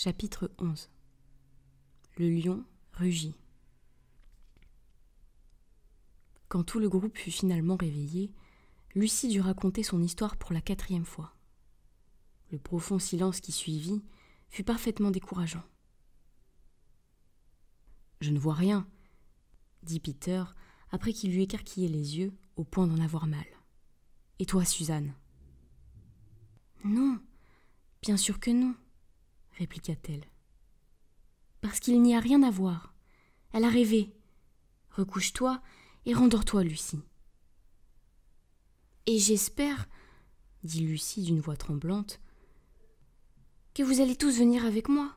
Chapitre 11 Le lion rugit. Quand tout le groupe fut finalement réveillé, Lucie dut raconter son histoire pour la quatrième fois. Le profond silence qui suivit fut parfaitement décourageant. Je ne vois rien, dit Peter, après qu'il lui écarquillait les yeux au point d'en avoir mal. Et toi, Suzanne Non, bien sûr que non, répliqua-t-elle. Parce qu'il n'y a rien à voir. Elle a rêvé. Recouche-toi et rendors-toi, Lucie. Et j'espère, dit Lucie d'une voix tremblante, que vous allez tous venir avec moi,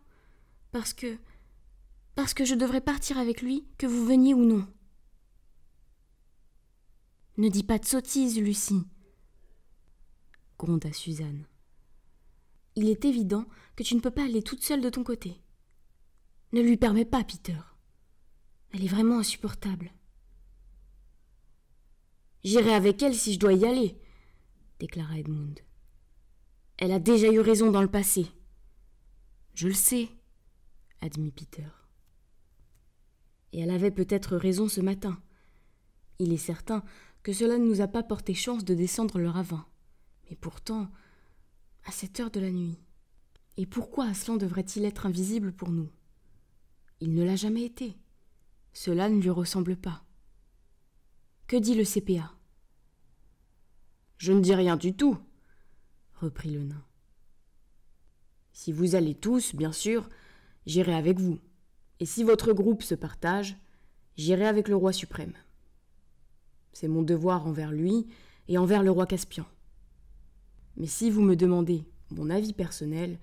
parce que. parce que je devrais partir avec lui, que vous veniez ou non. Ne dis pas de sottises, Lucie, gronda Suzanne il est évident que tu ne peux pas aller toute seule de ton côté. Ne lui permets pas, Peter. Elle est vraiment insupportable. J'irai avec elle si je dois y aller, déclara Edmund. Elle a déjà eu raison dans le passé. Je le sais, admit Peter. Et elle avait peut-être raison ce matin. Il est certain que cela ne nous a pas porté chance de descendre le ravin. Mais pourtant, à cette heure de la nuit. Et pourquoi Aslan devrait-il être invisible pour nous Il ne l'a jamais été. Cela ne lui ressemble pas. Que dit le CPA Je ne dis rien du tout, reprit le nain. Si vous allez tous, bien sûr, j'irai avec vous. Et si votre groupe se partage, j'irai avec le roi suprême. C'est mon devoir envers lui et envers le roi Caspian. Mais si vous me demandez mon avis personnel,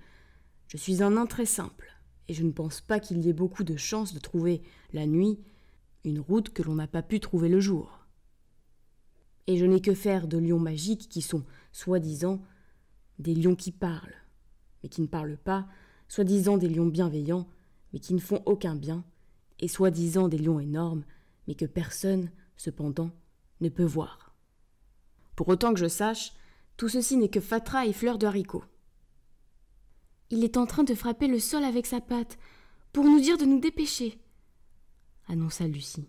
je suis un nain très simple, et je ne pense pas qu'il y ait beaucoup de chances de trouver, la nuit, une route que l'on n'a pas pu trouver le jour. Et je n'ai que faire de lions magiques qui sont, soi-disant, des lions qui parlent, mais qui ne parlent pas, soi-disant des lions bienveillants, mais qui ne font aucun bien, et soi-disant des lions énormes, mais que personne, cependant, ne peut voir. Pour autant que je sache, tout ceci n'est que fatras et fleurs de haricots. Il est en train de frapper le sol avec sa patte pour nous dire de nous dépêcher, annonça Lucie.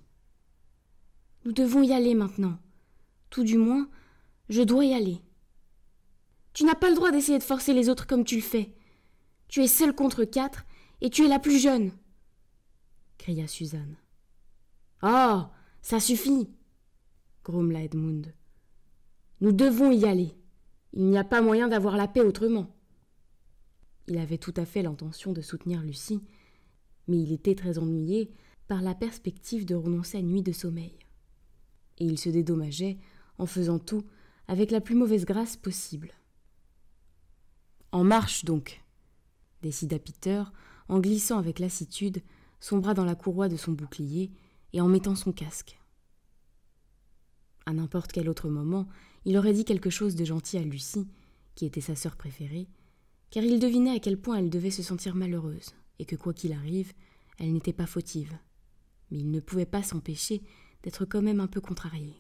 Nous devons y aller maintenant. Tout du moins, je dois y aller. Tu n'as pas le droit d'essayer de forcer les autres comme tu le fais. Tu es seule contre quatre et tu es la plus jeune, cria Suzanne. Oh ça suffit grommela Edmund. Nous devons y aller. Il n'y a pas moyen d'avoir la paix autrement. Il avait tout à fait l'intention de soutenir Lucie, mais il était très ennuyé par la perspective de renoncer à nuit de sommeil. Et il se dédommageait en faisant tout avec la plus mauvaise grâce possible. En marche donc décida Peter en glissant avec lassitude son bras dans la courroie de son bouclier et en mettant son casque. À n'importe quel autre moment, il aurait dit quelque chose de gentil à Lucie, qui était sa sœur préférée, car il devinait à quel point elle devait se sentir malheureuse, et que quoi qu'il arrive, elle n'était pas fautive. Mais il ne pouvait pas s'empêcher d'être quand même un peu contrarié.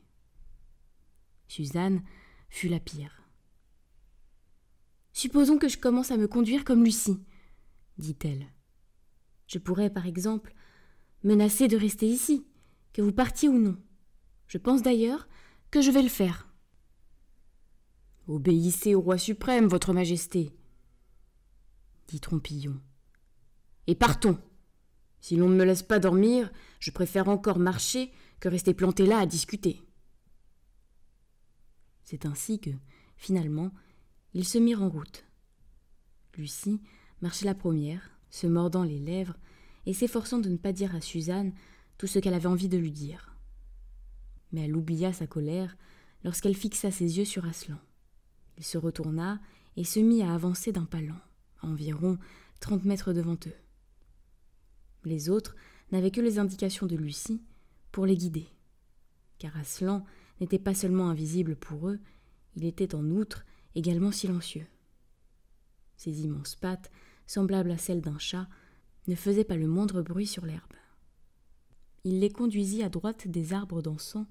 Suzanne fut la pire. Supposons que je commence à me conduire comme Lucie, dit-elle. Je pourrais, par exemple, menacer de rester ici, que vous partiez ou non. Je pense d'ailleurs que je vais le faire. Obéissez au roi suprême, votre majesté, dit Trompillon. Et partons. Si l'on ne me laisse pas dormir, je préfère encore marcher que rester planté là à discuter. C'est ainsi que, finalement, ils se mirent en route. Lucie marchait la première, se mordant les lèvres et s'efforçant de ne pas dire à Suzanne tout ce qu'elle avait envie de lui dire. Mais elle oublia sa colère lorsqu'elle fixa ses yeux sur Aslan. Il se retourna et se mit à avancer d'un pas lent, à environ trente mètres devant eux. Les autres n'avaient que les indications de Lucie pour les guider, car Aslan n'était pas seulement invisible pour eux, il était en outre également silencieux. Ses immenses pattes, semblables à celles d'un chat, ne faisaient pas le moindre bruit sur l'herbe. Il les conduisit à droite des arbres dansants.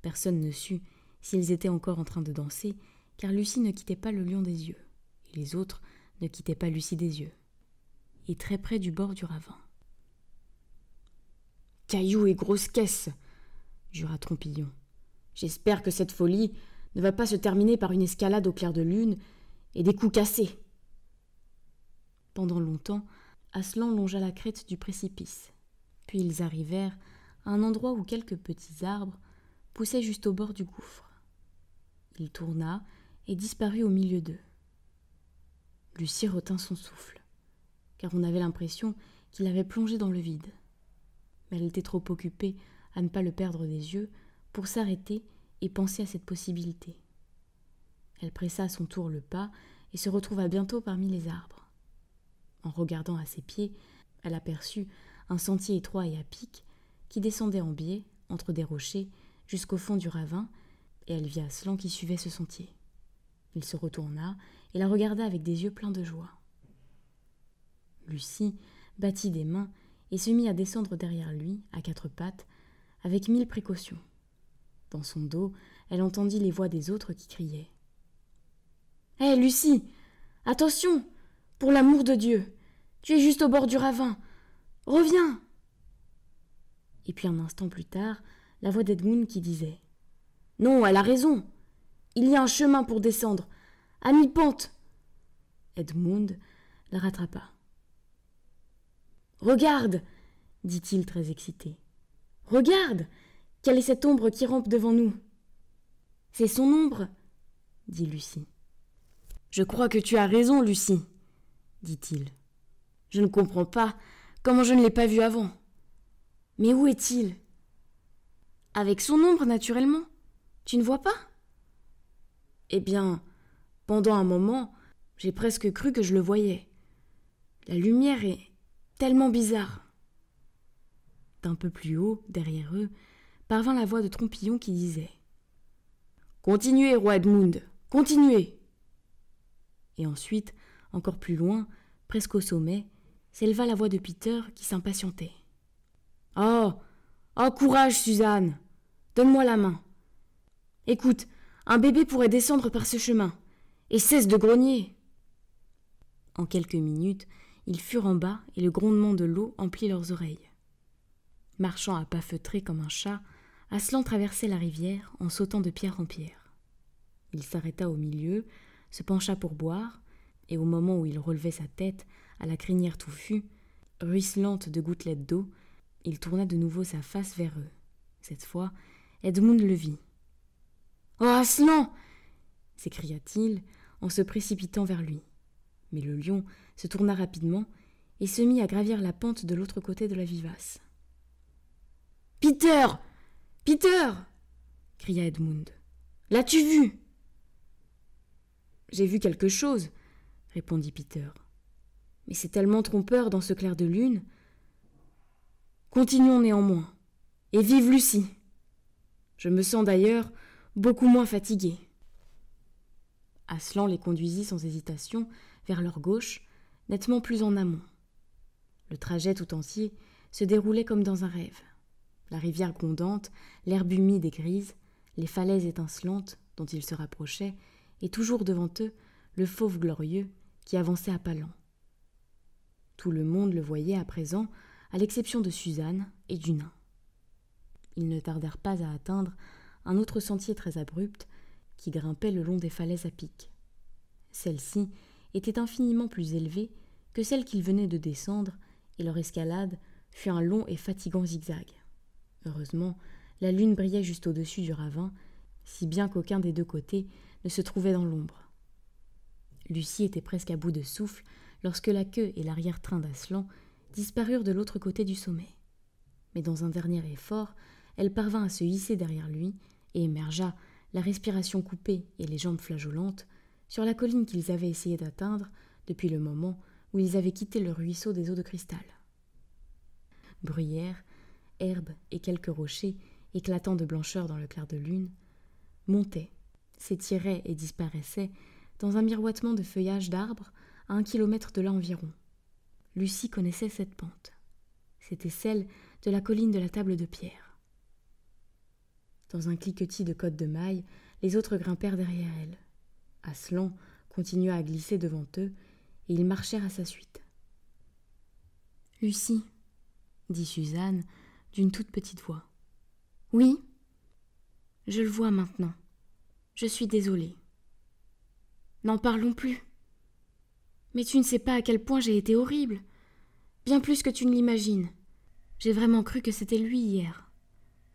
Personne ne sut s'ils étaient encore en train de danser car Lucie ne quittait pas le lion des yeux, et les autres ne quittaient pas Lucie des yeux, et très près du bord du ravin. Cailloux et grosse caisse jura Trompillon. J'espère que cette folie ne va pas se terminer par une escalade au clair de lune et des coups cassés. Pendant longtemps, Aslan longea la crête du précipice, puis ils arrivèrent à un endroit où quelques petits arbres poussaient juste au bord du gouffre. Il tourna et disparut au milieu d'eux. Lucie retint son souffle, car on avait l'impression qu'il avait plongé dans le vide. Mais elle était trop occupée à ne pas le perdre des yeux pour s'arrêter et penser à cette possibilité. Elle pressa à son tour le pas et se retrouva bientôt parmi les arbres. En regardant à ses pieds, elle aperçut un sentier étroit et à pic qui descendait en biais entre des rochers jusqu'au fond du ravin, et elle vit Aslan qui suivait ce sentier. Il se retourna et la regarda avec des yeux pleins de joie. Lucie battit des mains et se mit à descendre derrière lui, à quatre pattes, avec mille précautions. Dans son dos, elle entendit les voix des autres qui criaient. Hé, Lucie Attention Pour l'amour de Dieu Tu es juste au bord du ravin Reviens Et puis un instant plus tard, la voix d'Edmund qui disait Non, elle a raison il y a un chemin pour descendre. À mi-pente. Edmund la rattrapa. Regarde dit-il très excité. Regarde Quelle est cette ombre qui rampe devant nous C'est son ombre dit Lucie. Je crois que tu as raison, Lucie, dit-il. Je ne comprends pas comment je ne l'ai pas vu avant. Mais où est-il Avec son ombre, naturellement. Tu ne vois pas eh bien, pendant un moment, j'ai presque cru que je le voyais. La lumière est tellement bizarre. D'un peu plus haut, derrière eux, parvint la voix de Trompillon qui disait Continuez, roi Edmund, continuez Et ensuite, encore plus loin, presque au sommet, s'éleva la voix de Peter qui s'impatientait. Oh Oh, courage, Suzanne Donne-moi la main Écoute, un bébé pourrait descendre par ce chemin. Et cesse de grogner. En quelques minutes, ils furent en bas et le grondement de l'eau emplit leurs oreilles. Marchant à pas feutrés comme un chat, Aslan traversait la rivière en sautant de pierre en pierre. Il s'arrêta au milieu, se pencha pour boire, et au moment où il relevait sa tête à la crinière touffue, ruisselante de gouttelettes d'eau, il tourna de nouveau sa face vers eux. Cette fois, Edmund le vit, « Oh, Aslan s'écria-t-il en se précipitant vers lui. Mais le lion se tourna rapidement et se mit à gravir la pente de l'autre côté de la vivace. Peter Peter cria Edmund. L'as-tu vu J'ai vu quelque chose, répondit Peter. Mais c'est tellement trompeur dans ce clair de lune. Continuons néanmoins. Et vive Lucie Je me sens d'ailleurs beaucoup moins fatigués. Aslan les conduisit sans hésitation vers leur gauche, nettement plus en amont. Le trajet tout entier se déroulait comme dans un rêve. La rivière grondante, l'herbe humide et grise, les falaises étincelantes dont ils se rapprochaient, et toujours devant eux le fauve glorieux qui avançait à pas lents. Tout le monde le voyait à présent, à l'exception de Suzanne et du nain. Ils ne tardèrent pas à atteindre un autre sentier très abrupt qui grimpait le long des falaises à pic. Celle-ci était infiniment plus élevée que celle qu'ils venaient de descendre, et leur escalade fut un long et fatigant zigzag. Heureusement, la lune brillait juste au-dessus du ravin, si bien qu'aucun des deux côtés ne se trouvait dans l'ombre. Lucie était presque à bout de souffle lorsque la queue et l'arrière-train d'Aslan disparurent de l'autre côté du sommet. Mais dans un dernier effort, elle parvint à se hisser derrière lui et émergea, la respiration coupée et les jambes flageolantes, sur la colline qu'ils avaient essayé d'atteindre depuis le moment où ils avaient quitté le ruisseau des eaux de cristal. Bruyères, herbes et quelques rochers, éclatant de blancheur dans le clair de lune, montaient, s'étiraient et disparaissaient dans un miroitement de feuillage d'arbres à un kilomètre de là environ. Lucie connaissait cette pente. C'était celle de la colline de la table de pierre. Dans un cliquetis de côte de maille, les autres grimpèrent derrière elle. Aslan continua à glisser devant eux, et ils marchèrent à sa suite. Lucie, dit Suzanne d'une toute petite voix. Oui, je le vois maintenant. Je suis désolée. N'en parlons plus. Mais tu ne sais pas à quel point j'ai été horrible. Bien plus que tu ne l'imagines. J'ai vraiment cru que c'était lui hier.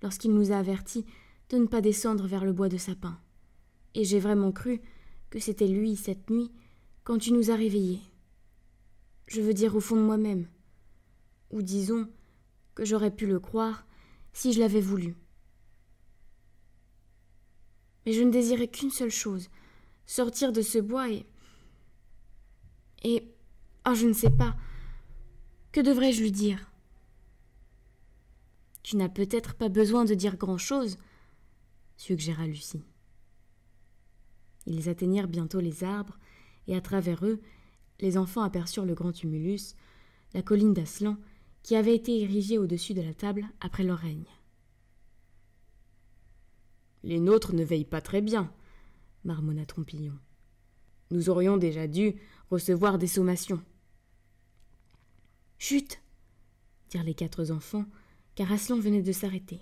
Lorsqu'il nous a avertis de ne pas descendre vers le bois de sapin. Et j'ai vraiment cru que c'était lui cette nuit quand tu nous as réveillés. Je veux dire au fond de moi-même, ou disons que j'aurais pu le croire si je l'avais voulu. Mais je ne désirais qu'une seule chose, sortir de ce bois et... Et... Ah, oh, je ne sais pas. Que devrais-je lui dire Tu n'as peut-être pas besoin de dire grand-chose, suggéra Lucie. Ils atteignirent bientôt les arbres, et à travers eux, les enfants aperçurent le grand tumulus, la colline d'Aslan, qui avait été érigée au-dessus de la table après leur règne. Les nôtres ne veillent pas très bien, marmonna Trompillon. Nous aurions déjà dû recevoir des sommations. Chut dirent les quatre enfants, car Aslan venait de s'arrêter.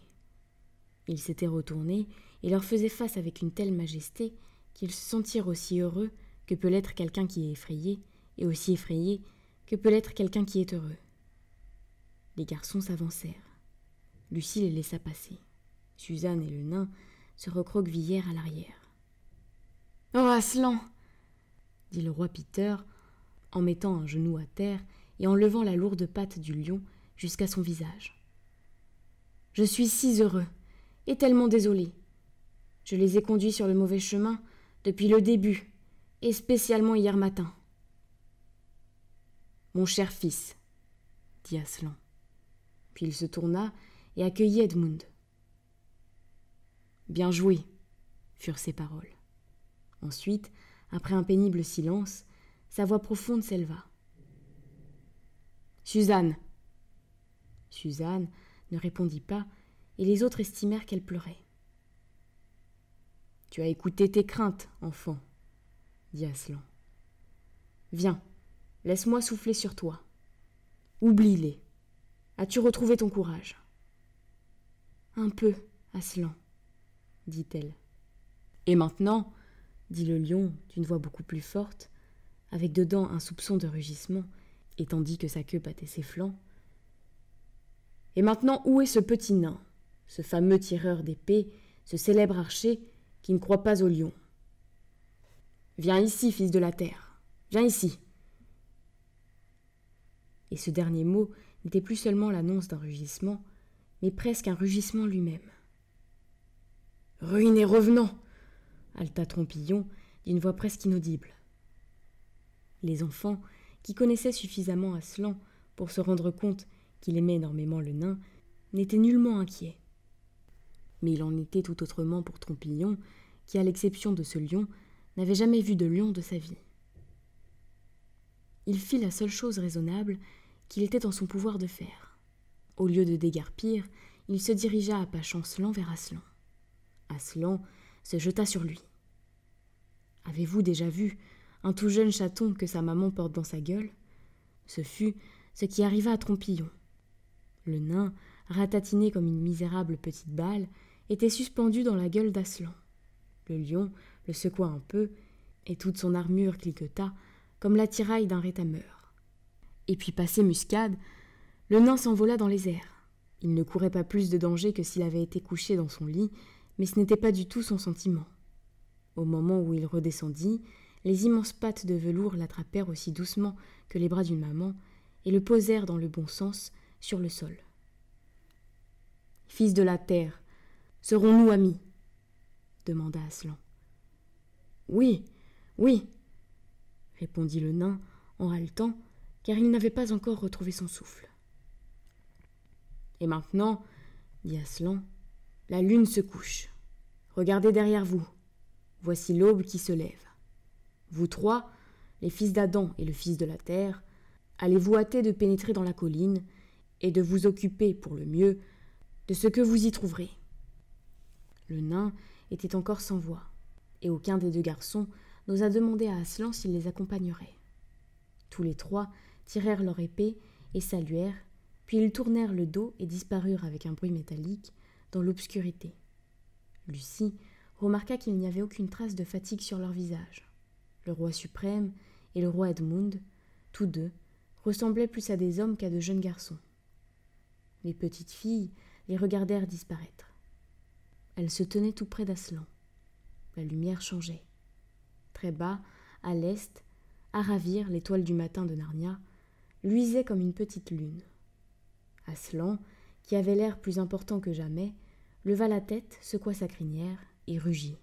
Il s'était retourné et leur faisait face avec une telle majesté qu'ils se sentirent aussi heureux que peut l'être quelqu'un qui est effrayé, et aussi effrayé que peut l'être quelqu'un qui est heureux. Les garçons s'avancèrent. Lucie les laissa passer. Suzanne et le nain se recroquevillèrent à l'arrière. Oh, Aslan dit le roi Peter, en mettant un genou à terre et en levant la lourde patte du lion jusqu'à son visage. Je suis si heureux et tellement désolé. Je les ai conduits sur le mauvais chemin depuis le début, et spécialement hier matin. Mon cher fils, dit Aslan. Puis il se tourna et accueillit Edmund. Bien joué, furent ses paroles. Ensuite, après un pénible silence, sa voix profonde s'éleva. Suzanne. Suzanne ne répondit pas, et les autres estimèrent qu'elle pleurait. Tu as écouté tes craintes, enfant, dit Aslan. Viens, laisse-moi souffler sur toi. Oublie-les. As-tu retrouvé ton courage Un peu, Aslan, dit-elle. Et maintenant, dit le lion d'une voix beaucoup plus forte, avec dedans un soupçon de rugissement, et tandis que sa queue battait ses flancs. Et maintenant, où est ce petit nain, ce fameux tireur d'épée, ce célèbre archer qui ne croit pas au lion. Viens ici, fils de la terre, viens ici. Et ce dernier mot n'était plus seulement l'annonce d'un rugissement, mais presque un rugissement lui-même. Ruiné et revenant halta Trompillon d'une voix presque inaudible. Les enfants, qui connaissaient suffisamment Aslan pour se rendre compte qu'il aimait énormément le nain, n'étaient nullement inquiets mais il en était tout autrement pour Trompillon, qui, à l'exception de ce lion, n'avait jamais vu de lion de sa vie. Il fit la seule chose raisonnable qu'il était en son pouvoir de faire. Au lieu de dégarpir, il se dirigea à pas chancelant vers Aslan. Aslan se jeta sur lui. Avez-vous déjà vu un tout jeune chaton que sa maman porte dans sa gueule Ce fut ce qui arriva à Trompillon. Le nain, ratatiné comme une misérable petite balle, était suspendu dans la gueule d'Aslan. Le lion le secoua un peu, et toute son armure cliqueta comme l'attirail d'un rétameur. Et puis passé Muscade, le nain s'envola dans les airs. Il ne courait pas plus de danger que s'il avait été couché dans son lit, mais ce n'était pas du tout son sentiment. Au moment où il redescendit, les immenses pattes de velours l'attrapèrent aussi doucement que les bras d'une maman et le posèrent dans le bon sens sur le sol. Fils de la terre, Serons-nous amis demanda Aslan. Oui, oui, répondit le nain en haletant, car il n'avait pas encore retrouvé son souffle. Et maintenant, dit Aslan, la lune se couche. Regardez derrière vous. Voici l'aube qui se lève. Vous trois, les fils d'Adam et le fils de la terre, allez-vous hâter de pénétrer dans la colline et de vous occuper pour le mieux de ce que vous y trouverez le nain, était encore sans voix, et aucun des deux garçons n'osa demander à Aslan s'il les accompagnerait. Tous les trois tirèrent leur épée et saluèrent, puis ils tournèrent le dos et disparurent avec un bruit métallique dans l'obscurité. Lucie remarqua qu'il n'y avait aucune trace de fatigue sur leur visage. Le roi suprême et le roi Edmund, tous deux, ressemblaient plus à des hommes qu'à de jeunes garçons. Les petites filles les regardèrent disparaître. Elle se tenait tout près d'Aslan. La lumière changeait. Très bas, à l'est, à ravir l'étoile du matin de Narnia, luisait comme une petite lune. Aslan, qui avait l'air plus important que jamais, leva la tête, secoua sa crinière et rugit.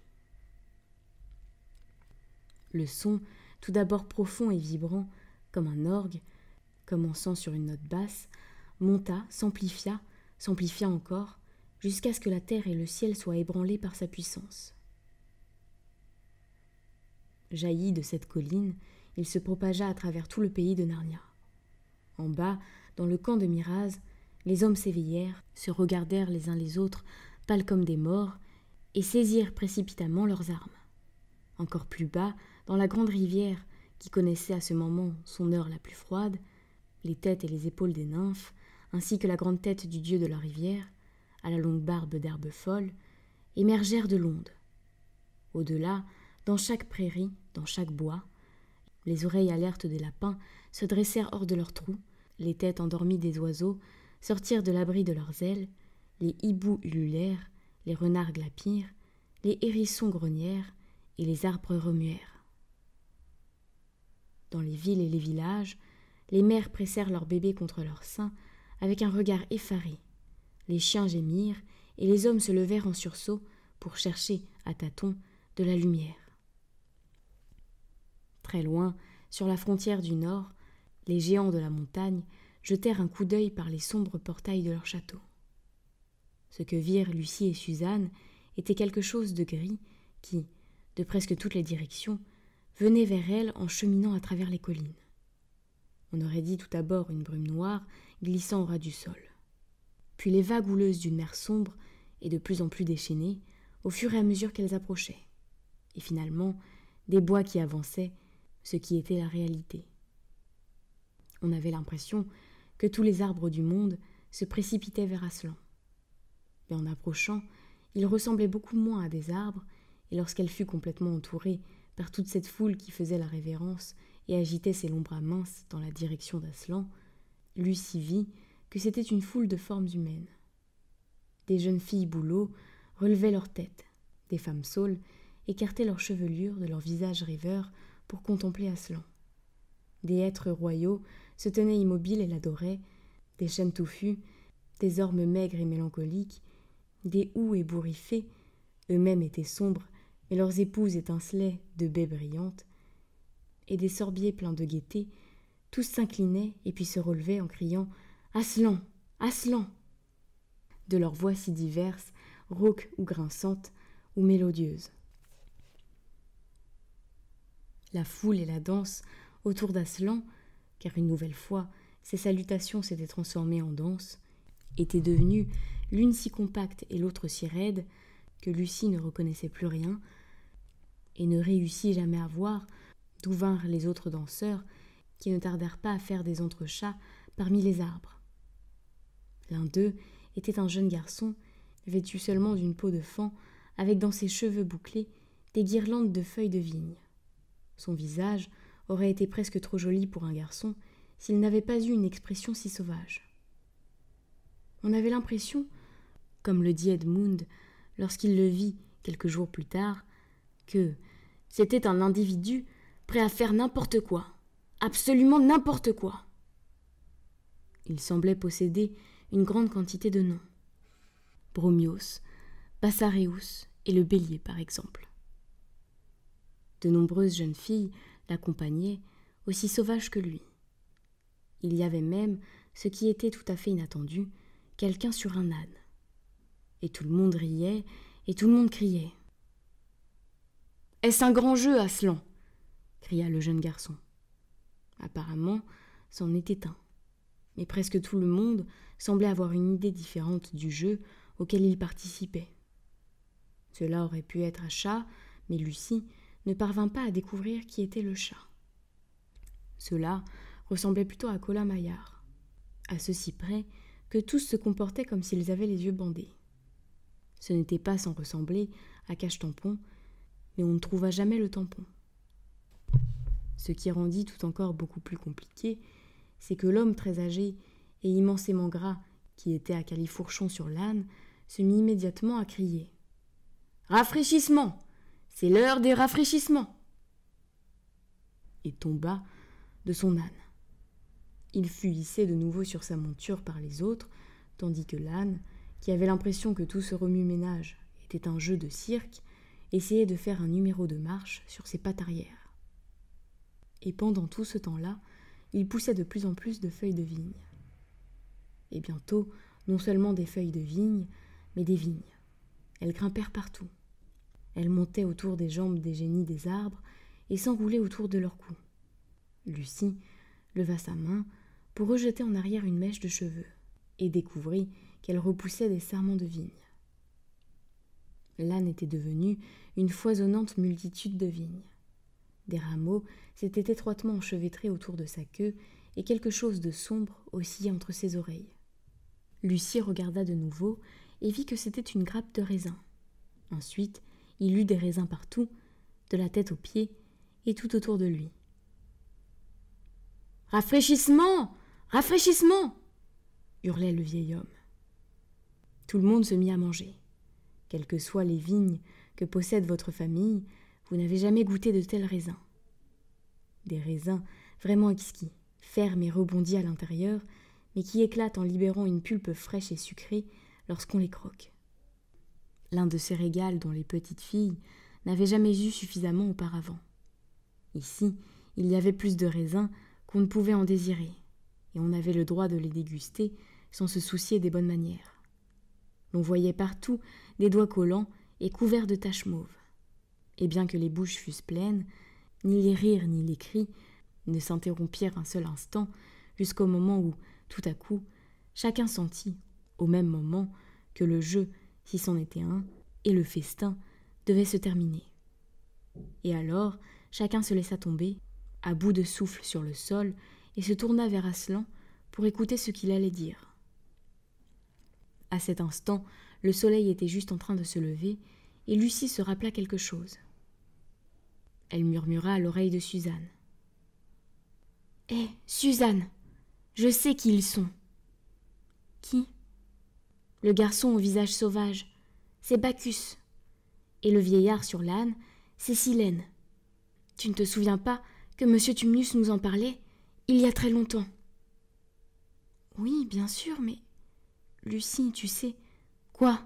Le son, tout d'abord profond et vibrant, comme un orgue, commençant sur une note basse, monta, s'amplifia, s'amplifia encore, jusqu'à ce que la terre et le ciel soient ébranlés par sa puissance. Jailli de cette colline, il se propagea à travers tout le pays de Narnia. En bas, dans le camp de Miraz, les hommes s'éveillèrent, se regardèrent les uns les autres, pâles comme des morts, et saisirent précipitamment leurs armes. Encore plus bas, dans la grande rivière, qui connaissait à ce moment son heure la plus froide, les têtes et les épaules des nymphes, ainsi que la grande tête du dieu de la rivière, à la longue barbe d'herbe folle, émergèrent de l'onde. Au-delà, dans chaque prairie, dans chaque bois, les oreilles alertes des lapins se dressèrent hors de leurs trous, les têtes endormies des oiseaux sortirent de l'abri de leurs ailes, les hiboux ululèrent, les renards glapirent, les hérissons grognèrent et les arbres remuèrent. Dans les villes et les villages, les mères pressèrent leurs bébés contre leurs seins avec un regard effaré. Les chiens gémirent, et les hommes se levèrent en sursaut pour chercher, à tâtons, de la lumière. Très loin, sur la frontière du nord, les géants de la montagne jetèrent un coup d'œil par les sombres portails de leur château. Ce que virent Lucie et Suzanne était quelque chose de gris qui, de presque toutes les directions, venait vers elles en cheminant à travers les collines. On aurait dit tout d'abord une brume noire glissant au ras du sol puis les vagues houleuses d'une mer sombre et de plus en plus déchaînée, au fur et à mesure qu'elles approchaient, et finalement des bois qui avançaient, ce qui était la réalité. On avait l'impression que tous les arbres du monde se précipitaient vers Aslan. Mais en approchant, ils ressemblaient beaucoup moins à des arbres, et lorsqu'elle fut complètement entourée par toute cette foule qui faisait la révérence et agitait ses longs bras minces dans la direction d'Aslan, Lucie vit que c'était une foule de formes humaines. Des jeunes filles boulots relevaient leurs têtes, des femmes saules écartaient leurs chevelures de leurs visages rêveurs pour contempler Aslan. Des êtres royaux se tenaient immobiles et l'adoraient, des chênes touffus, des ormes maigres et mélancoliques, des houes ébouriffés, eux-mêmes étaient sombres, mais leurs épouses étincelaient de baies brillantes, et des sorbiers pleins de gaieté, tous s'inclinaient et puis se relevaient en criant Aslan Aslan De leurs voix si diverses, rauques ou grinçantes, ou mélodieuses. La foule et la danse autour d'Aslan, car une nouvelle fois, ses salutations s'étaient transformées en danse, étaient devenues l'une si compacte et l'autre si raide que Lucie ne reconnaissait plus rien et ne réussit jamais à voir d'où vinrent les autres danseurs qui ne tardèrent pas à faire des entrechats parmi les arbres. L'un d'eux était un jeune garçon, vêtu seulement d'une peau de fan, avec dans ses cheveux bouclés des guirlandes de feuilles de vigne. Son visage aurait été presque trop joli pour un garçon s'il n'avait pas eu une expression si sauvage. On avait l'impression, comme le dit Edmund lorsqu'il le vit quelques jours plus tard, que c'était un individu prêt à faire n'importe quoi, absolument n'importe quoi. Il semblait posséder une grande quantité de noms. Bromios, Bassareus et le bélier par exemple. De nombreuses jeunes filles l'accompagnaient, aussi sauvages que lui. Il y avait même, ce qui était tout à fait inattendu, quelqu'un sur un âne. Et tout le monde riait, et tout le monde criait. Est-ce un grand jeu, Aslan cria le jeune garçon. Apparemment, c'en était un mais presque tout le monde semblait avoir une idée différente du jeu auquel il participait. Cela aurait pu être un chat, mais Lucie ne parvint pas à découvrir qui était le chat. Cela ressemblait plutôt à Colin Maillard, à ceci près que tous se comportaient comme s'ils avaient les yeux bandés. Ce n'était pas sans ressembler à cache-tampon, mais on ne trouva jamais le tampon. Ce qui rendit tout encore beaucoup plus compliqué c'est que l'homme très âgé et immensément gras, qui était à califourchon sur l'âne, se mit immédiatement à crier. Rafraîchissement. C'est l'heure des rafraîchissements. Et tomba de son âne. Il fut hissé de nouveau sur sa monture par les autres, tandis que l'âne, qui avait l'impression que tout ce remue-ménage était un jeu de cirque, essayait de faire un numéro de marche sur ses pattes arrière. Et pendant tout ce temps-là, il poussait de plus en plus de feuilles de vigne. Et bientôt, non seulement des feuilles de vigne, mais des vignes. Elles grimpèrent partout. Elles montaient autour des jambes des génies des arbres et s'enroulaient autour de leurs cou. Lucie leva sa main pour rejeter en arrière une mèche de cheveux et découvrit qu'elle repoussait des serments de vigne. L'âne était devenue une foisonnante multitude de vignes des rameaux s'étaient étroitement enchevêtrés autour de sa queue, et quelque chose de sombre oscillait entre ses oreilles. Lucie regarda de nouveau et vit que c'était une grappe de raisin. Ensuite, il eut des raisins partout, de la tête aux pieds et tout autour de lui. Rafraîchissement Rafraîchissement hurlait le vieil homme. Tout le monde se mit à manger. Quelles que soient les vignes que possède votre famille, vous n'avez jamais goûté de tels raisins. Des raisins vraiment exquis, fermes et rebondis à l'intérieur, mais qui éclatent en libérant une pulpe fraîche et sucrée lorsqu'on les croque. L'un de ces régales dont les petites filles n'avaient jamais eu suffisamment auparavant. Ici, il y avait plus de raisins qu'on ne pouvait en désirer, et on avait le droit de les déguster sans se soucier des bonnes manières. On voyait partout des doigts collants et couverts de taches mauves et bien que les bouches fussent pleines, ni les rires ni les cris ne s'interrompirent un seul instant, jusqu'au moment où, tout à coup, chacun sentit, au même moment, que le jeu, si c'en était un, et le festin devaient se terminer. Et alors, chacun se laissa tomber, à bout de souffle sur le sol, et se tourna vers Aslan pour écouter ce qu'il allait dire. À cet instant, le soleil était juste en train de se lever, et Lucie se rappela quelque chose. Elle murmura à l'oreille de Suzanne. Hé, eh, Suzanne Je sais qui ils sont. Qui Le garçon au visage sauvage, c'est Bacchus. Et le vieillard sur l'âne, c'est Silène. Tu ne te souviens pas que monsieur Tumnus nous en parlait il y a très longtemps Oui, bien sûr, mais. Lucie, tu sais. Quoi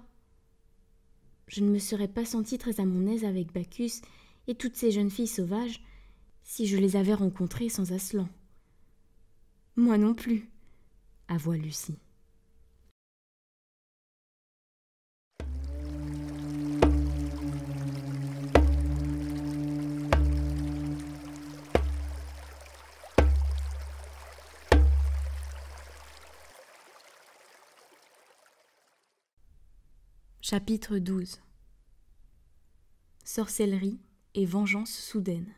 Je ne me serais pas sentie très à mon aise avec Bacchus et toutes ces jeunes filles sauvages, si je les avais rencontrées sans Aslan. Moi non plus, avoua Lucie. Chapitre 12 Sorcellerie et vengeance soudaine.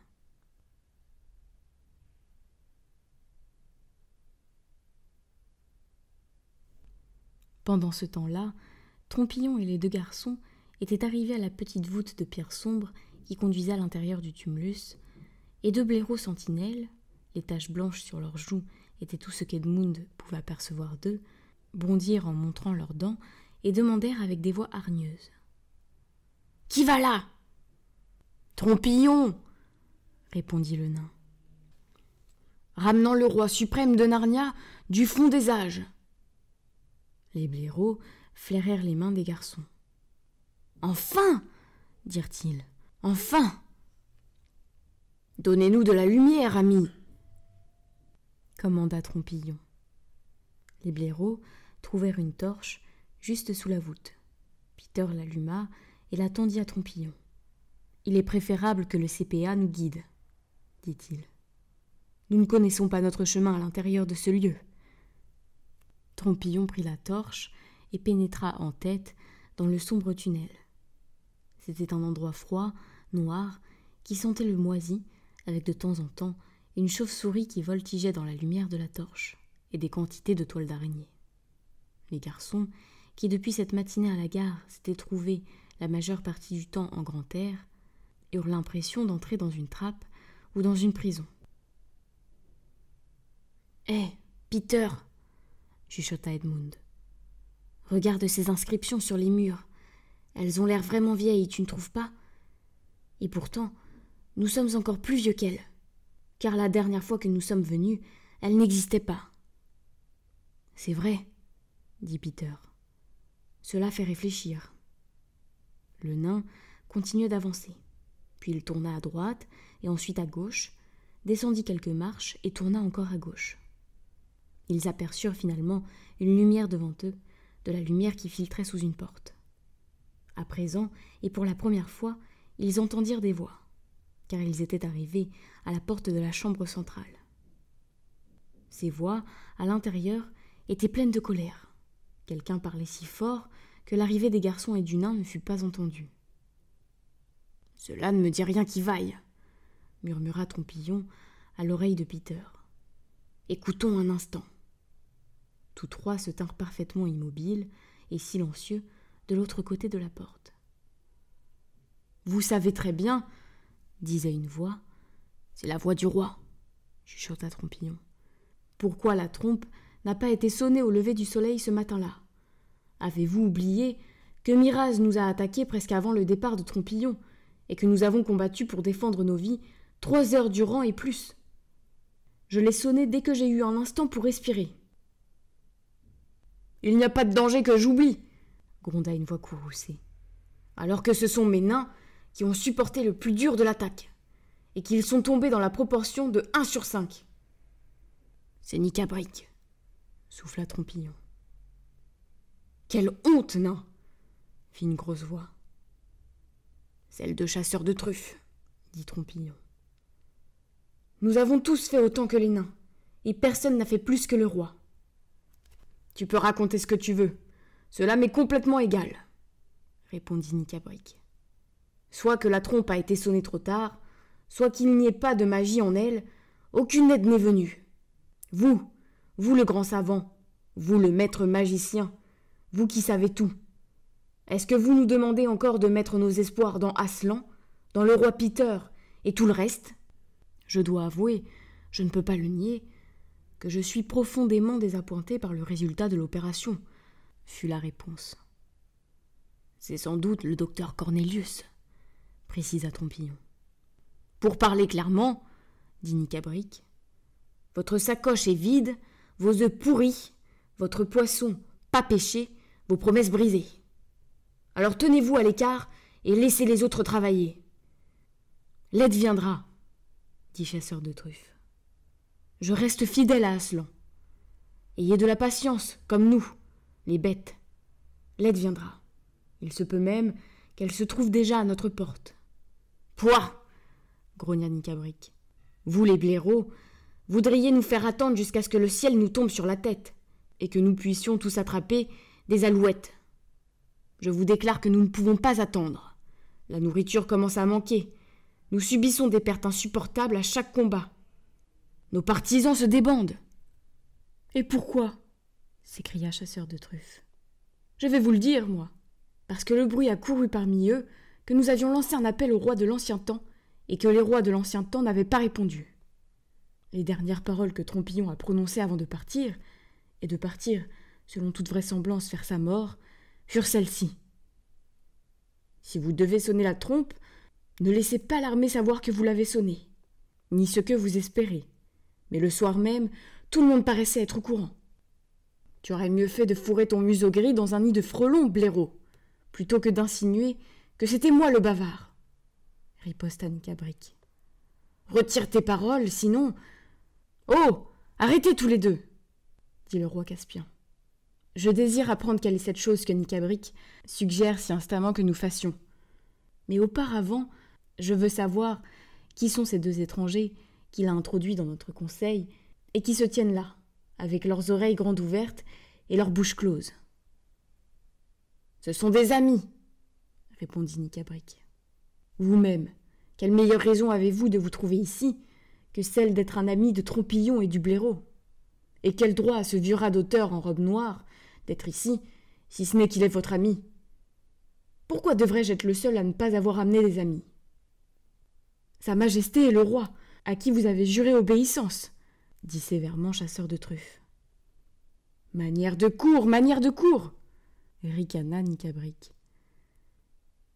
Pendant ce temps-là, Trompillon et les deux garçons étaient arrivés à la petite voûte de pierre sombre qui conduisait à l'intérieur du tumulus, et deux blaireaux sentinelles, les taches blanches sur leurs joues étaient tout ce qu'Edmund pouvait apercevoir d'eux, bondirent en montrant leurs dents et demandèrent avec des voix hargneuses. Qui va là Trompillon répondit le nain. Ramenant le roi suprême de Narnia du fond des âges. Les blaireaux flairèrent les mains des garçons. Enfin dirent-ils, enfin Donnez-nous de la lumière, ami commanda Trompillon. Les blaireaux trouvèrent une torche juste sous la voûte. Peter l'alluma et la tendit à Trompillon. Il est préférable que le CPA nous guide, dit-il. Nous ne connaissons pas notre chemin à l'intérieur de ce lieu. Trompillon prit la torche et pénétra en tête dans le sombre tunnel. C'était un endroit froid, noir, qui sentait le moisi, avec de temps en temps une chauve-souris qui voltigeait dans la lumière de la torche, et des quantités de toiles d'araignée. Les garçons, qui depuis cette matinée à la gare s'étaient trouvés la majeure partie du temps en grand air, l'impression d'entrer dans une trappe ou dans une prison. Eh, Peter chuchota Edmund. Regarde ces inscriptions sur les murs. Elles ont l'air vraiment vieilles, tu ne trouves pas Et pourtant, nous sommes encore plus vieux qu'elles. Car la dernière fois que nous sommes venus, elles n'existaient pas. C'est vrai, dit Peter. Cela fait réfléchir. Le nain continuait d'avancer. Puis il tourna à droite et ensuite à gauche, descendit quelques marches et tourna encore à gauche. Ils aperçurent finalement une lumière devant eux, de la lumière qui filtrait sous une porte. À présent, et pour la première fois, ils entendirent des voix, car ils étaient arrivés à la porte de la chambre centrale. Ces voix, à l'intérieur, étaient pleines de colère. Quelqu'un parlait si fort que l'arrivée des garçons et du nain ne fut pas entendue. Cela ne me dit rien qui vaille, murmura Trompillon à l'oreille de Peter. Écoutons un instant. Tous trois se tinrent parfaitement immobiles et silencieux de l'autre côté de la porte. Vous savez très bien, disait une voix, c'est la voix du roi, chuchota Trompillon. Pourquoi la trompe n'a pas été sonnée au lever du soleil ce matin-là Avez-vous oublié que Miraz nous a attaqués presque avant le départ de Trompillon et que nous avons combattu pour défendre nos vies, trois heures durant et plus. Je l'ai sonné dès que j'ai eu un instant pour respirer. Il n'y a pas de danger que j'oublie, gronda une voix courroucée. Alors que ce sont mes nains qui ont supporté le plus dur de l'attaque, et qu'ils sont tombés dans la proportion de un sur cinq !»« C'est Nicabrique, souffla Trompillon. Quelle honte, nain fit une grosse voix. Celle de chasseur de truffes, dit Trompillon. Nous avons tous fait autant que les nains, et personne n'a fait plus que le roi. Tu peux raconter ce que tu veux, cela m'est complètement égal, répondit Nicabric. « Soit que la trompe a été sonnée trop tard, soit qu'il n'y ait pas de magie en elle, aucune aide n'est venue. Vous, vous le grand savant, vous le maître magicien, vous qui savez tout, est-ce que vous nous demandez encore de mettre nos espoirs dans Aslan, dans le roi Peter et tout le reste Je dois avouer, je ne peux pas le nier, que je suis profondément désappointé par le résultat de l'opération, fut la réponse. C'est sans doute le docteur Cornelius, précisa Trompillon. Pour parler clairement, dit Nicabric, votre sacoche est vide, vos œufs pourris, votre poisson pas pêché, vos promesses brisées. Alors tenez-vous à l'écart et laissez les autres travailler. L'aide viendra, dit chasseur de truffes. Je reste fidèle à Aslan. Ayez de la patience, comme nous, les bêtes. L'aide viendra. Il se peut même qu'elle se trouve déjà à notre porte. Pouah grogna Nicabric. Vous, les blaireaux, voudriez nous faire attendre jusqu'à ce que le ciel nous tombe sur la tête, et que nous puissions tous attraper des alouettes. Je vous déclare que nous ne pouvons pas attendre. La nourriture commence à manquer. Nous subissons des pertes insupportables à chaque combat. Nos partisans se débandent. Et pourquoi s'écria Chasseur de Truffes. Je vais vous le dire, moi. Parce que le bruit a couru parmi eux que nous avions lancé un appel au roi de l'ancien temps et que les rois de l'ancien temps n'avaient pas répondu. Les dernières paroles que Trompillon a prononcées avant de partir, et de partir, selon toute vraisemblance, vers sa mort, sur celle-ci. ci Si vous devez sonner la trompe, ne laissez pas l'armée savoir que vous l'avez sonnée, ni ce que vous espérez. Mais le soir même, tout le monde paraissait être au courant. Tu aurais mieux fait de fourrer ton museau gris dans un nid de frelons, blaireau, plutôt que d'insinuer que c'était moi le bavard, riposta Cabrique. Retire tes paroles, sinon. Oh Arrêtez tous les deux dit le roi Caspien. Je désire apprendre quelle est cette chose que Nicabric suggère si instamment que nous fassions. Mais auparavant, je veux savoir qui sont ces deux étrangers qu'il a introduits dans notre conseil et qui se tiennent là, avec leurs oreilles grandes ouvertes et leurs bouches closes. Ce sont des amis, répondit Nicabric. Vous-même, quelle meilleure raison avez-vous de vous trouver ici que celle d'être un ami de Trompillon et du Blaireau Et quel droit à ce vieux rat d'auteur en robe noire d'être ici, si ce n'est qu'il est votre ami. Pourquoi devrais-je être le seul à ne pas avoir amené des amis Sa Majesté est le roi, à qui vous avez juré obéissance, dit sévèrement chasseur de truffes. Manière de cour, manière de cour ricana Nicabric.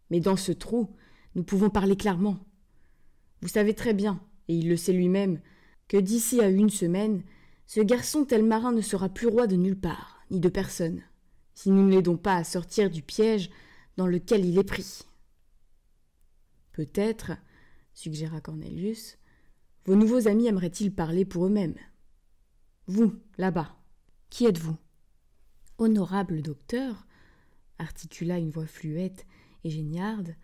Mais dans ce trou, nous pouvons parler clairement. Vous savez très bien, et il le sait lui-même, que d'ici à une semaine, ce garçon tel marin ne sera plus roi de nulle part ni de personne, si nous ne l'aidons pas à sortir du piège dans lequel il est pris. Peut-être, suggéra Cornelius, vos nouveaux amis aimeraient-ils parler pour eux-mêmes. Vous, là-bas, qui êtes-vous Honorable docteur, articula une voix fluette et géniarde,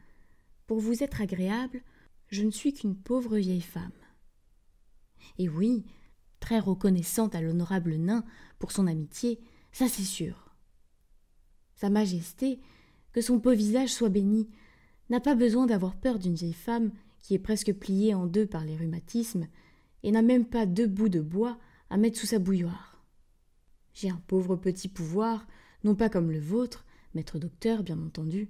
pour vous être agréable, je ne suis qu'une pauvre vieille femme. Et oui, très reconnaissante à l'honorable nain pour son amitié, ça c'est sûr. Sa Majesté, que son beau visage soit béni, n'a pas besoin d'avoir peur d'une vieille femme qui est presque pliée en deux par les rhumatismes et n'a même pas deux bouts de bois à mettre sous sa bouilloire. J'ai un pauvre petit pouvoir, non pas comme le vôtre, maître docteur bien entendu,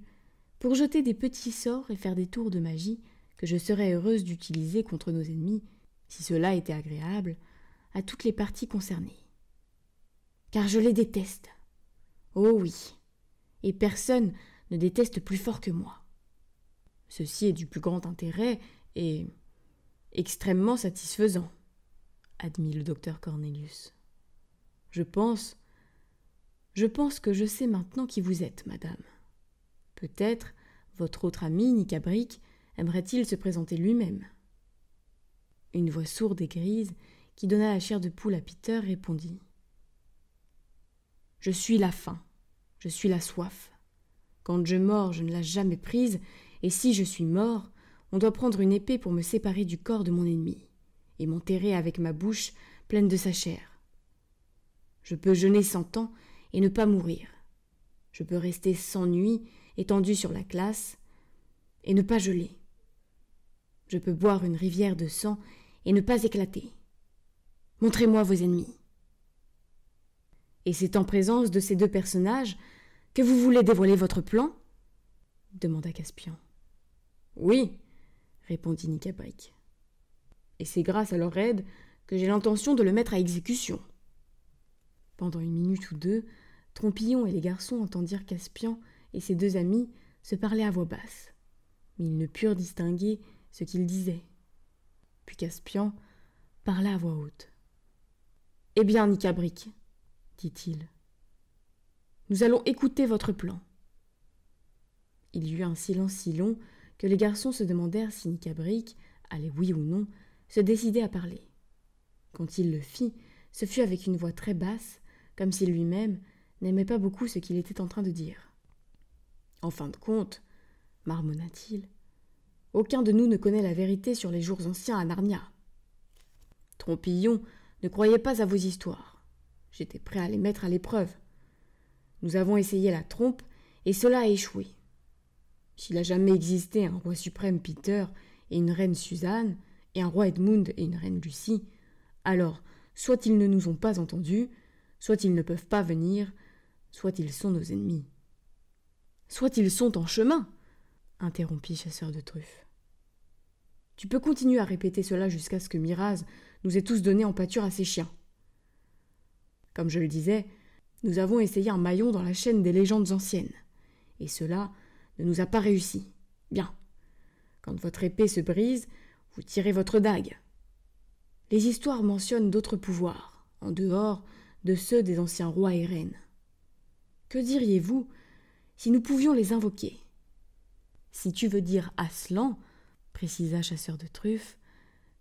pour jeter des petits sorts et faire des tours de magie que je serais heureuse d'utiliser contre nos ennemis, si cela était agréable, à toutes les parties concernées car je les déteste. Oh oui, et personne ne déteste plus fort que moi. Ceci est du plus grand intérêt et extrêmement satisfaisant, admit le docteur Cornelius. Je pense, je pense que je sais maintenant qui vous êtes, madame. Peut-être votre autre ami, Nicabric, aimerait-il se présenter lui-même. Une voix sourde et grise, qui donna la chair de poule à Peter, répondit je suis la faim, je suis la soif. Quand je mors, je ne l'ai jamais prise, et si je suis mort, on doit prendre une épée pour me séparer du corps de mon ennemi, et m'enterrer avec ma bouche pleine de sa chair. Je peux jeûner cent ans et ne pas mourir. Je peux rester sans nuit, étendu sur la glace, et ne pas geler. Je peux boire une rivière de sang et ne pas éclater. Montrez-moi vos ennemis. Et c'est en présence de ces deux personnages que vous voulez dévoiler votre plan demanda Caspian. Oui, répondit Nicabric. Et c'est grâce à leur aide que j'ai l'intention de le mettre à exécution. Pendant une minute ou deux, Trompillon et les garçons entendirent Caspian et ses deux amis se parler à voix basse, mais ils ne purent distinguer ce qu'ils disaient. Puis Caspian parla à voix haute. Eh bien, Nicabric, dit-il. Nous allons écouter votre plan. Il y eut un silence si long que les garçons se demandèrent si Nicabric allait oui ou non se décider à parler. Quand il le fit, ce fut avec une voix très basse, comme si lui-même n'aimait pas beaucoup ce qu'il était en train de dire. En fin de compte, marmonna-t-il, aucun de nous ne connaît la vérité sur les jours anciens à Narnia. Trompillon ne croyez pas à vos histoires. J'étais prêt à les mettre à l'épreuve. Nous avons essayé la trompe, et cela a échoué. S'il a jamais existé un roi suprême Peter et une reine Suzanne, et un roi Edmund et une reine Lucie, alors soit ils ne nous ont pas entendus, soit ils ne peuvent pas venir, soit ils sont nos ennemis. Soit ils sont en chemin, interrompit Chasseur de Truffes. Tu peux continuer à répéter cela jusqu'à ce que Miraz nous ait tous donné en pâture à ses chiens. Comme je le disais, nous avons essayé un maillon dans la chaîne des légendes anciennes, et cela ne nous a pas réussi. Bien. Quand votre épée se brise, vous tirez votre dague. Les histoires mentionnent d'autres pouvoirs, en dehors de ceux des anciens rois et reines. Que diriez-vous si nous pouvions les invoquer Si tu veux dire Aslan, précisa Chasseur de Truffes,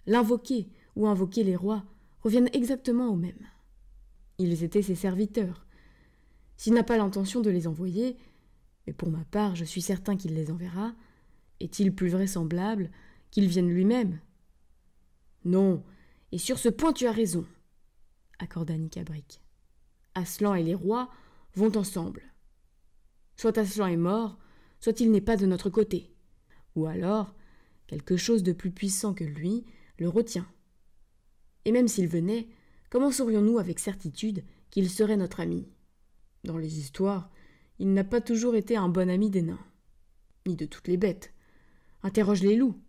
l'invoquer ou invoquer les rois reviennent exactement au même. Ils étaient ses serviteurs. S'il n'a pas l'intention de les envoyer, mais pour ma part je suis certain qu'il les enverra, est-il plus vraisemblable qu'il vienne lui-même Non, et sur ce point tu as raison, accorda Nicabric. Aslan et les rois vont ensemble. Soit Aslan est mort, soit il n'est pas de notre côté. Ou alors, quelque chose de plus puissant que lui le retient. Et même s'il venait, comment saurions-nous avec certitude qu'il serait notre ami Dans les histoires, il n'a pas toujours été un bon ami des nains, ni de toutes les bêtes. Interroge les loups.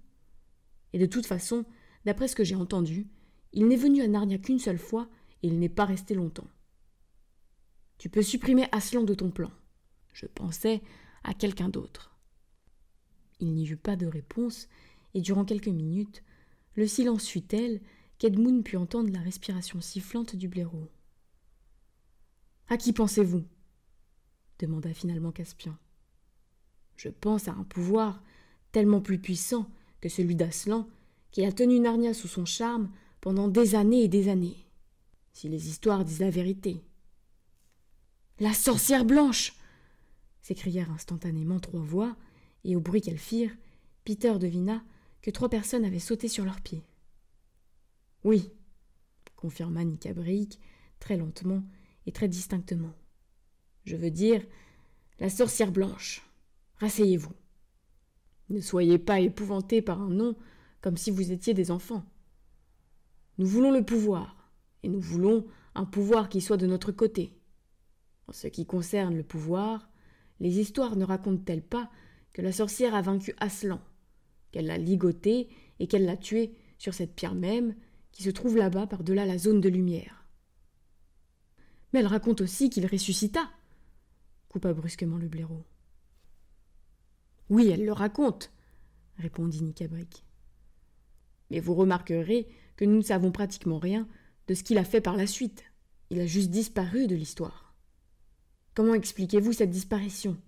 Et de toute façon, d'après ce que j'ai entendu, il n'est venu à Narnia qu'une seule fois et il n'est pas resté longtemps. Tu peux supprimer Aslan de ton plan. Je pensais à quelqu'un d'autre. Il n'y eut pas de réponse, et durant quelques minutes, le silence fut tel qu'Edmund put entendre la respiration sifflante du blaireau. À qui pensez-vous demanda finalement Caspian. Je pense à un pouvoir tellement plus puissant que celui d'Aslan, qui a tenu Narnia sous son charme pendant des années et des années. Si les histoires disent la vérité. La sorcière blanche s'écrièrent instantanément trois voix, et au bruit qu'elles firent, Peter devina que trois personnes avaient sauté sur leurs pieds. Oui, confirma Nicabrique très lentement et très distinctement. Je veux dire, la sorcière blanche. Rasseyez-vous. Ne soyez pas épouvantés par un nom comme si vous étiez des enfants. Nous voulons le pouvoir, et nous voulons un pouvoir qui soit de notre côté. En ce qui concerne le pouvoir, les histoires ne racontent-elles pas que la sorcière a vaincu Aslan, qu'elle l'a ligoté et qu'elle l'a tué sur cette pierre même, qui se trouve là-bas par-delà la zone de lumière. Mais elle raconte aussi qu'il ressuscita, coupa brusquement le blaireau. Oui, elle le raconte, répondit Nicabric. Mais vous remarquerez que nous ne savons pratiquement rien de ce qu'il a fait par la suite. Il a juste disparu de l'histoire. Comment expliquez-vous cette disparition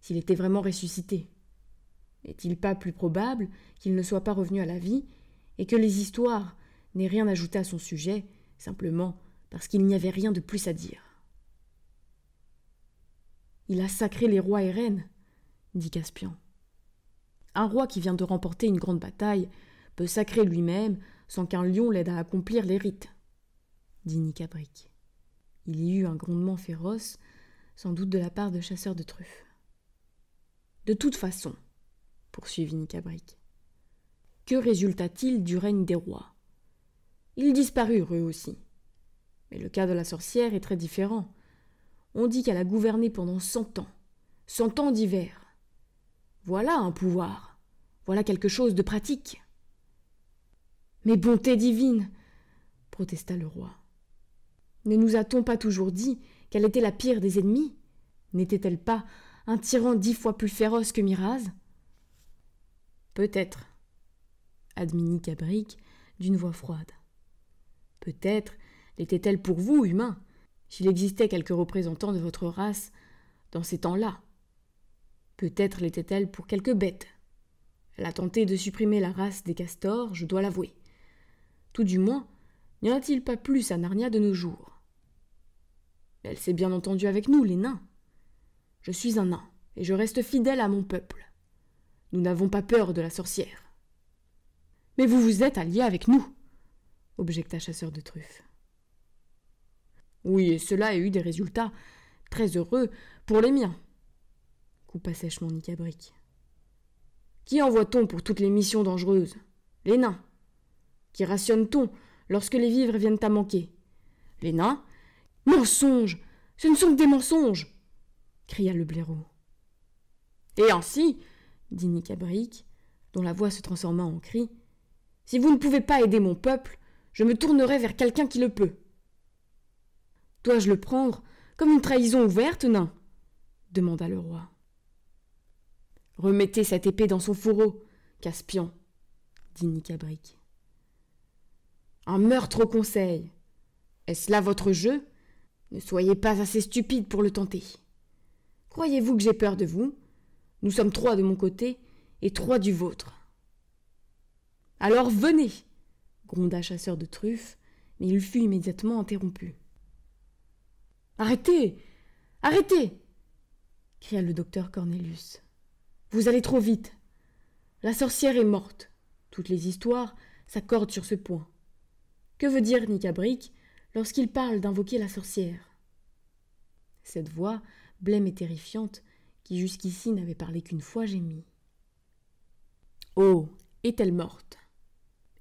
S'il était vraiment ressuscité, n'est-il pas plus probable qu'il ne soit pas revenu à la vie et que les histoires « N'ai rien ajouté à son sujet, simplement parce qu'il n'y avait rien de plus à dire. Il a sacré les rois et reines, dit Caspian. Un roi qui vient de remporter une grande bataille peut sacrer lui-même sans qu'un lion l'aide à accomplir les rites, dit Nicabric. Il y eut un grondement féroce, sans doute de la part de chasseurs de truffes. De toute façon, poursuivit Nicabric, que résulta-t-il du règne des rois ils disparurent eux aussi. Mais le cas de la sorcière est très différent. On dit qu'elle a gouverné pendant cent ans, cent ans d'hiver. Voilà un pouvoir, voilà quelque chose de pratique. Mais bonté divine protesta le roi. Ne nous a-t-on pas toujours dit qu'elle était la pire des ennemis N'était-elle pas un tyran dix fois plus féroce que Miraz Peut-être, admit Cabric d'une voix froide. Peut-être l'était-elle pour vous, humain, s'il existait quelque représentant de votre race dans ces temps-là. Peut-être l'était-elle pour quelque bête. Elle a tenté de supprimer la race des castors, je dois l'avouer. Tout du moins, n'y en a-t-il pas plus à Narnia de nos jours Elle s'est bien entendue avec nous, les nains. Je suis un nain, et je reste fidèle à mon peuple. Nous n'avons pas peur de la sorcière. Mais vous vous êtes alliés avec nous, objecta Chasseur de Truffes. Oui, et cela a eu des résultats très heureux pour les miens, coupa sèchement Nicabrique. Qui envoie-t-on pour toutes les missions dangereuses Les nains. Qui rationne-t-on lorsque les vivres viennent à manquer Les nains Mensonges Ce ne sont que des mensonges cria le blaireau. Et ainsi, dit Nicabrique, dont la voix se transforma en cri, si vous ne pouvez pas aider mon peuple, je me tournerai vers quelqu'un qui le peut. Dois-je le prendre comme une trahison ouverte, nain demanda le roi. Remettez cette épée dans son fourreau, Caspian, dit Nicabric. Un meurtre au conseil. Est-ce là votre jeu Ne soyez pas assez stupide pour le tenter. Croyez-vous que j'ai peur de vous Nous sommes trois de mon côté et trois du vôtre. Alors venez gronda chasseur de truffes, mais il fut immédiatement interrompu. Arrêtez Arrêtez cria le docteur Cornelius. Vous allez trop vite. La sorcière est morte. Toutes les histoires s'accordent sur ce point. Que veut dire Nicabric lorsqu'il parle d'invoquer la sorcière Cette voix, blême et terrifiante, qui jusqu'ici n'avait parlé qu'une fois, gémit. Oh, est-elle morte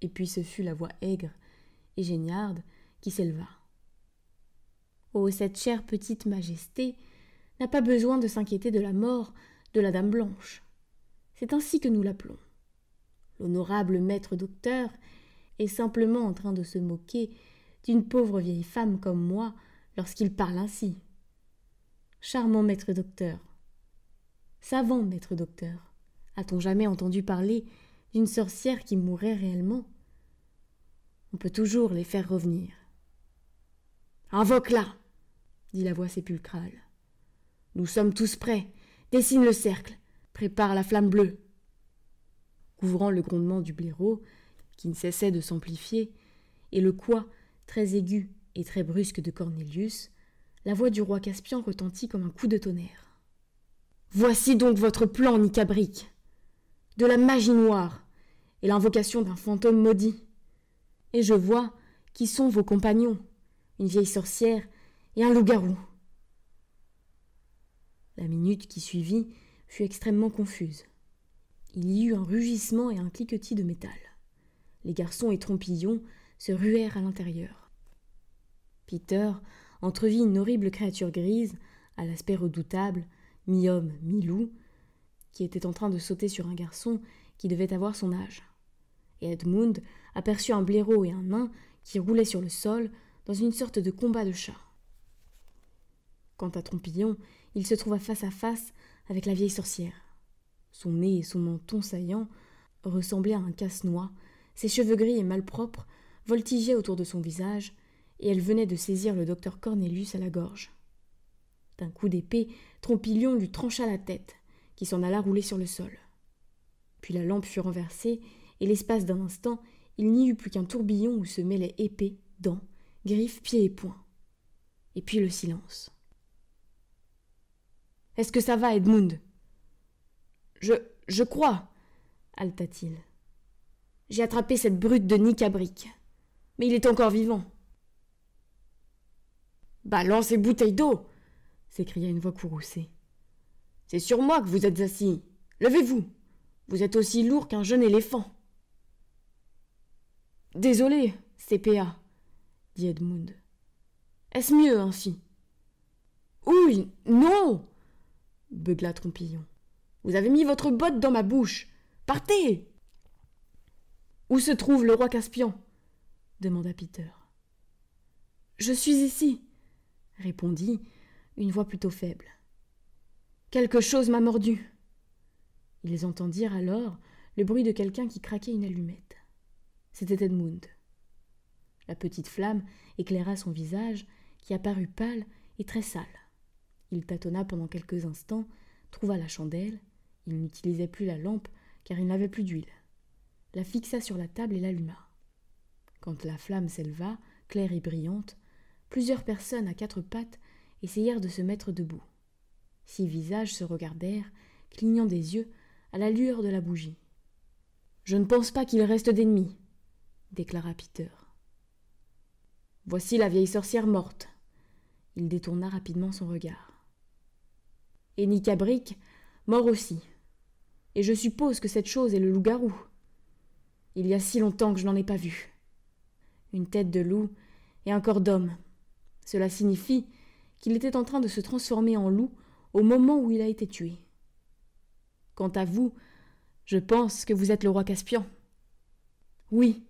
et puis ce fut la voix aigre et géniarde qui s'éleva. Oh, cette chère petite majesté n'a pas besoin de s'inquiéter de la mort de la Dame Blanche. C'est ainsi que nous l'appelons. L'honorable maître docteur est simplement en train de se moquer d'une pauvre vieille femme comme moi lorsqu'il parle ainsi. Charmant maître docteur. Savant maître docteur. A-t-on jamais entendu parler d'une sorcière qui mourait réellement. On peut toujours les faire revenir. Invoque-la dit la voix sépulcrale. Nous sommes tous prêts. Dessine le cercle. Prépare la flamme bleue. Couvrant le grondement du blaireau, qui ne cessait de s'amplifier, et le quoi très aigu et très brusque de Cornelius, la voix du roi Caspian retentit comme un coup de tonnerre. Voici donc votre plan, Nicabrique de la magie noire, et l'invocation d'un fantôme maudit. Et je vois qui sont vos compagnons, une vieille sorcière et un loup-garou. La minute qui suivit fut extrêmement confuse. Il y eut un rugissement et un cliquetis de métal. Les garçons et trompillons se ruèrent à l'intérieur. Peter entrevit une horrible créature grise, à l'aspect redoutable, mi-homme, mi-loup, qui était en train de sauter sur un garçon qui devait avoir son âge. Et Edmund aperçut un blaireau et un nain qui roulaient sur le sol dans une sorte de combat de chat. Quant à Trompillon, il se trouva face à face avec la vieille sorcière. Son nez et son menton saillant ressemblaient à un casse-noix, ses cheveux gris et malpropres voltigeaient autour de son visage, et elle venait de saisir le docteur Cornelius à la gorge. D'un coup d'épée, Trompillon lui trancha la tête qui s'en alla rouler sur le sol. Puis la lampe fut renversée, et l'espace d'un instant, il n'y eut plus qu'un tourbillon où se mêlaient épées, dents, griffes, pieds et poings. Et puis le silence. Est-ce que ça va, Edmund Je. je crois halta-t-il. J'ai attrapé cette brute de Nick Mais il est encore vivant. Balance et bouteille d'eau s'écria une voix courroucée. C'est sur moi que vous êtes assis. Levez-vous. Vous êtes aussi lourd qu'un jeune éléphant. Désolé, CPA, dit Edmund. Est-ce mieux ainsi Oui, non beugla Trompillon. Vous avez mis votre botte dans ma bouche. Partez Où se trouve le roi Caspian demanda Peter. Je suis ici, répondit une voix plutôt faible. Quelque chose m'a mordu. Ils entendirent alors le bruit de quelqu'un qui craquait une allumette. C'était Edmund. La petite flamme éclaira son visage, qui apparut pâle et très sale. Il tâtonna pendant quelques instants, trouva la chandelle, il n'utilisait plus la lampe car il n'avait plus d'huile, la fixa sur la table et l'alluma. Quand la flamme s'éleva, claire et brillante, plusieurs personnes à quatre pattes essayèrent de se mettre debout six visages se regardèrent, clignant des yeux, à la lueur de la bougie. Je ne pense pas qu'il reste d'ennemis, déclara Peter. Voici la vieille sorcière morte. Il détourna rapidement son regard. Et Nicabric, mort aussi. Et je suppose que cette chose est le loup-garou. Il y a si longtemps que je n'en ai pas vu. Une tête de loup et un corps d'homme. Cela signifie qu'il était en train de se transformer en loup au moment où il a été tué. Quant à vous, je pense que vous êtes le roi Caspian. Oui,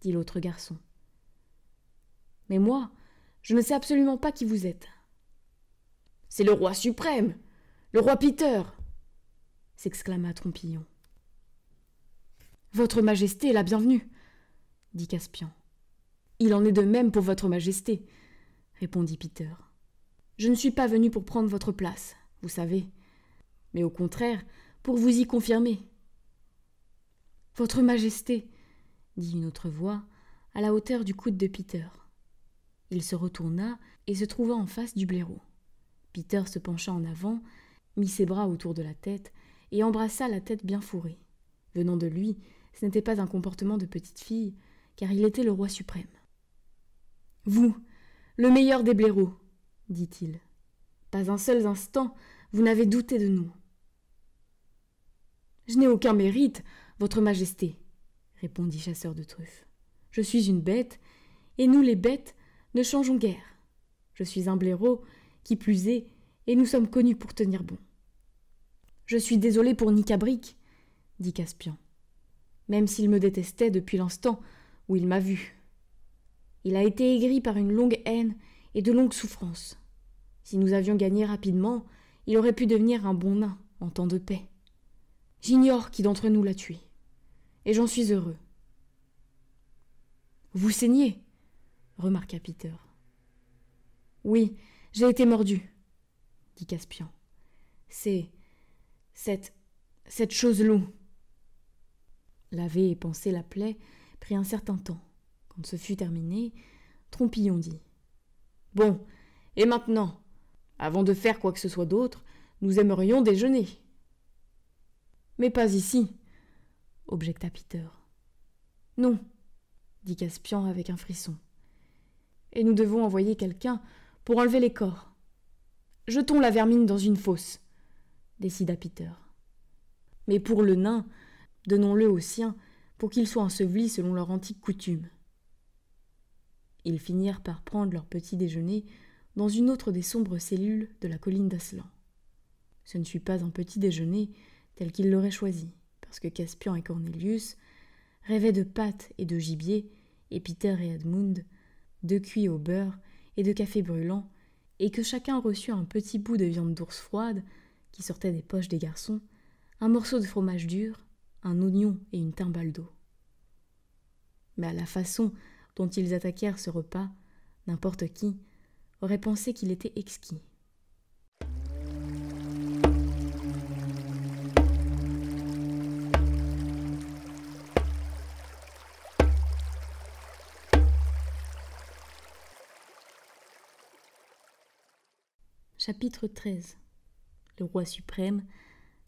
dit l'autre garçon. Mais moi, je ne sais absolument pas qui vous êtes. C'est le roi suprême, le roi Peter s'exclama Trompillon. Votre Majesté est la bienvenue, dit Caspian. Il en est de même pour Votre Majesté, répondit Peter. Je ne suis pas venu pour prendre votre place, vous savez, mais au contraire, pour vous y confirmer. Votre Majesté, dit une autre voix, à la hauteur du coude de Peter. Il se retourna et se trouva en face du blaireau. Peter se pencha en avant, mit ses bras autour de la tête et embrassa la tête bien fourrée. Venant de lui, ce n'était pas un comportement de petite fille, car il était le roi suprême. Vous, le meilleur des blaireaux, dit-il. Pas un seul instant, vous n'avez douté de nous. Je n'ai aucun mérite, Votre Majesté, répondit Chasseur de Truffes. Je suis une bête, et nous les bêtes ne changeons guère. Je suis un blaireau, qui plus est, et nous sommes connus pour tenir bon. Je suis désolé pour Nicabric, dit Caspian, même s'il me détestait depuis l'instant où il m'a vu. Il a été aigri par une longue haine et de longues souffrances. Si nous avions gagné rapidement, il aurait pu devenir un bon nain en temps de paix. J'ignore qui d'entre nous l'a tué, et j'en suis heureux. Vous saignez, remarqua Peter. Oui, j'ai été mordu, dit Caspian. C'est cette cette chose loup. Laver et panser la plaie prit un certain temps. Quand ce fut terminé, Trompillon dit. Bon, et maintenant Avant de faire quoi que ce soit d'autre, nous aimerions déjeuner. Mais pas ici, objecta Peter. Non, dit Caspian avec un frisson. Et nous devons envoyer quelqu'un pour enlever les corps. Jetons la vermine dans une fosse, décida Peter. Mais pour le nain, donnons-le aux siens pour qu'il soit enseveli selon leur antique coutume. Ils finirent par prendre leur petit déjeuner dans une autre des sombres cellules de la colline d'Aslan. Ce ne fut pas un petit déjeuner tel qu'ils l'auraient choisi, parce que Caspian et Cornelius rêvaient de pâtes et de gibier, et Peter et Edmund, de cuits au beurre et de café brûlant, et que chacun reçut un petit bout de viande d'ours froide qui sortait des poches des garçons, un morceau de fromage dur, un oignon et une timbale d'eau. Mais à la façon dont ils attaquèrent ce repas, n'importe qui aurait pensé qu'il était exquis. Chapitre 13 Le roi suprême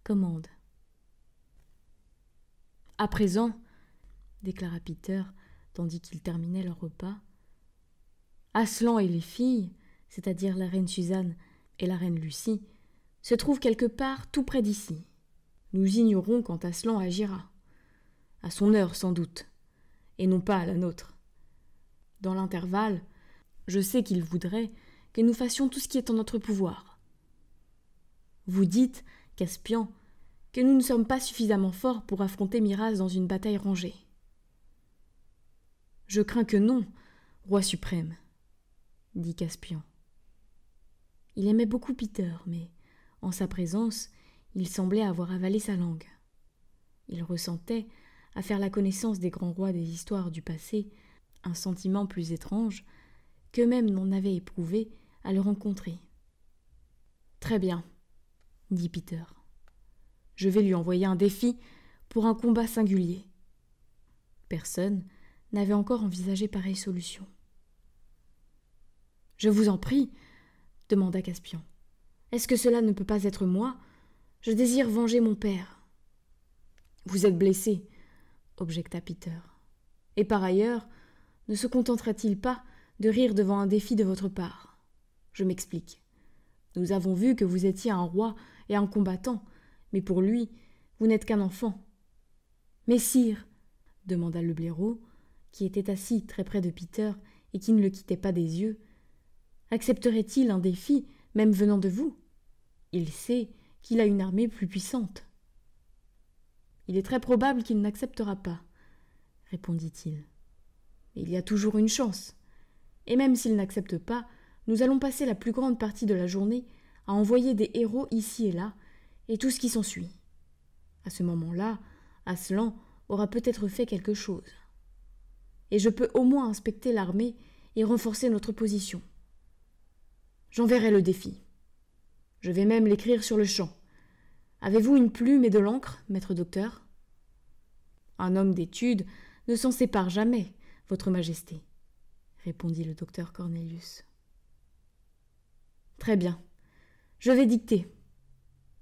commande. À présent, déclara Peter, tandis qu'ils terminaient leur repas. Aslan et les filles, c'est-à-dire la reine Suzanne et la reine Lucie, se trouvent quelque part tout près d'ici. Nous ignorons quand Aslan agira. À son heure, sans doute, et non pas à la nôtre. Dans l'intervalle, je sais qu'il voudrait que nous fassions tout ce qui est en notre pouvoir. Vous dites, Caspian, que nous ne sommes pas suffisamment forts pour affronter Miraz dans une bataille rangée. Je crains que non, roi suprême, dit Caspian. Il aimait beaucoup Peter, mais en sa présence, il semblait avoir avalé sa langue. Il ressentait, à faire la connaissance des grands rois des histoires du passé, un sentiment plus étrange qu'eux-mêmes n'en avaient éprouvé à le rencontrer. Très bien, dit Peter. Je vais lui envoyer un défi pour un combat singulier. Personne, n'avait encore envisagé pareille solution. Je vous en prie, demanda Caspian. Est-ce que cela ne peut pas être moi Je désire venger mon père. Vous êtes blessé, objecta Peter. Et par ailleurs, ne se contentera-t-il pas de rire devant un défi de votre part Je m'explique. Nous avons vu que vous étiez un roi et un combattant, mais pour lui, vous n'êtes qu'un enfant. Mais sire, demanda le blaireau, qui était assis très près de Peter et qui ne le quittait pas des yeux, accepterait-il un défi, même venant de vous Il sait qu'il a une armée plus puissante. Il est très probable qu'il n'acceptera pas, répondit-il. Il y a toujours une chance. Et même s'il n'accepte pas, nous allons passer la plus grande partie de la journée à envoyer des héros ici et là, et tout ce qui s'ensuit. À ce moment-là, Aslan aura peut-être fait quelque chose et je peux au moins inspecter l'armée et renforcer notre position. J'enverrai le défi. Je vais même l'écrire sur le champ. Avez-vous une plume et de l'encre, maître docteur Un homme d'étude ne s'en sépare jamais, Votre Majesté, répondit le docteur Cornelius. Très bien. Je vais dicter,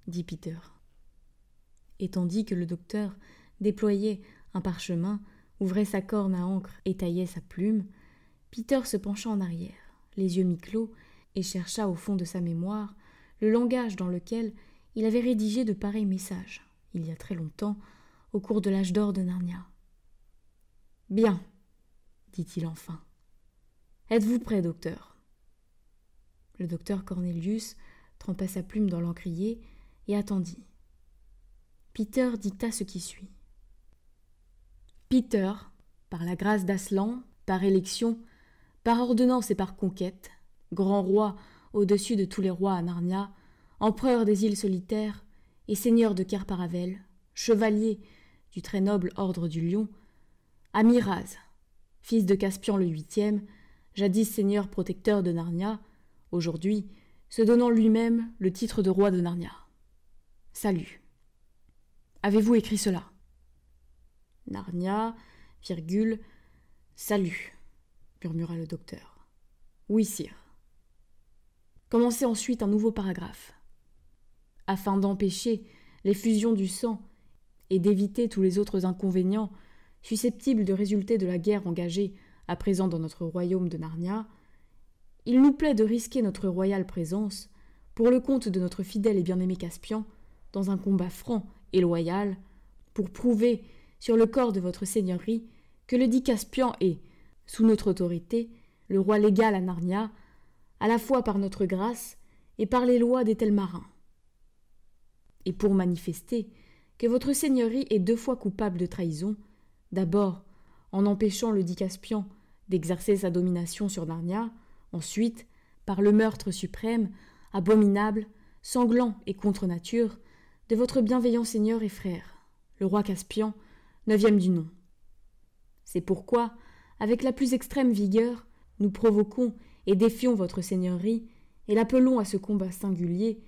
dit Peter. Et tandis que le docteur déployait un parchemin ouvrait sa corne à encre et taillait sa plume, Peter se pencha en arrière, les yeux mi-clos, et chercha au fond de sa mémoire le langage dans lequel il avait rédigé de pareils messages, il y a très longtemps, au cours de l'âge d'or de Narnia. Bien, dit-il enfin. Êtes-vous prêt, docteur Le docteur Cornelius trempa sa plume dans l'encrier et attendit. Peter dicta ce qui suit. Peter, par la grâce d'Aslan, par élection, par ordonnance et par conquête, grand roi au-dessus de tous les rois à Narnia, empereur des îles solitaires et seigneur de Kerparavel, chevalier du très noble ordre du Lion, Amiraz, fils de Caspian le VIIIe, jadis seigneur protecteur de Narnia, aujourd'hui se donnant lui-même le titre de roi de Narnia. Salut. Avez-vous écrit cela Narnia, virgule. Salut, murmura le docteur. Oui, sire. Commencez ensuite un nouveau paragraphe. Afin d'empêcher l'effusion du sang et d'éviter tous les autres inconvénients susceptibles de résulter de la guerre engagée à présent dans notre royaume de Narnia, il nous plaît de risquer notre royale présence pour le compte de notre fidèle et bien-aimé Caspian dans un combat franc et loyal pour prouver sur le corps de votre seigneurie, que le dit Caspian est, sous notre autorité, le roi légal à Narnia, à la fois par notre grâce et par les lois des tels marins. Et pour manifester que votre seigneurie est deux fois coupable de trahison, d'abord en empêchant le dit Caspian d'exercer sa domination sur Narnia, ensuite par le meurtre suprême, abominable, sanglant et contre nature, de votre bienveillant seigneur et frère, le roi Caspian, neuvième du nom. C'est pourquoi, avec la plus extrême vigueur, nous provoquons et défions votre seigneurie, et l'appelons à ce combat singulier,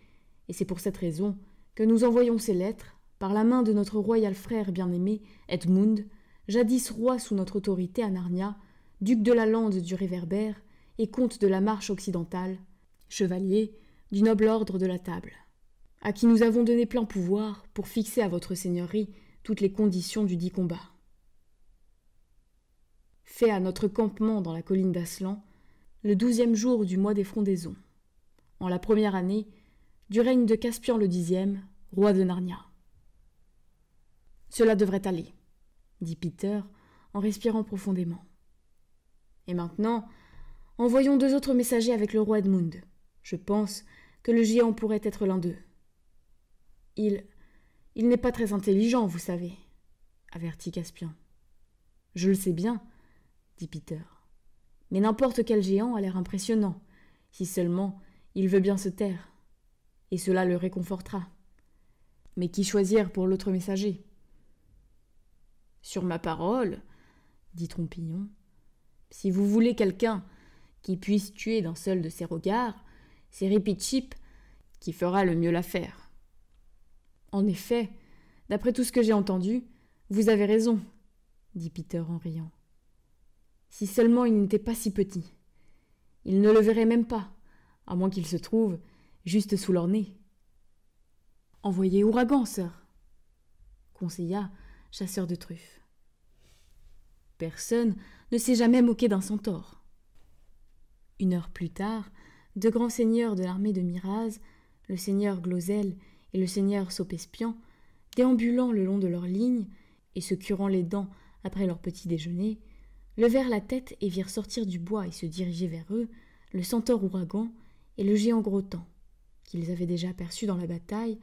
et c'est pour cette raison que nous envoyons ces lettres, par la main de notre royal frère bien-aimé, Edmund, jadis roi sous notre autorité à Narnia, duc de la lande du réverbère et comte de la marche occidentale, chevalier du noble ordre de la table, à qui nous avons donné plein pouvoir pour fixer à votre seigneurie toutes les conditions du dit combat. Fait à notre campement dans la colline d'Aslan, le douzième jour du mois des frondaisons, en la première année du règne de Caspian le dixième, roi de Narnia. Cela devrait aller, dit Peter en respirant profondément. Et maintenant, envoyons deux autres messagers avec le roi Edmund. Je pense que le géant pourrait être l'un d'eux. Il il n'est pas très intelligent, vous savez, avertit Caspian. Je le sais bien, dit Peter. Mais n'importe quel géant a l'air impressionnant, si seulement il veut bien se taire, et cela le réconfortera. Mais qui choisir pour l'autre messager Sur ma parole, dit Trompillon, si vous voulez quelqu'un qui puisse tuer d'un seul de ses regards, c'est Ripitchip qui fera le mieux l'affaire. En effet, d'après tout ce que j'ai entendu, vous avez raison, dit Peter en riant. Si seulement il n'était pas si petit. Il ne le verrait même pas, à moins qu'il se trouve juste sous leur nez. Envoyez ouragan, sœur, conseilla chasseur de truffes. Personne ne s'est jamais moqué d'un centaure. Une heure plus tard, deux grands seigneurs de l'armée de Miraz, le seigneur Glosel et le seigneur sopespion déambulant le long de leur ligne et se curant les dents après leur petit déjeuner, levèrent la tête et virent sortir du bois et se diriger vers eux le centaure ouragan et le géant Grotan, qu'ils avaient déjà aperçu dans la bataille,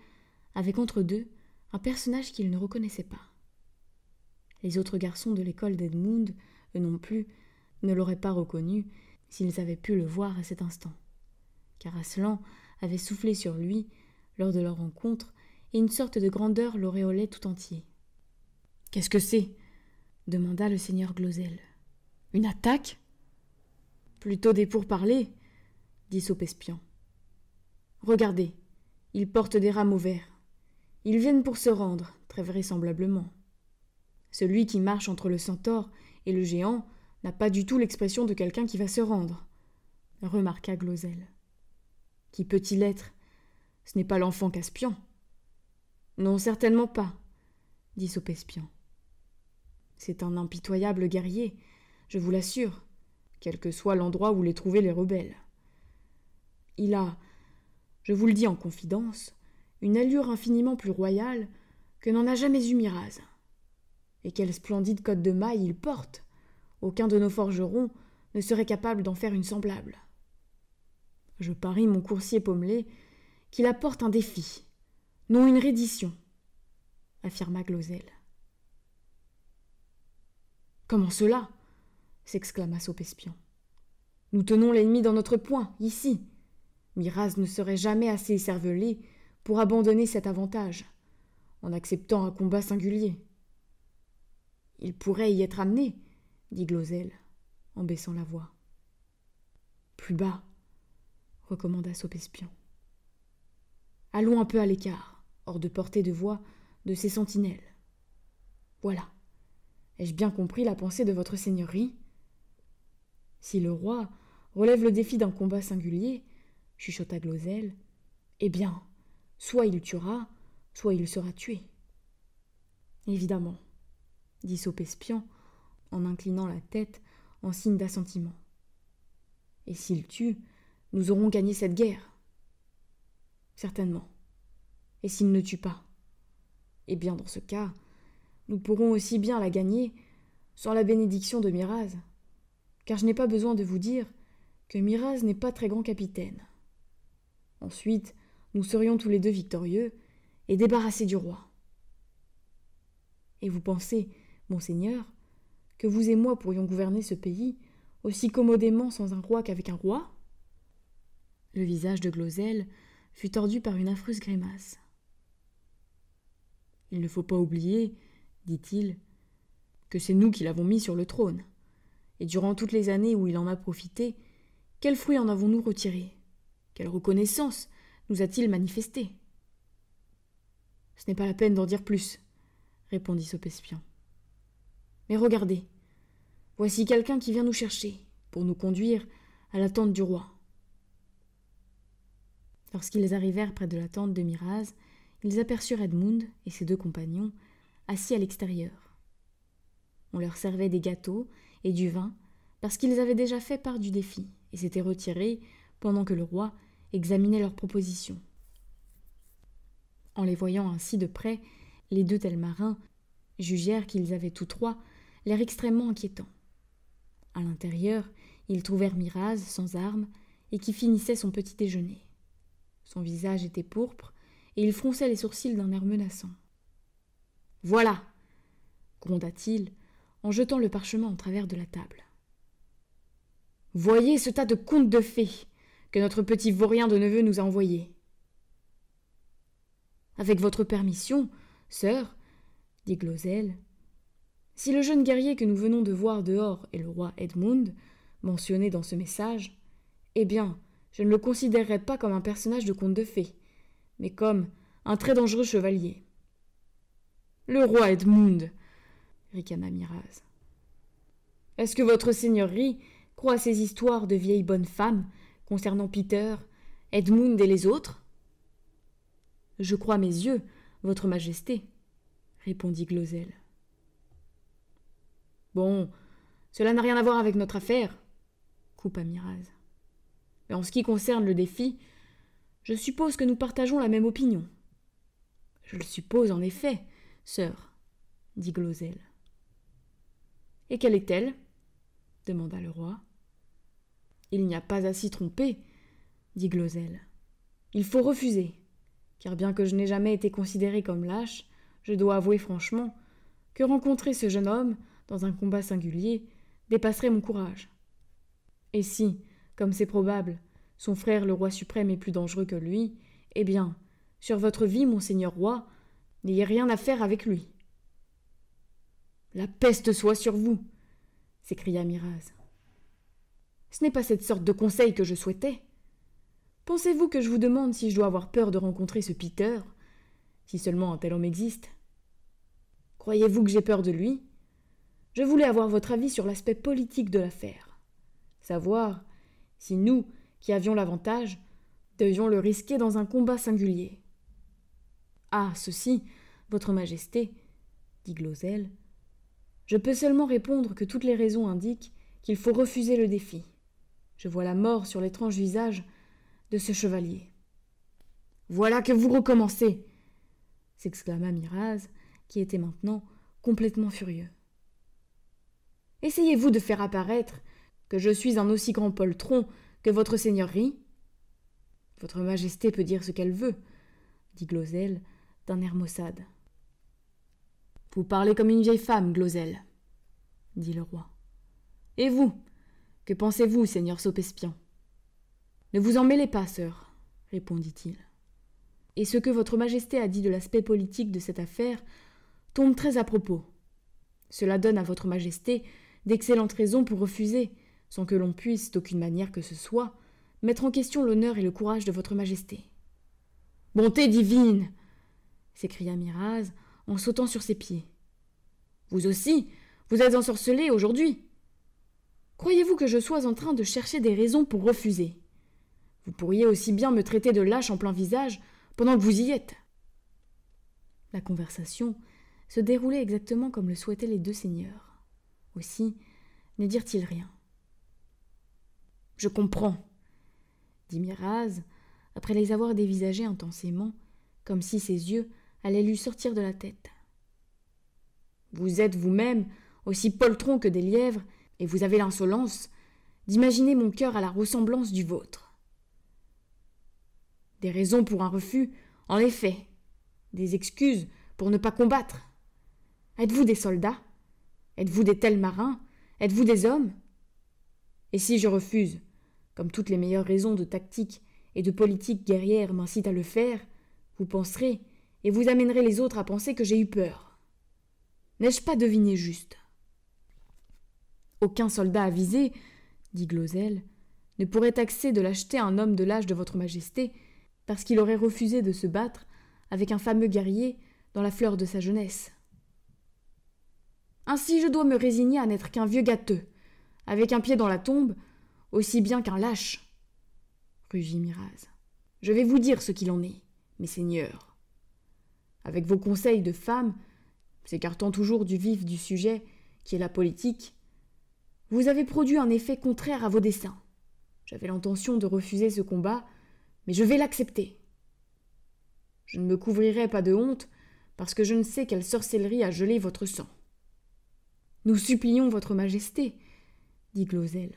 avec entre d'eux un personnage qu'ils ne reconnaissaient pas. Les autres garçons de l'école d'Edmund, eux non plus, ne l'auraient pas reconnu s'ils avaient pu le voir à cet instant. Car Aslan avait soufflé sur lui lors de leur rencontre, et une sorte de grandeur l'auréolait tout entier. Qu'est-ce que c'est demanda le seigneur Glosel. Une attaque Plutôt des pourparlers, dit Saupespian. Regardez, ils portent des rames verts. Ils viennent pour se rendre, très vraisemblablement. Celui qui marche entre le centaure et le géant n'a pas du tout l'expression de quelqu'un qui va se rendre, remarqua Glosel. Qui peut-il être ce n'est pas l'enfant Caspian. Non, certainement pas, dit Sopespian. « C'est un impitoyable guerrier, je vous l'assure, quel que soit l'endroit où les trouvaient les rebelles. Il a, je vous le dis en confidence, une allure infiniment plus royale que n'en a jamais eu Miraz. Et quelle splendide cotte de maille il porte Aucun de nos forgerons ne serait capable d'en faire une semblable. Je parie mon coursier pommelé qu'il apporte un défi, non une reddition, affirma Glosel. Comment cela s'exclama Sopespian. « Nous tenons l'ennemi dans notre poing, ici. Miraz ne serait jamais assez écervelé pour abandonner cet avantage, en acceptant un combat singulier. Il pourrait y être amené, dit Glosel, en baissant la voix. Plus bas, recommanda Sopespian. Allons un peu à l'écart, hors de portée de voix de ces sentinelles. Voilà. Ai-je bien compris la pensée de votre seigneurie Si le roi relève le défi d'un combat singulier, chuchota Glosel, eh bien, soit il tuera, soit il sera tué. Évidemment, dit Sopespian en inclinant la tête en signe d'assentiment. Et s'il tue, nous aurons gagné cette guerre certainement. Et s'il ne tue pas Eh bien, dans ce cas, nous pourrons aussi bien la gagner sans la bénédiction de Miraz. Car je n'ai pas besoin de vous dire que Miraz n'est pas très grand capitaine. Ensuite, nous serions tous les deux victorieux et débarrassés du roi. Et vous pensez, monseigneur, que vous et moi pourrions gouverner ce pays aussi commodément sans un roi qu'avec un roi Le visage de Glosel fut tordu par une affreuse grimace. Il ne faut pas oublier, dit-il, que c'est nous qui l'avons mis sur le trône. Et durant toutes les années où il en a profité, quel fruit en avons-nous retiré Quelle reconnaissance nous a-t-il manifestée Ce n'est pas la peine d'en dire plus, répondit Sopespian. « Mais regardez, voici quelqu'un qui vient nous chercher pour nous conduire à la tente du roi. Lorsqu'ils arrivèrent près de la tente de Miraz, ils aperçurent Edmund et ses deux compagnons assis à l'extérieur. On leur servait des gâteaux et du vin parce qu'ils avaient déjà fait part du défi et s'étaient retirés pendant que le roi examinait leurs propositions. En les voyant ainsi de près, les deux tels marins jugèrent qu'ils avaient tous trois l'air extrêmement inquiétant. À l'intérieur, ils trouvèrent Miraz sans armes et qui finissait son petit déjeuner. Son visage était pourpre, et il fronçait les sourcils d'un air menaçant. Voilà gronda-t-il en jetant le parchemin en travers de la table. Voyez ce tas de contes de fées que notre petit vaurien de neveu nous a envoyés. Avec votre permission, sœur, dit Glosel, si le jeune guerrier que nous venons de voir dehors est le roi Edmund, mentionné dans ce message, eh bien, je ne le considérerais pas comme un personnage de conte de fées, mais comme un très dangereux chevalier. Le roi Edmund ricana Miraz. Est-ce que votre seigneurie croit ces histoires de vieilles bonnes femmes concernant Peter, Edmund et les autres Je crois mes yeux, votre majesté, répondit Glosel. Bon, cela n'a rien à voir avec notre affaire, coupa Miraz. Mais en ce qui concerne le défi, je suppose que nous partageons la même opinion. Je le suppose en effet, sœur, dit Glosel. Et quelle est-elle demanda le roi. Il n'y a pas à s'y tromper, dit Glozel. Il faut refuser, car bien que je n'ai jamais été considéré comme lâche, je dois avouer franchement que rencontrer ce jeune homme, dans un combat singulier, dépasserait mon courage. Et si, comme c'est probable, son frère le roi suprême est plus dangereux que lui, eh bien, sur votre vie, monseigneur roi, n'ayez rien à faire avec lui. La peste soit sur vous s'écria Miraz. Ce n'est pas cette sorte de conseil que je souhaitais. Pensez-vous que je vous demande si je dois avoir peur de rencontrer ce Peter Si seulement un tel homme existe. Croyez-vous que j'ai peur de lui Je voulais avoir votre avis sur l'aspect politique de l'affaire. Savoir si nous, qui avions l'avantage, devions le risquer dans un combat singulier. Ah, ceci, Votre Majesté, dit Glosel, je peux seulement répondre que toutes les raisons indiquent qu'il faut refuser le défi. Je vois la mort sur l'étrange visage de ce chevalier. Voilà que vous recommencez s'exclama Miraz, qui était maintenant complètement furieux. Essayez-vous de faire apparaître que je suis un aussi grand poltron que votre seigneurie Votre Majesté peut dire ce qu'elle veut, dit Glosel d'un air maussade. Vous parlez comme une vieille femme, Glosel, dit le roi. Et vous Que pensez-vous, seigneur Sopespian ?— Ne vous en mêlez pas, sœur, répondit-il. Et ce que votre Majesté a dit de l'aspect politique de cette affaire tombe très à propos. Cela donne à votre Majesté d'excellentes raisons pour refuser, sans que l'on puisse, d'aucune manière que ce soit, mettre en question l'honneur et le courage de votre majesté. Bonté divine s'écria Miraz en sautant sur ses pieds. Vous aussi, vous êtes ensorcelé aujourd'hui. Croyez-vous que je sois en train de chercher des raisons pour refuser Vous pourriez aussi bien me traiter de lâche en plein visage pendant que vous y êtes. La conversation se déroulait exactement comme le souhaitaient les deux seigneurs. Aussi ne dirent-ils rien. Je comprends, dit Miraz, après les avoir dévisagés intensément, comme si ses yeux allaient lui sortir de la tête. Vous êtes vous-même aussi poltron que des lièvres, et vous avez l'insolence d'imaginer mon cœur à la ressemblance du vôtre. Des raisons pour un refus, en effet, des excuses pour ne pas combattre. Êtes-vous des soldats Êtes-vous des tels marins Êtes-vous des hommes Et si je refuse comme toutes les meilleures raisons de tactique et de politique guerrière m'incitent à le faire, vous penserez, et vous amènerez les autres à penser que j'ai eu peur. N'ai-je pas deviné juste Aucun soldat avisé, dit Glosel, ne pourrait taxer de l'acheter un homme de l'âge de votre majesté, parce qu'il aurait refusé de se battre avec un fameux guerrier dans la fleur de sa jeunesse. Ainsi je dois me résigner à n'être qu'un vieux gâteux, avec un pied dans la tombe aussi bien qu'un lâche, rugit Miraz. Je vais vous dire ce qu'il en est, mes seigneurs. Avec vos conseils de femme, s'écartant toujours du vif du sujet, qui est la politique, vous avez produit un effet contraire à vos desseins. J'avais l'intention de refuser ce combat, mais je vais l'accepter. Je ne me couvrirai pas de honte, parce que je ne sais quelle sorcellerie a gelé votre sang. Nous supplions votre majesté, dit Glosel,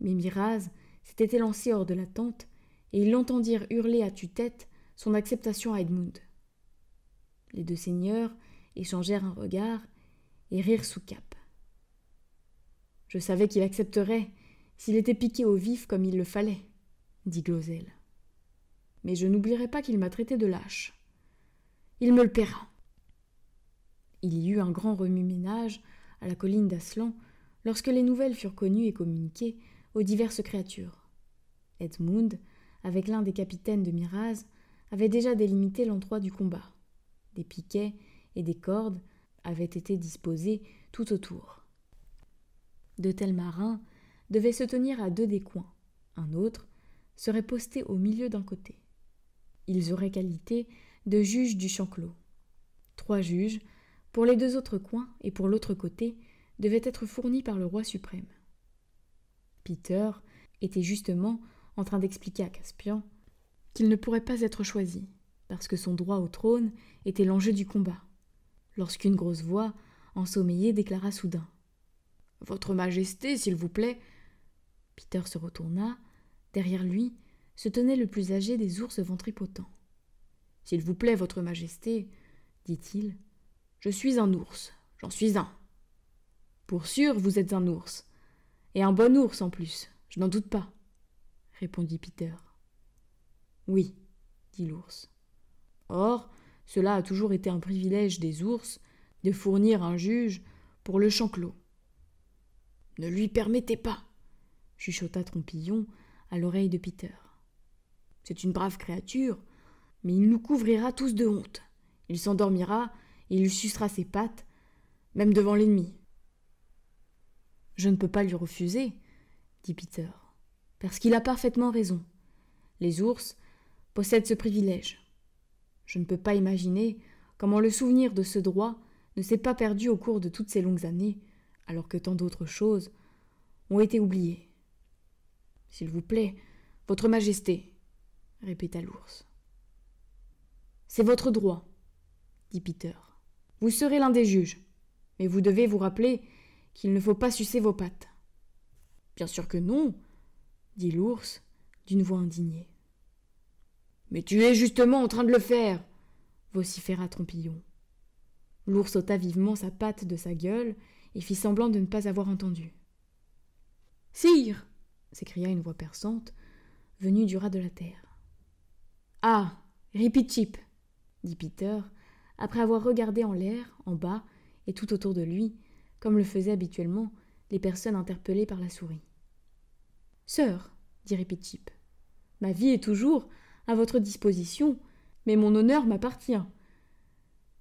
mais Miraz s'était élancé hors de la tente, et ils l'entendirent hurler à tue-tête son acceptation à Edmund. Les deux seigneurs échangèrent un regard et rirent sous cap. Je savais qu'il accepterait s'il était piqué au vif comme il le fallait, dit Glosel. Mais je n'oublierai pas qu'il m'a traité de lâche. Il me le paiera. Il y eut un grand remue-ménage à la colline d'Aslan lorsque les nouvelles furent connues et communiquées aux diverses créatures. Edmund, avec l'un des capitaines de Miraz, avait déjà délimité l'endroit du combat. Des piquets et des cordes avaient été disposés tout autour. De tels marins devaient se tenir à deux des coins. Un autre serait posté au milieu d'un côté. Ils auraient qualité de juges du champ clos. Trois juges, pour les deux autres coins et pour l'autre côté, devaient être fournis par le roi suprême. Peter était justement en train d'expliquer à Caspian qu'il ne pourrait pas être choisi, parce que son droit au trône était l'enjeu du combat, lorsqu'une grosse voix, ensommeillée, déclara soudain Votre Majesté, s'il vous plaît Peter se retourna. Derrière lui se tenait le plus âgé des ours ventripotents. S'il vous plaît, Votre Majesté, dit-il, je suis un ours, j'en suis un. Pour sûr, vous êtes un ours, et un bon ours en plus, je n'en doute pas, répondit Peter. Oui, dit l'ours. Or, cela a toujours été un privilège des ours de fournir un juge pour le champ Ne lui permettez pas, chuchota Trompillon à l'oreille de Peter. C'est une brave créature, mais il nous couvrira tous de honte. Il s'endormira et il sucera ses pattes, même devant l'ennemi. Je ne peux pas lui refuser, dit Peter, parce qu'il a parfaitement raison. Les ours possèdent ce privilège. Je ne peux pas imaginer comment le souvenir de ce droit ne s'est pas perdu au cours de toutes ces longues années, alors que tant d'autres choses ont été oubliées. S'il vous plaît, Votre Majesté, répéta l'ours. C'est votre droit, dit Peter. Vous serez l'un des juges, mais vous devez vous rappeler qu'il ne faut pas sucer vos pattes. Bien sûr que non, dit l'ours d'une voix indignée. Mais tu es justement en train de le faire, vociféra Trompillon. L'ours ôta vivement sa patte de sa gueule et fit semblant de ne pas avoir entendu. Sire s'écria une voix perçante, venue du ras de la terre. Ah Ripitchip dit Peter, après avoir regardé en l'air, en bas et tout autour de lui, comme le faisaient habituellement les personnes interpellées par la souris. Sœur, dit Chip, ma vie est toujours à votre disposition, mais mon honneur m'appartient.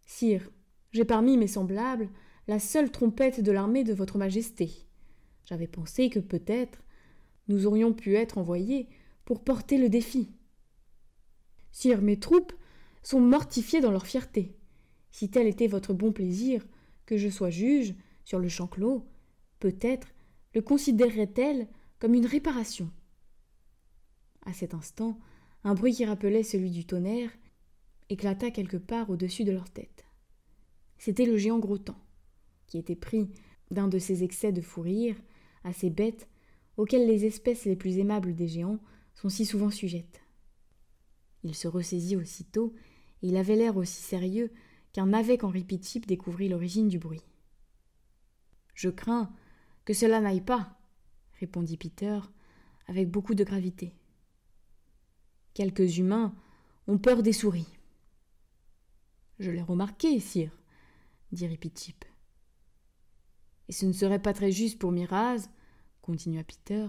Sire, j'ai parmi mes semblables la seule trompette de l'armée de votre majesté. J'avais pensé que peut-être nous aurions pu être envoyés pour porter le défi. Sire, mes troupes sont mortifiées dans leur fierté. Si tel était votre bon plaisir, que je sois juge, sur le champ clos, peut-être le considérerait elle comme une réparation. À cet instant, un bruit qui rappelait celui du tonnerre éclata quelque part au-dessus de leur tête. C'était le géant Grotan, qui était pris d'un de ces excès de fou rire, ces bêtes, auxquelles les espèces les plus aimables des géants sont si souvent sujettes. Il se ressaisit aussitôt, et il avait l'air aussi sérieux qu'un navet henri Pitchip découvrit l'origine du bruit. Je crains que cela n'aille pas, répondit Peter avec beaucoup de gravité. Quelques humains ont peur des souris. Je l'ai remarqué, sire, dit Ripitchip. Et ce ne serait pas très juste pour Miraz, continua Peter,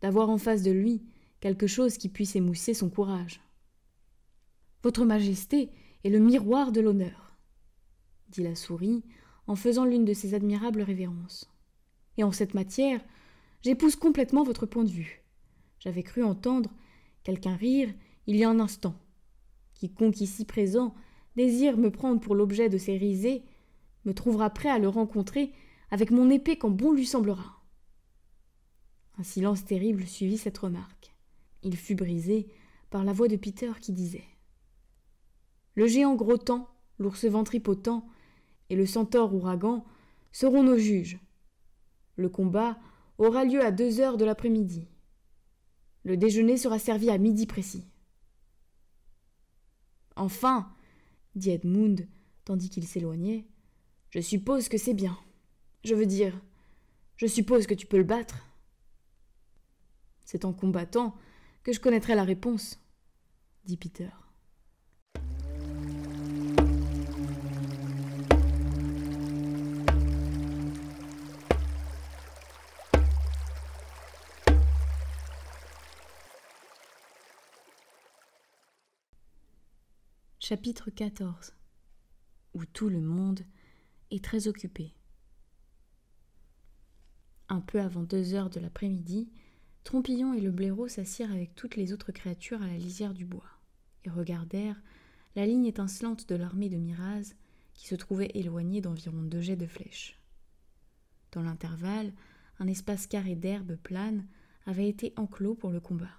d'avoir en face de lui quelque chose qui puisse émousser son courage. Votre Majesté est le miroir de l'honneur, dit la souris en faisant l'une de ces admirables révérences. Et en cette matière, j'épouse complètement votre point de vue. J'avais cru entendre quelqu'un rire il y a un instant. Quiconque ici présent désire me prendre pour l'objet de ses risées me trouvera prêt à le rencontrer avec mon épée quand bon lui semblera. Un silence terrible suivit cette remarque. Il fut brisé par la voix de Peter qui disait Le géant grottant, l'ours ventripotent, et le centaure ouragan seront nos juges. Le combat aura lieu à deux heures de l'après-midi. Le déjeuner sera servi à midi précis. Enfin, dit Edmund, tandis qu'il s'éloignait, je suppose que c'est bien. Je veux dire, je suppose que tu peux le battre. C'est en combattant que je connaîtrai la réponse, dit Peter. Chapitre 14 Où tout le monde est très occupé. Un peu avant deux heures de l'après-midi, Trompillon et le blaireau s'assirent avec toutes les autres créatures à la lisière du bois et regardèrent la ligne étincelante de l'armée de Miraz qui se trouvait éloignée d'environ deux jets de flèches. Dans l'intervalle, un espace carré d'herbe plane avait été enclos pour le combat.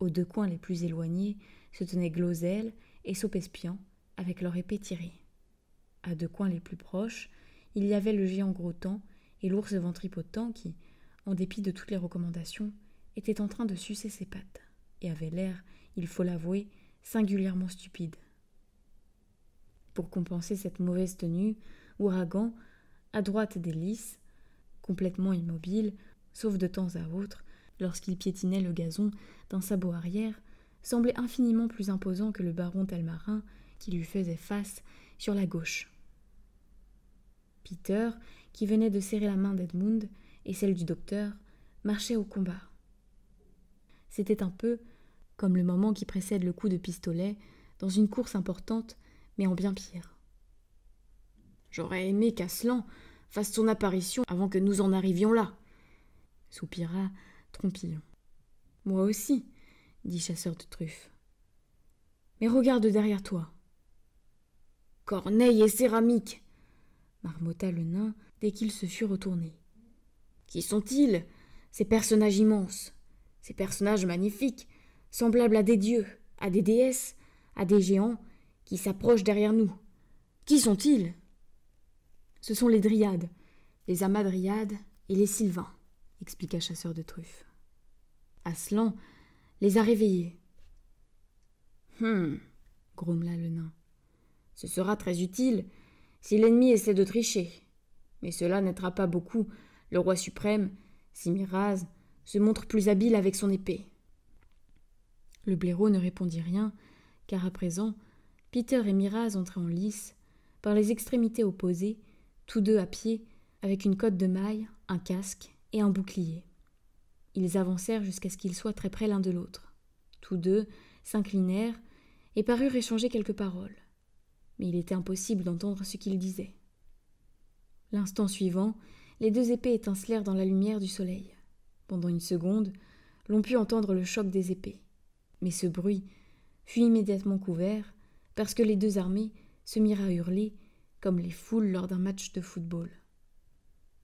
Aux deux coins les plus éloignés se tenaient Glosel et Sopespian avec leur épée tirée. À deux coins les plus proches, il y avait le géant Grotan et l'ours ventripotent qui, en dépit de toutes les recommandations, était en train de sucer ses pattes et avait l'air, il faut l'avouer, singulièrement stupide. Pour compenser cette mauvaise tenue, Ouragan, à droite des lys, complètement immobile, sauf de temps à autre, lorsqu'il piétinait le gazon d'un sabot arrière, semblait infiniment plus imposant que le baron Talmarin qui lui faisait face sur la gauche. Peter, qui venait de serrer la main d'Edmund et celle du docteur, marchait au combat. C'était un peu comme le moment qui précède le coup de pistolet dans une course importante, mais en bien pire. J'aurais aimé qu'Aslan fasse son apparition avant que nous en arrivions là, soupira Trompillon. Moi aussi, dit Chasseur de Truffes. Mais regarde derrière toi. Corneille et céramique marmotta le nain dès qu'il se fut retourné. Qui sont-ils, ces personnages immenses, ces personnages magnifiques, semblables à des dieux, à des déesses, à des géants, qui s'approchent derrière nous Qui sont-ils Ce sont les dryades, les amadryades et les sylvains expliqua Chasseur de Truffes. Aslan les a réveillés. Hum, grommela le nain. Ce sera très utile si l'ennemi essaie de tricher. Mais cela n'aidera pas beaucoup le roi suprême, si se montre plus habile avec son épée. Le blaireau ne répondit rien, car à présent, Peter et Miraz entraient en lice, par les extrémités opposées, tous deux à pied, avec une cotte de maille, un casque et un bouclier. Ils avancèrent jusqu'à ce qu'ils soient très près l'un de l'autre. Tous deux s'inclinèrent et parurent échanger quelques paroles. Mais il était impossible d'entendre ce qu'ils disaient. L'instant suivant, les deux épées étincelèrent dans la lumière du soleil. Pendant une seconde, l'on put entendre le choc des épées. Mais ce bruit fut immédiatement couvert parce que les deux armées se mirent à hurler comme les foules lors d'un match de football.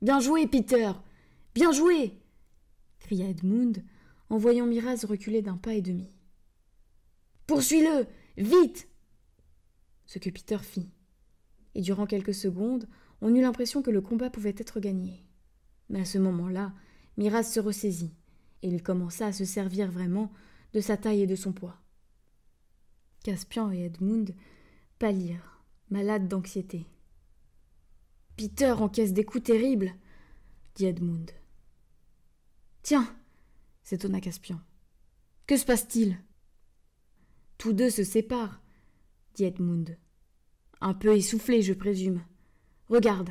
Bien joué, Peter Bien joué cria Edmund en voyant Miraz reculer d'un pas et demi. Poursuis-le Vite Ce que Peter fit. Et durant quelques secondes, on eut l'impression que le combat pouvait être gagné. Mais à ce moment-là, Miraz se ressaisit et il commença à se servir vraiment de sa taille et de son poids. Caspian et Edmund pâlirent, malades d'anxiété. Peter encaisse des coups terribles, dit Edmund. Tiens s'étonna Caspian. Que se passe-t-il Tous deux se séparent, dit Edmund. Un peu essoufflé, je présume. Regarde.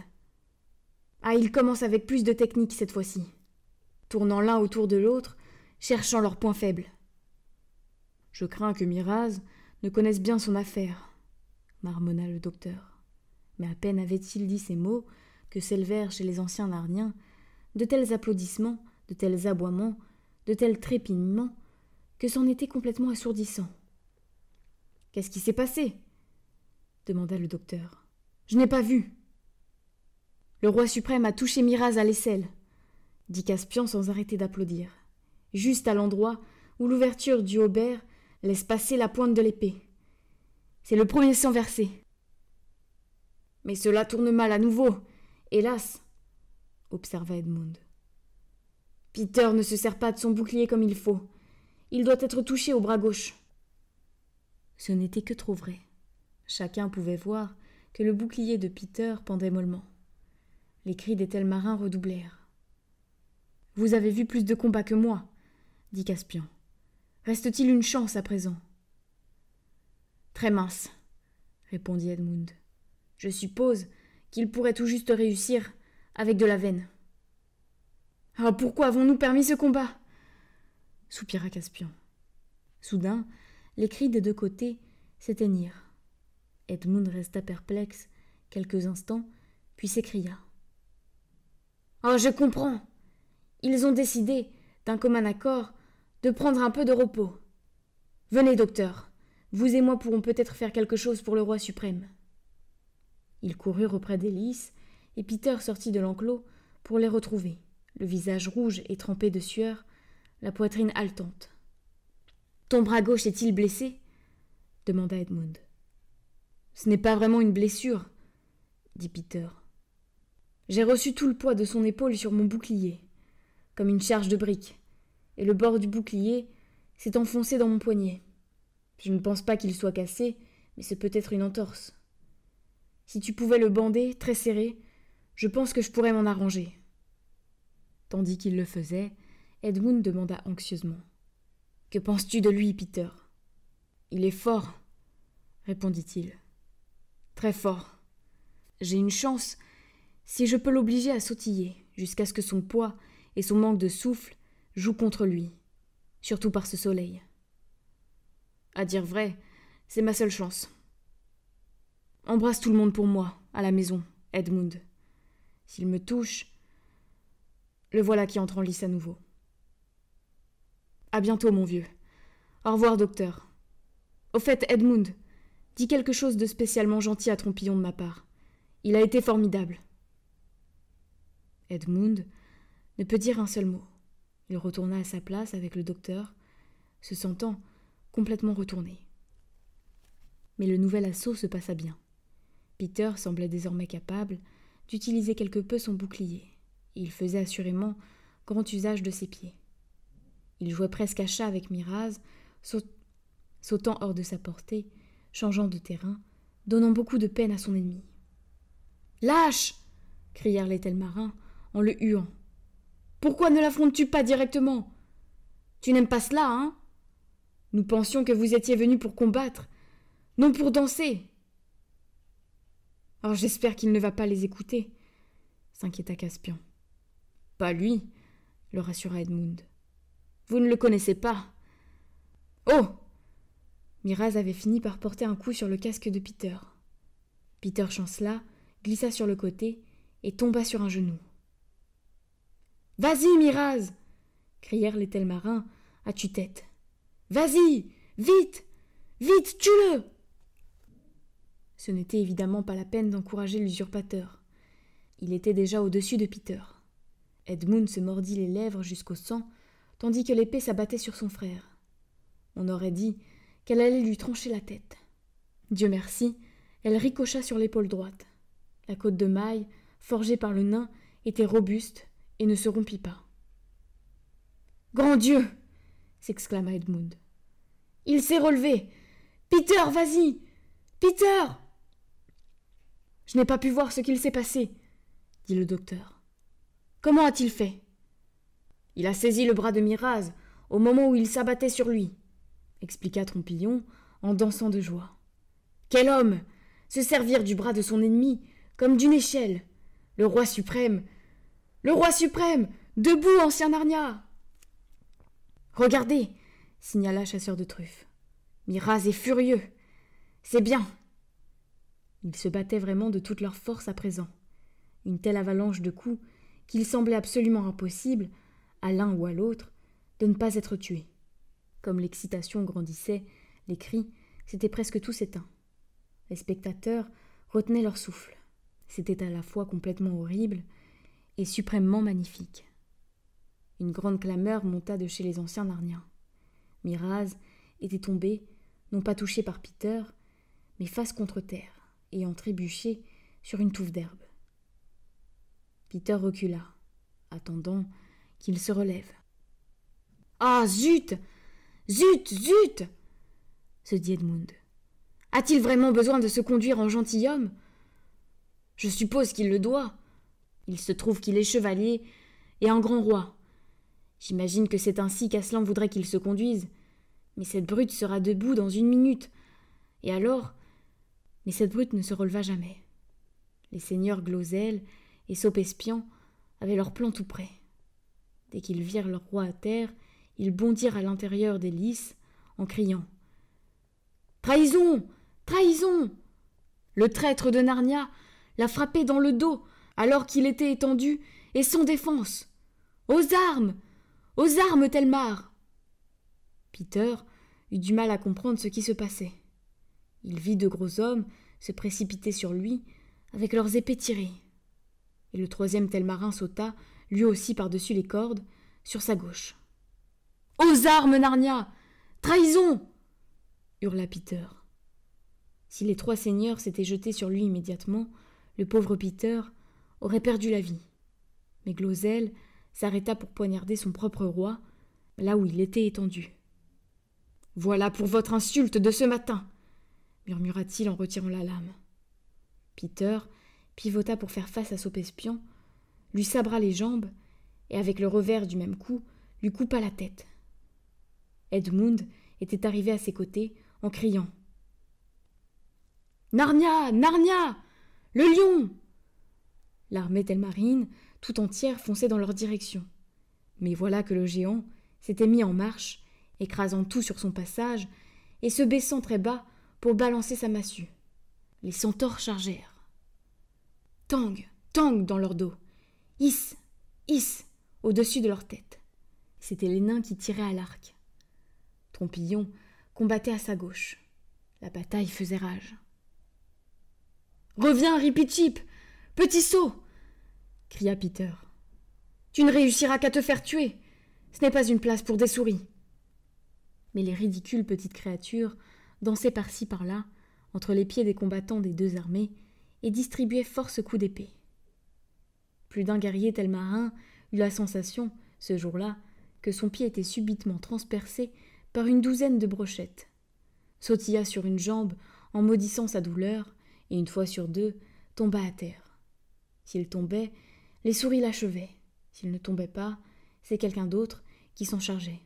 Ah, ils commencent avec plus de technique cette fois-ci, tournant l'un autour de l'autre, cherchant leurs points faibles. Je crains que Miraz ne connaisse bien son affaire, marmonna le docteur. Mais à peine avait-il dit ces mots que s'élevèrent chez les anciens Narniens de tels applaudissements de tels aboiements, de tels trépignements, que c'en était complètement assourdissant. Qu'est-ce qui s'est passé demanda le docteur. Je n'ai pas vu. Le roi suprême a touché Miraz à l'aisselle, dit Caspian sans arrêter d'applaudir, juste à l'endroit où l'ouverture du haubert laisse passer la pointe de l'épée. C'est le premier sang versé. Mais cela tourne mal à nouveau, hélas, observa Edmund. Peter ne se sert pas de son bouclier comme il faut. Il doit être touché au bras gauche. Ce n'était que trop vrai. Chacun pouvait voir que le bouclier de Peter pendait mollement. Les cris des tels marins redoublèrent. Vous avez vu plus de combats que moi, dit Caspian. Reste-t-il une chance à présent Très mince, répondit Edmund. Je suppose qu'il pourrait tout juste réussir avec de la veine. Ah, pourquoi avons-nous permis ce combat soupira Caspian. Soudain, les cris des deux côtés s'éteignirent. Edmund resta perplexe quelques instants, puis s'écria. Oh, je comprends. Ils ont décidé, d'un commun accord, de prendre un peu de repos. Venez, docteur. Vous et moi pourrons peut-être faire quelque chose pour le roi suprême. Ils coururent auprès d'Hélice, et Peter sortit de l'enclos pour les retrouver le visage rouge et trempé de sueur, la poitrine haletante. Ton bras gauche est-il blessé demanda Edmund. Ce n'est pas vraiment une blessure, dit Peter. J'ai reçu tout le poids de son épaule sur mon bouclier, comme une charge de briques, et le bord du bouclier s'est enfoncé dans mon poignet. Je ne pense pas qu'il soit cassé, mais c'est peut-être une entorse. Si tu pouvais le bander, très serré, je pense que je pourrais m'en arranger. Tandis qu'il le faisait, Edmund demanda anxieusement Que penses-tu de lui, Peter Il est fort, répondit-il. Très fort. J'ai une chance si je peux l'obliger à sautiller jusqu'à ce que son poids et son manque de souffle jouent contre lui, surtout par ce soleil. À dire vrai, c'est ma seule chance. Embrasse tout le monde pour moi, à la maison, Edmund. S'il me touche, le voilà qui entre en lice à nouveau. À bientôt, mon vieux. Au revoir, docteur. Au fait, Edmund, dis quelque chose de spécialement gentil à Trompillon de ma part. Il a été formidable. Edmund ne peut dire un seul mot. Il retourna à sa place avec le docteur, se sentant complètement retourné. Mais le nouvel assaut se passa bien. Peter semblait désormais capable d'utiliser quelque peu son bouclier. Il faisait assurément grand usage de ses pieds. Il jouait presque à chat avec Miraz, sautant hors de sa portée, changeant de terrain, donnant beaucoup de peine à son ennemi. Lâche crièrent les marins en le huant. Pourquoi ne l'affrontes-tu pas directement Tu n'aimes pas cela, hein Nous pensions que vous étiez venus pour combattre, non pour danser. Oh, j'espère qu'il ne va pas les écouter, s'inquiéta Caspian. Pas lui, le rassura Edmund. Vous ne le connaissez pas. Oh Miraz avait fini par porter un coup sur le casque de Peter. Peter chancela, glissa sur le côté et tomba sur un genou. Vas-y, Miraz crièrent les marins à tue-tête. Vas-y Vite Vite, tue-le Ce n'était évidemment pas la peine d'encourager l'usurpateur. Il était déjà au-dessus de Peter. Edmund se mordit les lèvres jusqu'au sang, tandis que l'épée s'abattait sur son frère. On aurait dit qu'elle allait lui trancher la tête. Dieu merci, elle ricocha sur l'épaule droite. La côte de maille, forgée par le nain, était robuste et ne se rompit pas. Grand Dieu s'exclama Edmund. Il s'est relevé Peter, vas-y Peter Je n'ai pas pu voir ce qu'il s'est passé, dit le docteur. Comment a-t-il fait Il a saisi le bras de Miraz au moment où il s'abattait sur lui, expliqua Trompillon en dansant de joie. Quel homme Se servir du bras de son ennemi comme d'une échelle Le roi suprême Le roi suprême Debout, ancien Narnia Regardez signala chasseur de truffes. Miraz est furieux. C'est bien. Ils se battaient vraiment de toute leur force à présent. Une telle avalanche de coups qu'il semblait absolument impossible, à l'un ou à l'autre, de ne pas être tué. Comme l'excitation grandissait, les cris, c'était presque tous éteints. Les spectateurs retenaient leur souffle. C'était à la fois complètement horrible et suprêmement magnifique. Une grande clameur monta de chez les anciens Narniens. Miraz était tombé, non pas touché par Peter, mais face contre terre, ayant trébuché sur une touffe d'herbe. Peter recula, attendant qu'il se relève. Ah zut Zut Zut se dit Edmund. A-t-il vraiment besoin de se conduire en gentilhomme Je suppose qu'il le doit. Il se trouve qu'il est chevalier et un grand roi. J'imagine que c'est ainsi qu'Aslan voudrait qu'il se conduise. Mais cette brute sera debout dans une minute. Et alors Mais cette brute ne se releva jamais. Les seigneurs Glosel et Saupespian avaient leur plan tout prêt. Dès qu'ils virent leur roi à terre, ils bondirent à l'intérieur des lys en criant Trahison Trahison Le traître de Narnia l'a frappé dans le dos alors qu'il était étendu et sans défense. Aux armes Aux armes, Telmar Peter eut du mal à comprendre ce qui se passait. Il vit de gros hommes se précipiter sur lui avec leurs épées tirées et le troisième tel marin sauta, lui aussi par-dessus les cordes, sur sa gauche. Aux armes, Narnia Trahison hurla Peter. Si les trois seigneurs s'étaient jetés sur lui immédiatement, le pauvre Peter aurait perdu la vie. Mais Glosel s'arrêta pour poignarder son propre roi, là où il était étendu. Voilà pour votre insulte de ce matin murmura-t-il en retirant la lame. Peter pivota pour faire face à Sopespion, lui sabra les jambes, et avec le revers du même coup, lui coupa la tête. Edmund était arrivé à ses côtés en criant Narnia Narnia Le lion L'armée telmarine tout entière fonçait dans leur direction. Mais voilà que le géant s'était mis en marche, écrasant tout sur son passage, et se baissant très bas pour balancer sa massue. Les centaures chargèrent. Tang, tang dans leur dos. Hiss, hiss au-dessus de leur tête. C'étaient les nains qui tiraient à l'arc. Trompillon combattait à sa gauche. La bataille faisait rage. Reviens, chip Petit saut, cria Peter. Tu ne réussiras qu'à te faire tuer. Ce n'est pas une place pour des souris. Mais les ridicules petites créatures dansaient par-ci par-là, entre les pieds des combattants des deux armées, et distribuait force coups d'épée. Plus d'un guerrier tel marin eut la sensation, ce jour-là, que son pied était subitement transpercé par une douzaine de brochettes, sautilla sur une jambe en maudissant sa douleur, et une fois sur deux, tomba à terre. S'il tombait, les souris l'achevaient. S'il ne tombait pas, c'est quelqu'un d'autre qui s'en chargeait.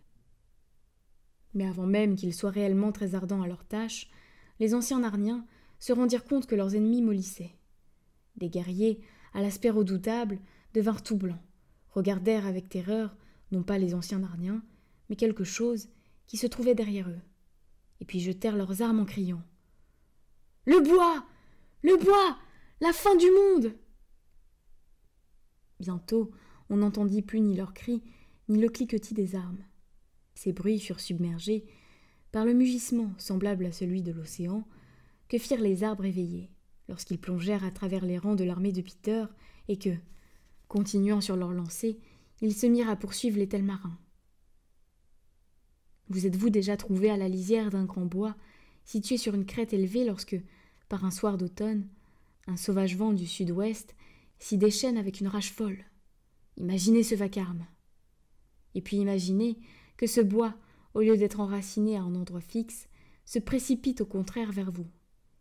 Mais avant même qu'ils soient réellement très ardents à leur tâche, les anciens Narniens se rendirent compte que leurs ennemis mollissaient. Des guerriers, à l'aspect redoutable, devinrent tout blancs, regardèrent avec terreur, non pas les anciens Narniens, mais quelque chose qui se trouvait derrière eux, et puis jetèrent leurs armes en criant. Le bois. Le bois. La fin du monde. Bientôt on n'entendit plus ni leurs cris, ni le cliquetis des armes. Ces bruits furent submergés par le mugissement semblable à celui de l'océan, que firent les arbres éveillés lorsqu'ils plongèrent à travers les rangs de l'armée de Peter et que, continuant sur leur lancée, ils se mirent à poursuivre les tels marins. Vous êtes-vous déjà trouvé à la lisière d'un grand bois, situé sur une crête élevée, lorsque, par un soir d'automne, un sauvage vent du sud-ouest s'y déchaîne avec une rage folle Imaginez ce vacarme. Et puis imaginez que ce bois, au lieu d'être enraciné à un endroit fixe, se précipite au contraire vers vous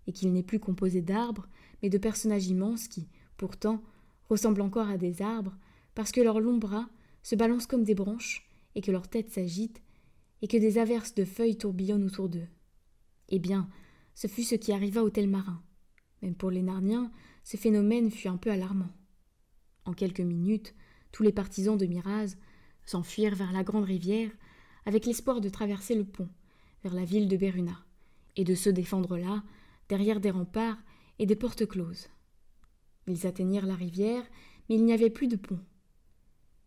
et qu'il n'est plus composé d'arbres, mais de personnages immenses qui, pourtant, ressemblent encore à des arbres, parce que leurs longs bras se balancent comme des branches, et que leurs têtes s'agitent, et que des averses de feuilles tourbillonnent autour d'eux. Eh bien, ce fut ce qui arriva au tel marin. Même pour les Narniens, ce phénomène fut un peu alarmant. En quelques minutes, tous les partisans de Miraz s'enfuirent vers la grande rivière, avec l'espoir de traverser le pont, vers la ville de Beruna, et de se défendre là derrière des remparts et des portes closes. Ils atteignirent la rivière, mais il n'y avait plus de pont.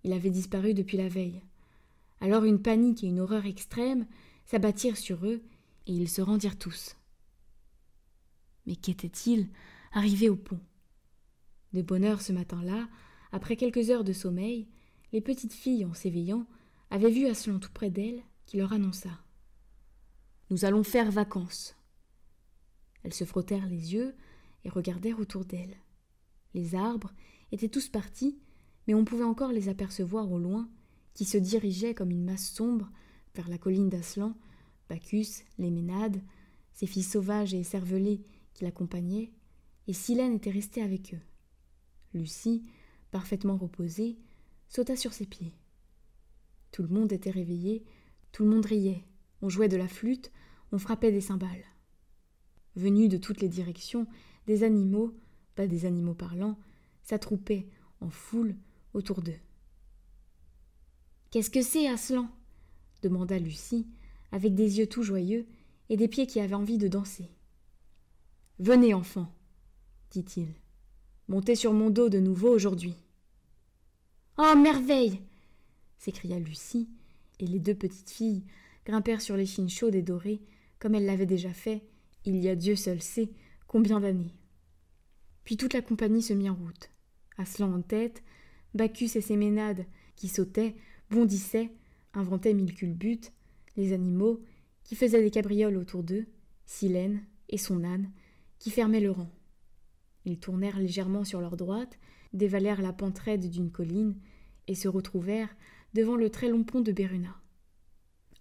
Il avait disparu depuis la veille. Alors une panique et une horreur extrêmes s'abattirent sur eux, et ils se rendirent tous. Mais qu'était-il arrivé au pont De bonne heure ce matin-là, après quelques heures de sommeil, les petites filles, en s'éveillant, avaient vu Aslan tout près d'elles, qui leur annonça Nous allons faire vacances. Elles se frottèrent les yeux et regardèrent autour d'elles. Les arbres étaient tous partis, mais on pouvait encore les apercevoir au loin, qui se dirigeaient comme une masse sombre vers la colline d'Aslan, Bacchus, les Ménades, ses filles sauvages et cervelées qui l'accompagnaient, et Silène était restée avec eux. Lucie, parfaitement reposée, sauta sur ses pieds. Tout le monde était réveillé, tout le monde riait, on jouait de la flûte, on frappait des cymbales venus de toutes les directions, des animaux, pas des animaux parlants, s'attroupaient en foule autour d'eux. Qu'est-ce que c'est, Aslan demanda Lucie, avec des yeux tout joyeux et des pieds qui avaient envie de danser. Venez, enfant, dit-il. Montez sur mon dos de nouveau aujourd'hui. Oh, merveille s'écria Lucie, et les deux petites filles grimpèrent sur les chaude chaudes et dorées, comme elles l'avaient déjà fait, il y a Dieu seul sait combien d'années. Puis toute la compagnie se mit en route. Aslan en tête, Bacchus et ses ménades, qui sautaient, bondissaient, inventaient mille culbutes, les animaux, qui faisaient des cabrioles autour d'eux, Silène et son âne, qui fermaient le rang. Ils tournèrent légèrement sur leur droite, dévalèrent la pente raide d'une colline, et se retrouvèrent devant le très long pont de Béruna.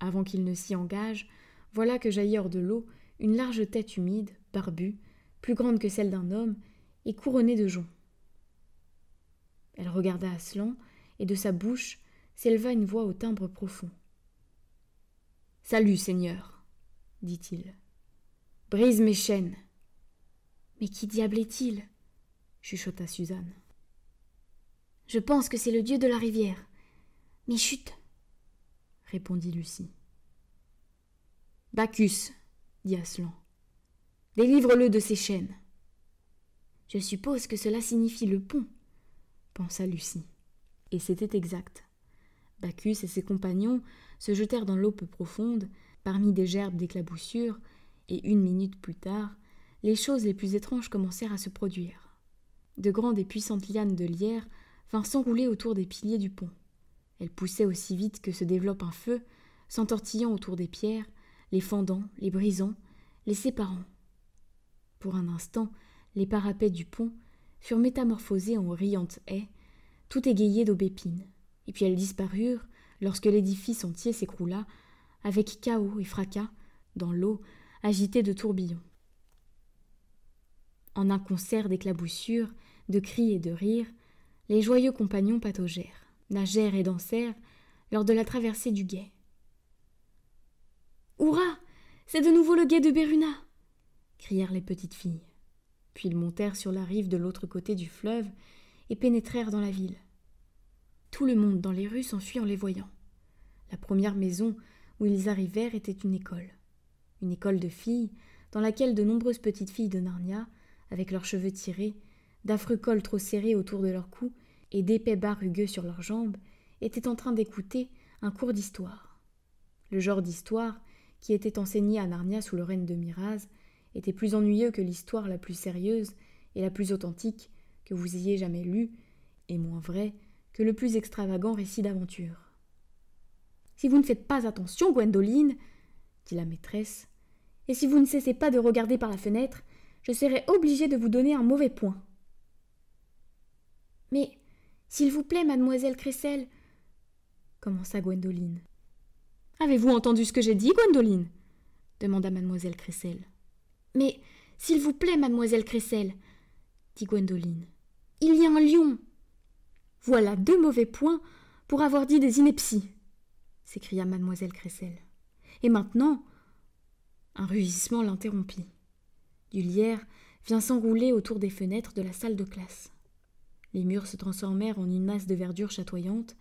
Avant qu'ils ne s'y engagent, voilà que jaillit hors de l'eau une large tête humide, barbue, plus grande que celle d'un homme, et couronnée de joncs. Elle regarda Aslan, et de sa bouche s'éleva une voix au timbre profond. Salut, Seigneur, dit-il. Brise mes chaînes. Mais qui diable est-il chuchota Suzanne. Je pense que c'est le dieu de la rivière. Mais chut répondit Lucie. Bacchus, dit Aslan. Délivre-le de ses chaînes. Je suppose que cela signifie le pont, pensa Lucie. Et c'était exact. Bacchus et ses compagnons se jetèrent dans l'eau peu profonde, parmi des gerbes d'éclaboussures, et une minute plus tard, les choses les plus étranges commencèrent à se produire. De grandes et puissantes lianes de lierre vinrent s'enrouler autour des piliers du pont. Elles poussaient aussi vite que se développe un feu, s'entortillant autour des pierres, les fendant, les brisant, les séparant. Pour un instant, les parapets du pont furent métamorphosés en riantes haies, tout égayées d'aubépines, et puis elles disparurent lorsque l'édifice entier s'écroula, avec chaos et fracas, dans l'eau, agitée de tourbillons. En un concert d'éclaboussures, de cris et de rires, les joyeux compagnons pataugèrent, nagèrent et dansèrent lors de la traversée du guet. Hurrah C'est de nouveau le guet de Béruna crièrent les petites filles. Puis ils montèrent sur la rive de l'autre côté du fleuve et pénétrèrent dans la ville. Tout le monde dans les rues s'enfuit en les voyant. La première maison où ils arrivèrent était une école. Une école de filles, dans laquelle de nombreuses petites filles de Narnia, avec leurs cheveux tirés, d'affreux cols trop serrés autour de leur cou et d'épais bas rugueux sur leurs jambes, étaient en train d'écouter un cours d'histoire. Le genre d'histoire qui était enseigné à Narnia sous le règne de Miraz, était plus ennuyeux que l'histoire la plus sérieuse et la plus authentique que vous ayez jamais lue, et moins vrai que le plus extravagant récit d'aventure. Si vous ne faites pas attention, Gwendoline, dit la maîtresse, et si vous ne cessez pas de regarder par la fenêtre, je serai obligée de vous donner un mauvais point. Mais, s'il vous plaît, mademoiselle Cressel, commença Gwendoline. Avez-vous entendu ce que j'ai dit, Gwendoline demanda mademoiselle Cressel. Mais, s'il vous plaît, mademoiselle Cressel, dit Gwendoline, il y a un lion. Voilà deux mauvais points pour avoir dit des inepties, s'écria mademoiselle Cressel. Et maintenant. Un rugissement l'interrompit. Du lierre vient s'enrouler autour des fenêtres de la salle de classe. Les murs se transformèrent en une masse de verdure chatoyante,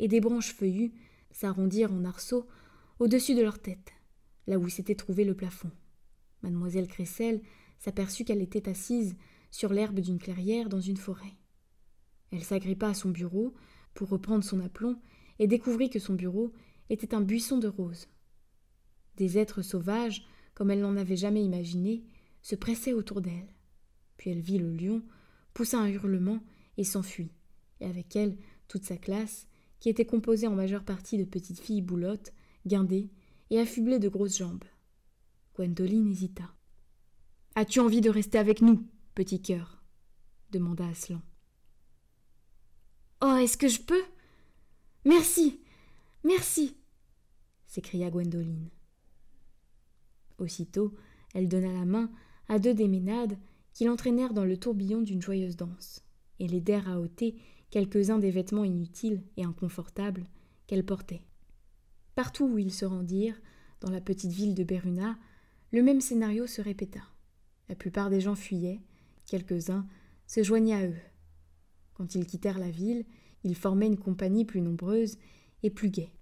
et des branches feuillues s'arrondirent en arceaux au-dessus de leur tête, là où s'était trouvé le plafond. Mademoiselle Cressel s'aperçut qu'elle était assise sur l'herbe d'une clairière dans une forêt. Elle s'agrippa à son bureau pour reprendre son aplomb et découvrit que son bureau était un buisson de roses. Des êtres sauvages, comme elle n'en avait jamais imaginé, se pressaient autour d'elle. Puis elle vit le lion, poussa un hurlement et s'enfuit, et avec elle toute sa classe, qui était composée en majeure partie de petites filles boulottes, guindé et affublé de grosses jambes. Gwendoline hésita. As-tu envie de rester avec nous, petit cœur demanda Aslan. Oh, est-ce que je peux Merci Merci s'écria Gwendoline. Aussitôt, elle donna la main à deux déménades qui l'entraînèrent dans le tourbillon d'une joyeuse danse, et l'aidèrent à ôter quelques-uns des vêtements inutiles et inconfortables qu'elle portait. Partout où ils se rendirent, dans la petite ville de Beruna, le même scénario se répéta. La plupart des gens fuyaient, quelques-uns se joignaient à eux. Quand ils quittèrent la ville, ils formaient une compagnie plus nombreuse et plus gaie.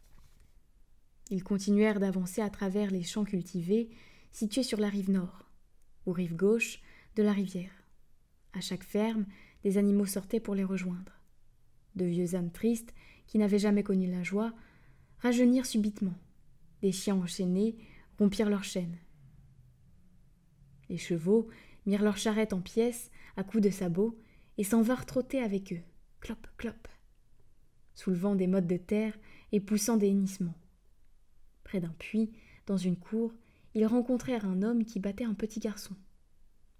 Ils continuèrent d'avancer à travers les champs cultivés situés sur la rive nord, ou rive gauche de la rivière. À chaque ferme, des animaux sortaient pour les rejoindre. De vieux âmes tristes qui n'avaient jamais connu la joie Rajeunir subitement. Des chiens enchaînés rompirent leurs chaînes. Les chevaux mirent leurs charrettes en pièces à coups de sabots et s'en vinrent trotter avec eux, clop, clop, soulevant des mottes de terre et poussant des hennissements. Près d'un puits, dans une cour, ils rencontrèrent un homme qui battait un petit garçon.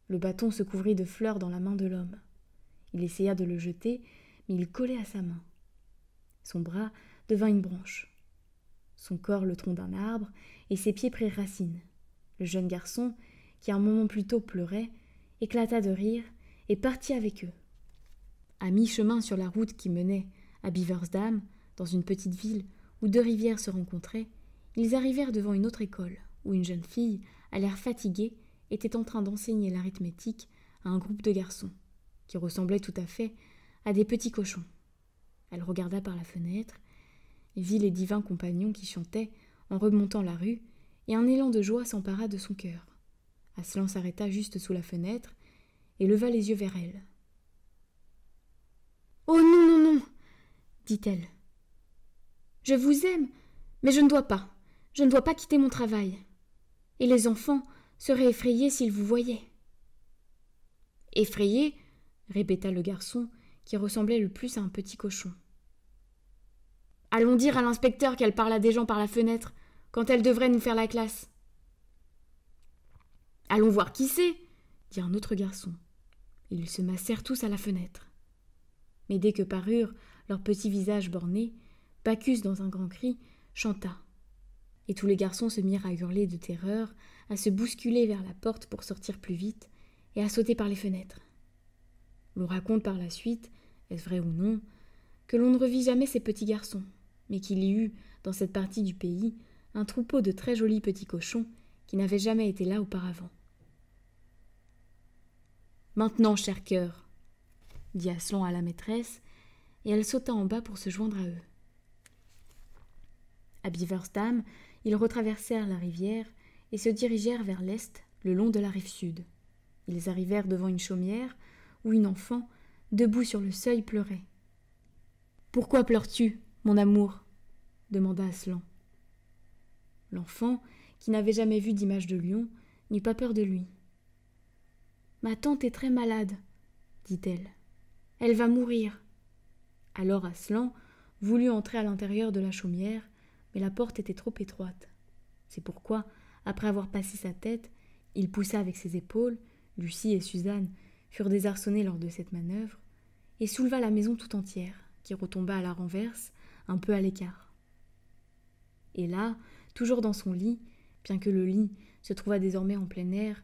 Le bâton se couvrit de fleurs dans la main de l'homme. Il essaya de le jeter, mais il collait à sa main. Son bras devint une branche son corps le tronc d'un arbre, et ses pieds prirent racine. Le jeune garçon, qui un moment plus tôt pleurait, éclata de rire et partit avec eux. À mi-chemin sur la route qui menait à Beaversdam, dans une petite ville où deux rivières se rencontraient, ils arrivèrent devant une autre école, où une jeune fille, à l'air fatiguée, était en train d'enseigner l'arithmétique à un groupe de garçons, qui ressemblaient tout à fait à des petits cochons. Elle regarda par la fenêtre vit les divins compagnons qui chantaient en remontant la rue, et un élan de joie s'empara de son cœur. Aslan s'arrêta juste sous la fenêtre et leva les yeux vers elle. Oh non, non, non dit-elle. Je vous aime, mais je ne dois pas. Je ne dois pas quitter mon travail. Et les enfants seraient effrayés s'ils vous voyaient. Effrayés répéta le garçon, qui ressemblait le plus à un petit cochon. Allons dire à l'inspecteur qu'elle parle à des gens par la fenêtre, quand elle devrait nous faire la classe. Allons voir qui c'est, dit un autre garçon. Ils se massèrent tous à la fenêtre. Mais dès que parurent leurs petits visages bornés, Bacchus, dans un grand cri, chanta. Et tous les garçons se mirent à hurler de terreur, à se bousculer vers la porte pour sortir plus vite, et à sauter par les fenêtres. L'on raconte par la suite, est-ce vrai ou non, que l'on ne revit jamais ces petits garçons mais qu'il y eut, dans cette partie du pays, un troupeau de très jolis petits cochons qui n'avaient jamais été là auparavant. Maintenant, cher cœur, dit Aslan à la maîtresse, et elle sauta en bas pour se joindre à eux. À Beaverstam, ils retraversèrent la rivière et se dirigèrent vers l'est, le long de la rive sud. Ils arrivèrent devant une chaumière où une enfant, debout sur le seuil, pleurait. Pourquoi pleures-tu mon amour demanda Aslan. L'enfant, qui n'avait jamais vu d'image de lion, n'eut pas peur de lui. Ma tante est très malade, dit-elle. Elle va mourir. Alors Aslan voulut entrer à l'intérieur de la chaumière, mais la porte était trop étroite. C'est pourquoi, après avoir passé sa tête, il poussa avec ses épaules, Lucie et Suzanne furent désarçonnées lors de cette manœuvre, et souleva la maison tout entière, qui retomba à la renverse, un peu à l'écart. Et là, toujours dans son lit, bien que le lit se trouvât désormais en plein air,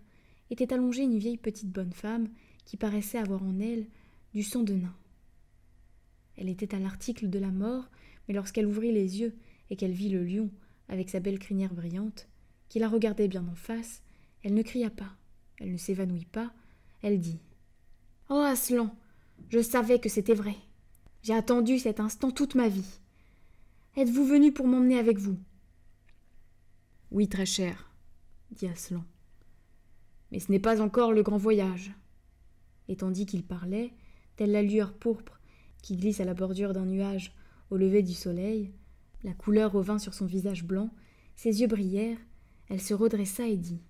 était allongée une vieille petite bonne femme qui paraissait avoir en elle du sang de nain. Elle était à l'article de la mort, mais lorsqu'elle ouvrit les yeux et qu'elle vit le lion, avec sa belle crinière brillante, qui la regardait bien en face, elle ne cria pas, elle ne s'évanouit pas, elle dit Oh, Aslan, je savais que c'était vrai. J'ai attendu cet instant toute ma vie. Êtes-vous venu pour m'emmener avec vous Oui, très cher, dit Aslan. Mais ce n'est pas encore le grand voyage. Et tandis qu'il parlait, telle la lueur pourpre qui glisse à la bordure d'un nuage au lever du soleil, la couleur revint sur son visage blanc, ses yeux brillèrent, elle se redressa et dit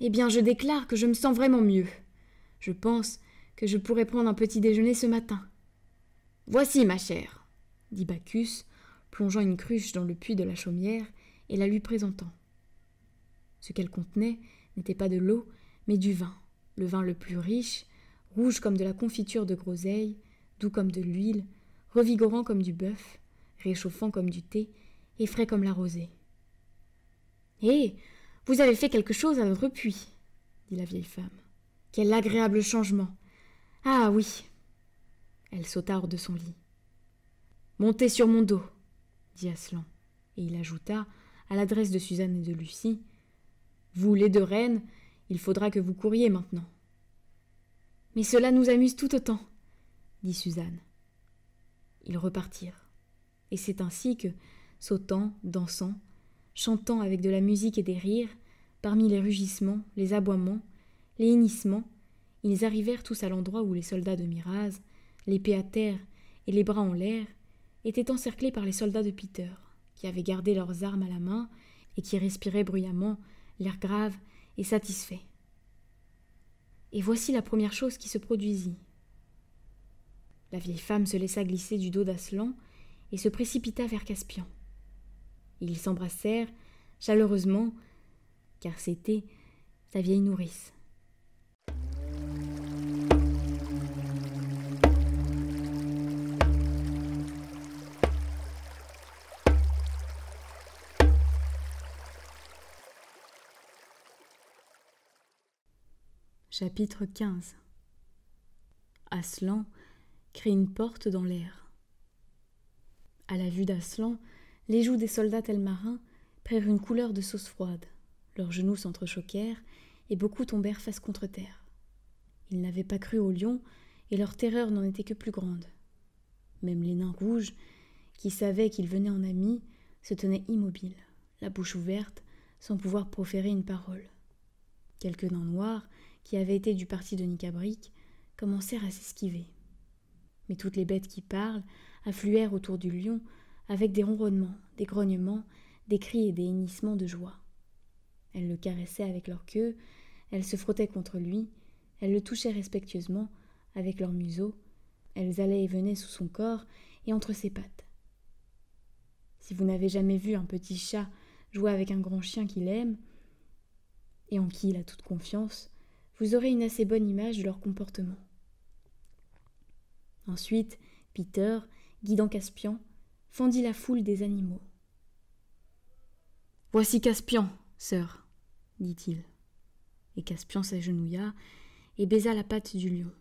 Eh bien, je déclare que je me sens vraiment mieux. Je pense que je pourrais prendre un petit déjeuner ce matin. Voici, ma chère, dit Bacchus, plongeant une cruche dans le puits de la chaumière et la lui présentant. Ce qu'elle contenait n'était pas de l'eau, mais du vin, le vin le plus riche, rouge comme de la confiture de groseille, doux comme de l'huile, revigorant comme du bœuf, réchauffant comme du thé et frais comme la rosée. Hé eh, Vous avez fait quelque chose à notre puits dit la vieille femme. Quel agréable changement Ah oui Elle sauta hors de son lit. Montez sur mon dos, dit Aslan, et il ajouta, à l'adresse de Suzanne et de Lucie. Vous, les deux reines, il faudra que vous couriez maintenant. Mais cela nous amuse tout autant, dit Suzanne. Ils repartirent, et c'est ainsi que, sautant, dansant, chantant avec de la musique et des rires, parmi les rugissements, les aboiements, les hennissements, ils arrivèrent tous à l'endroit où les soldats de Miraz, l'épée à terre et les bras en l'air, était encerclé par les soldats de Peter, qui avaient gardé leurs armes à la main et qui respiraient bruyamment, l'air grave et satisfait. Et voici la première chose qui se produisit. La vieille femme se laissa glisser du dos d'Aslan et se précipita vers Caspian. Ils s'embrassèrent chaleureusement, car c'était sa vieille nourrice. Chapitre 15 Aslan crée une porte dans l'air. À la vue d'Aslan, les joues des soldats telmarins prirent une couleur de sauce froide. Leurs genoux s'entrechoquèrent et beaucoup tombèrent face contre terre. Ils n'avaient pas cru au lion et leur terreur n'en était que plus grande. Même les nains rouges, qui savaient qu'ils venaient en amis, se tenaient immobiles, la bouche ouverte, sans pouvoir proférer une parole. Quelques nains noirs, qui avaient été du parti de Nicabrique, commencèrent à s'esquiver. Mais toutes les bêtes qui parlent affluèrent autour du lion avec des ronronnements, des grognements, des cris et des hennissements de joie. Elles le caressaient avec leurs queue, elles se frottaient contre lui, elles le touchaient respectueusement avec leurs museaux, elles allaient et venaient sous son corps et entre ses pattes. Si vous n'avez jamais vu un petit chat jouer avec un grand chien qu'il aime, et en qui il a toute confiance, vous aurez une assez bonne image de leur comportement. Ensuite, Peter, guidant Caspian, fendit la foule des animaux. Voici Caspian, sœur, dit-il. Et Caspian s'agenouilla et baisa la patte du lion.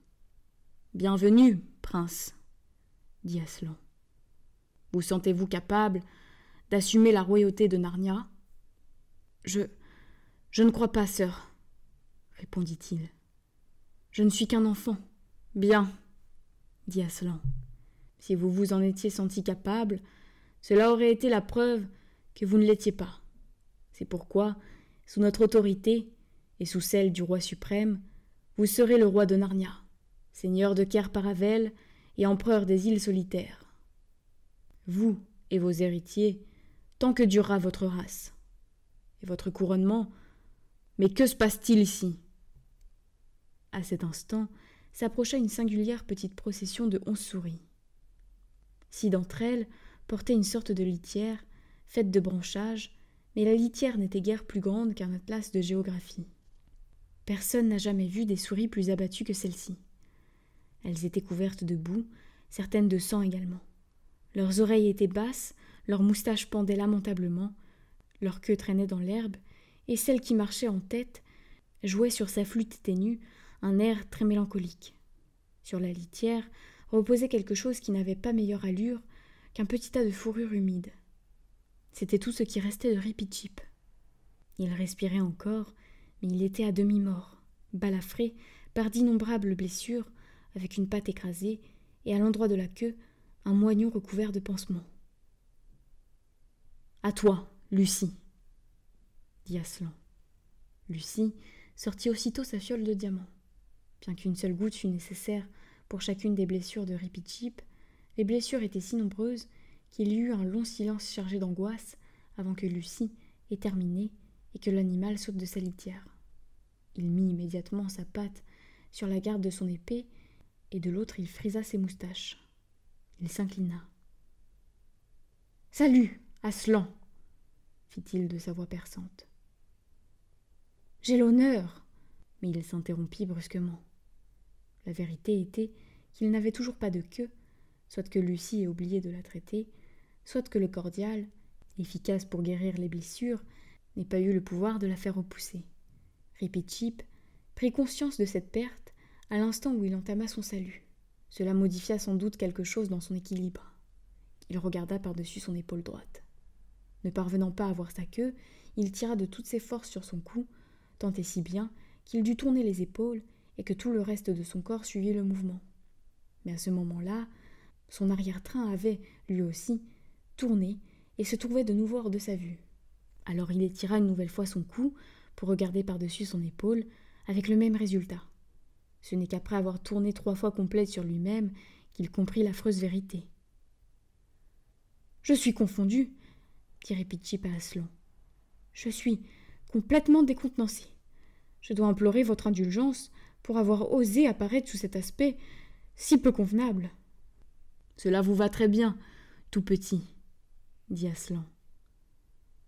Bienvenue, prince, dit Aslan. Vous sentez-vous capable d'assumer la royauté de Narnia Je. Je ne crois pas, sœur, répondit-il. Je ne suis qu'un enfant. Bien, dit Aslan. Si vous vous en étiez senti capable, cela aurait été la preuve que vous ne l'étiez pas. C'est pourquoi, sous notre autorité et sous celle du roi suprême, vous serez le roi de Narnia, seigneur de Kerparavel et empereur des îles solitaires. Vous et vos héritiers, tant que durera votre race. Et votre couronnement. Mais que se passe-t-il ici à cet instant, s'approcha une singulière petite procession de onze souris. Six d'entre elles portaient une sorte de litière, faite de branchages, mais la litière n'était guère plus grande qu'un atlas de géographie. Personne n'a jamais vu des souris plus abattues que celles-ci. Elles étaient couvertes de boue, certaines de sang également. Leurs oreilles étaient basses, leurs moustaches pendaient lamentablement, leur queue traînait dans l'herbe, et celle qui marchait en tête jouait sur sa flûte ténue un air très mélancolique. Sur la litière reposait quelque chose qui n'avait pas meilleure allure qu'un petit tas de fourrure humide. C'était tout ce qui restait de Ripichip. Il respirait encore, mais il était à demi-mort, balafré par d'innombrables blessures, avec une patte écrasée et à l'endroit de la queue un moignon recouvert de pansements. À toi, Lucie, dit Aslan. Lucie sortit aussitôt sa fiole de diamant bien qu'une seule goutte fût nécessaire pour chacune des blessures de Ripichip, les blessures étaient si nombreuses qu'il y eut un long silence chargé d'angoisse avant que Lucie ait terminé et que l'animal saute de sa litière. Il mit immédiatement sa patte sur la garde de son épée et de l'autre il frisa ses moustaches. Il s'inclina. Salut, Aslan fit-il de sa voix perçante. J'ai l'honneur mais il s'interrompit brusquement. La vérité était qu'il n'avait toujours pas de queue, soit que Lucie ait oublié de la traiter, soit que le cordial, efficace pour guérir les blessures, n'ait pas eu le pouvoir de la faire repousser. Chip prit conscience de cette perte à l'instant où il entama son salut. Cela modifia sans doute quelque chose dans son équilibre. Il regarda par-dessus son épaule droite. Ne parvenant pas à voir sa queue, il tira de toutes ses forces sur son cou, tant et si bien qu'il dut tourner les épaules et que tout le reste de son corps suivit le mouvement. Mais à ce moment-là, son arrière-train avait, lui aussi, tourné et se trouvait de nouveau hors de sa vue. Alors il étira une nouvelle fois son cou pour regarder par-dessus son épaule, avec le même résultat. Ce n'est qu'après avoir tourné trois fois complète sur lui-même qu'il comprit l'affreuse vérité. Je suis confondu, dit répit-chip à Aslan. Je suis complètement décontenancé. Je dois implorer votre indulgence pour avoir osé apparaître sous cet aspect si peu convenable. Cela vous va très bien, tout petit, dit Aslan.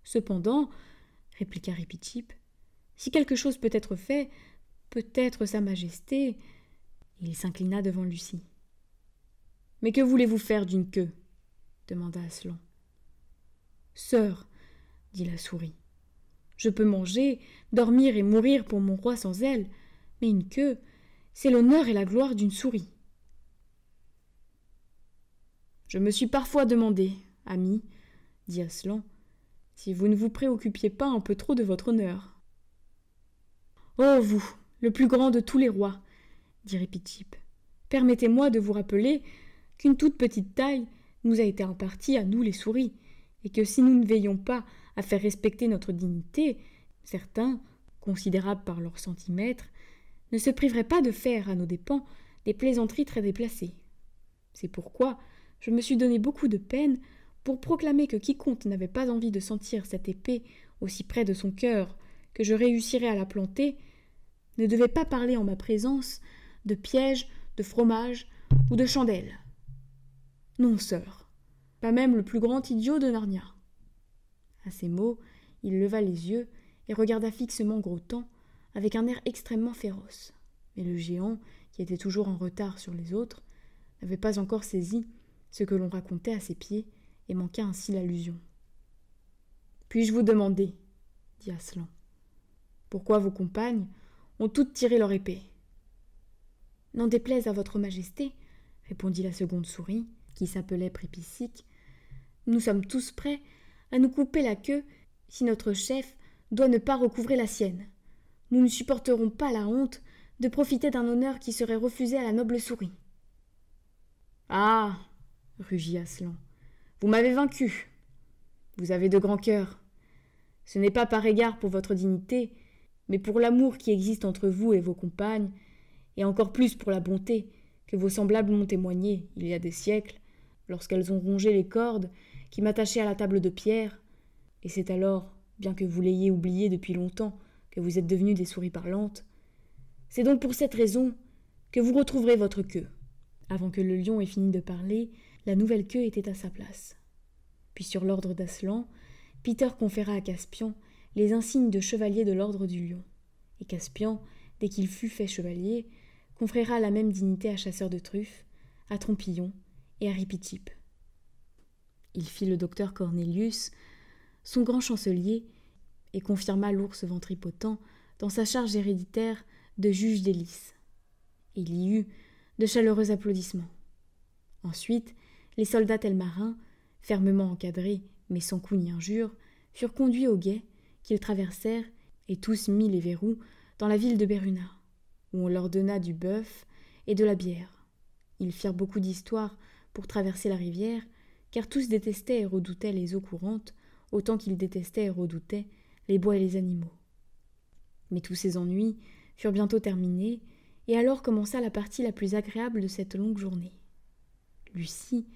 Cependant, répliqua Ripichip, si quelque chose peut être fait, peut-être Sa Majesté. Il s'inclina devant Lucie. Mais que voulez-vous faire d'une queue demanda Aslan. Sœur, dit la souris, je peux manger, dormir et mourir pour mon roi sans elle, mais une queue, c'est l'honneur et la gloire d'une souris. Je me suis parfois demandé, ami, dit Aslan, si vous ne vous préoccupiez pas un peu trop de votre honneur. Oh, vous, le plus grand de tous les rois, dit Répitipe, permettez-moi de vous rappeler qu'une toute petite taille nous a été impartie à nous les souris, et que si nous ne veillons pas à faire respecter notre dignité, certains, considérables par leurs centimètres, ne se priverait pas de faire, à nos dépens, des plaisanteries très déplacées. C'est pourquoi je me suis donné beaucoup de peine pour proclamer que quiconque n'avait pas envie de sentir cette épée aussi près de son cœur que je réussirais à la planter, ne devait pas parler en ma présence de pièges, de fromage ou de chandelles. Non, sœur, pas même le plus grand idiot de Narnia. À ces mots, il leva les yeux et regarda fixement Gros avec un air extrêmement féroce. Mais le géant, qui était toujours en retard sur les autres, n'avait pas encore saisi ce que l'on racontait à ses pieds et manqua ainsi l'allusion. Puis-je vous demander, dit Aslan, pourquoi vos compagnes ont toutes tiré leur épée N'en déplaise à votre majesté, répondit la seconde souris, qui s'appelait Prépissique, « nous sommes tous prêts à nous couper la queue si notre chef doit ne pas recouvrer la sienne. Nous ne supporterons pas la honte de profiter d'un honneur qui serait refusé à la noble souris. Ah rugit Aslan, vous m'avez vaincu. Vous avez de grands cœurs. Ce n'est pas par égard pour votre dignité, mais pour l'amour qui existe entre vous et vos compagnes, et encore plus pour la bonté que vos semblables m'ont témoigné il y a des siècles, lorsqu'elles ont rongé les cordes qui m'attachaient à la table de pierre, et c'est alors, bien que vous l'ayez oublié depuis longtemps, que vous êtes devenus des souris parlantes. C'est donc pour cette raison que vous retrouverez votre queue. Avant que le lion ait fini de parler, la nouvelle queue était à sa place. Puis sur l'ordre d'Aslan, Peter conféra à Caspian les insignes de chevalier de l'ordre du lion. Et Caspian, dès qu'il fut fait chevalier, conféra la même dignité à chasseur de truffes, à Trompillon et à Ripitip. Il fit le docteur Cornelius, son grand chancelier, et confirma l'ours ventripotent dans sa charge héréditaire de juge d'hélice. Il y eut de chaleureux applaudissements. Ensuite, les soldats telmarins, fermement encadrés mais sans coups ni injures, furent conduits au guet qu'ils traversèrent et tous mis les verrous dans la ville de Beruna, où on leur donna du bœuf et de la bière. Ils firent beaucoup d'histoires pour traverser la rivière, car tous détestaient et redoutaient les eaux courantes autant qu'ils détestaient et redoutaient les bois et les animaux. Mais tous ces ennuis furent bientôt terminés, et alors commença la partie la plus agréable de cette longue journée. Lucie,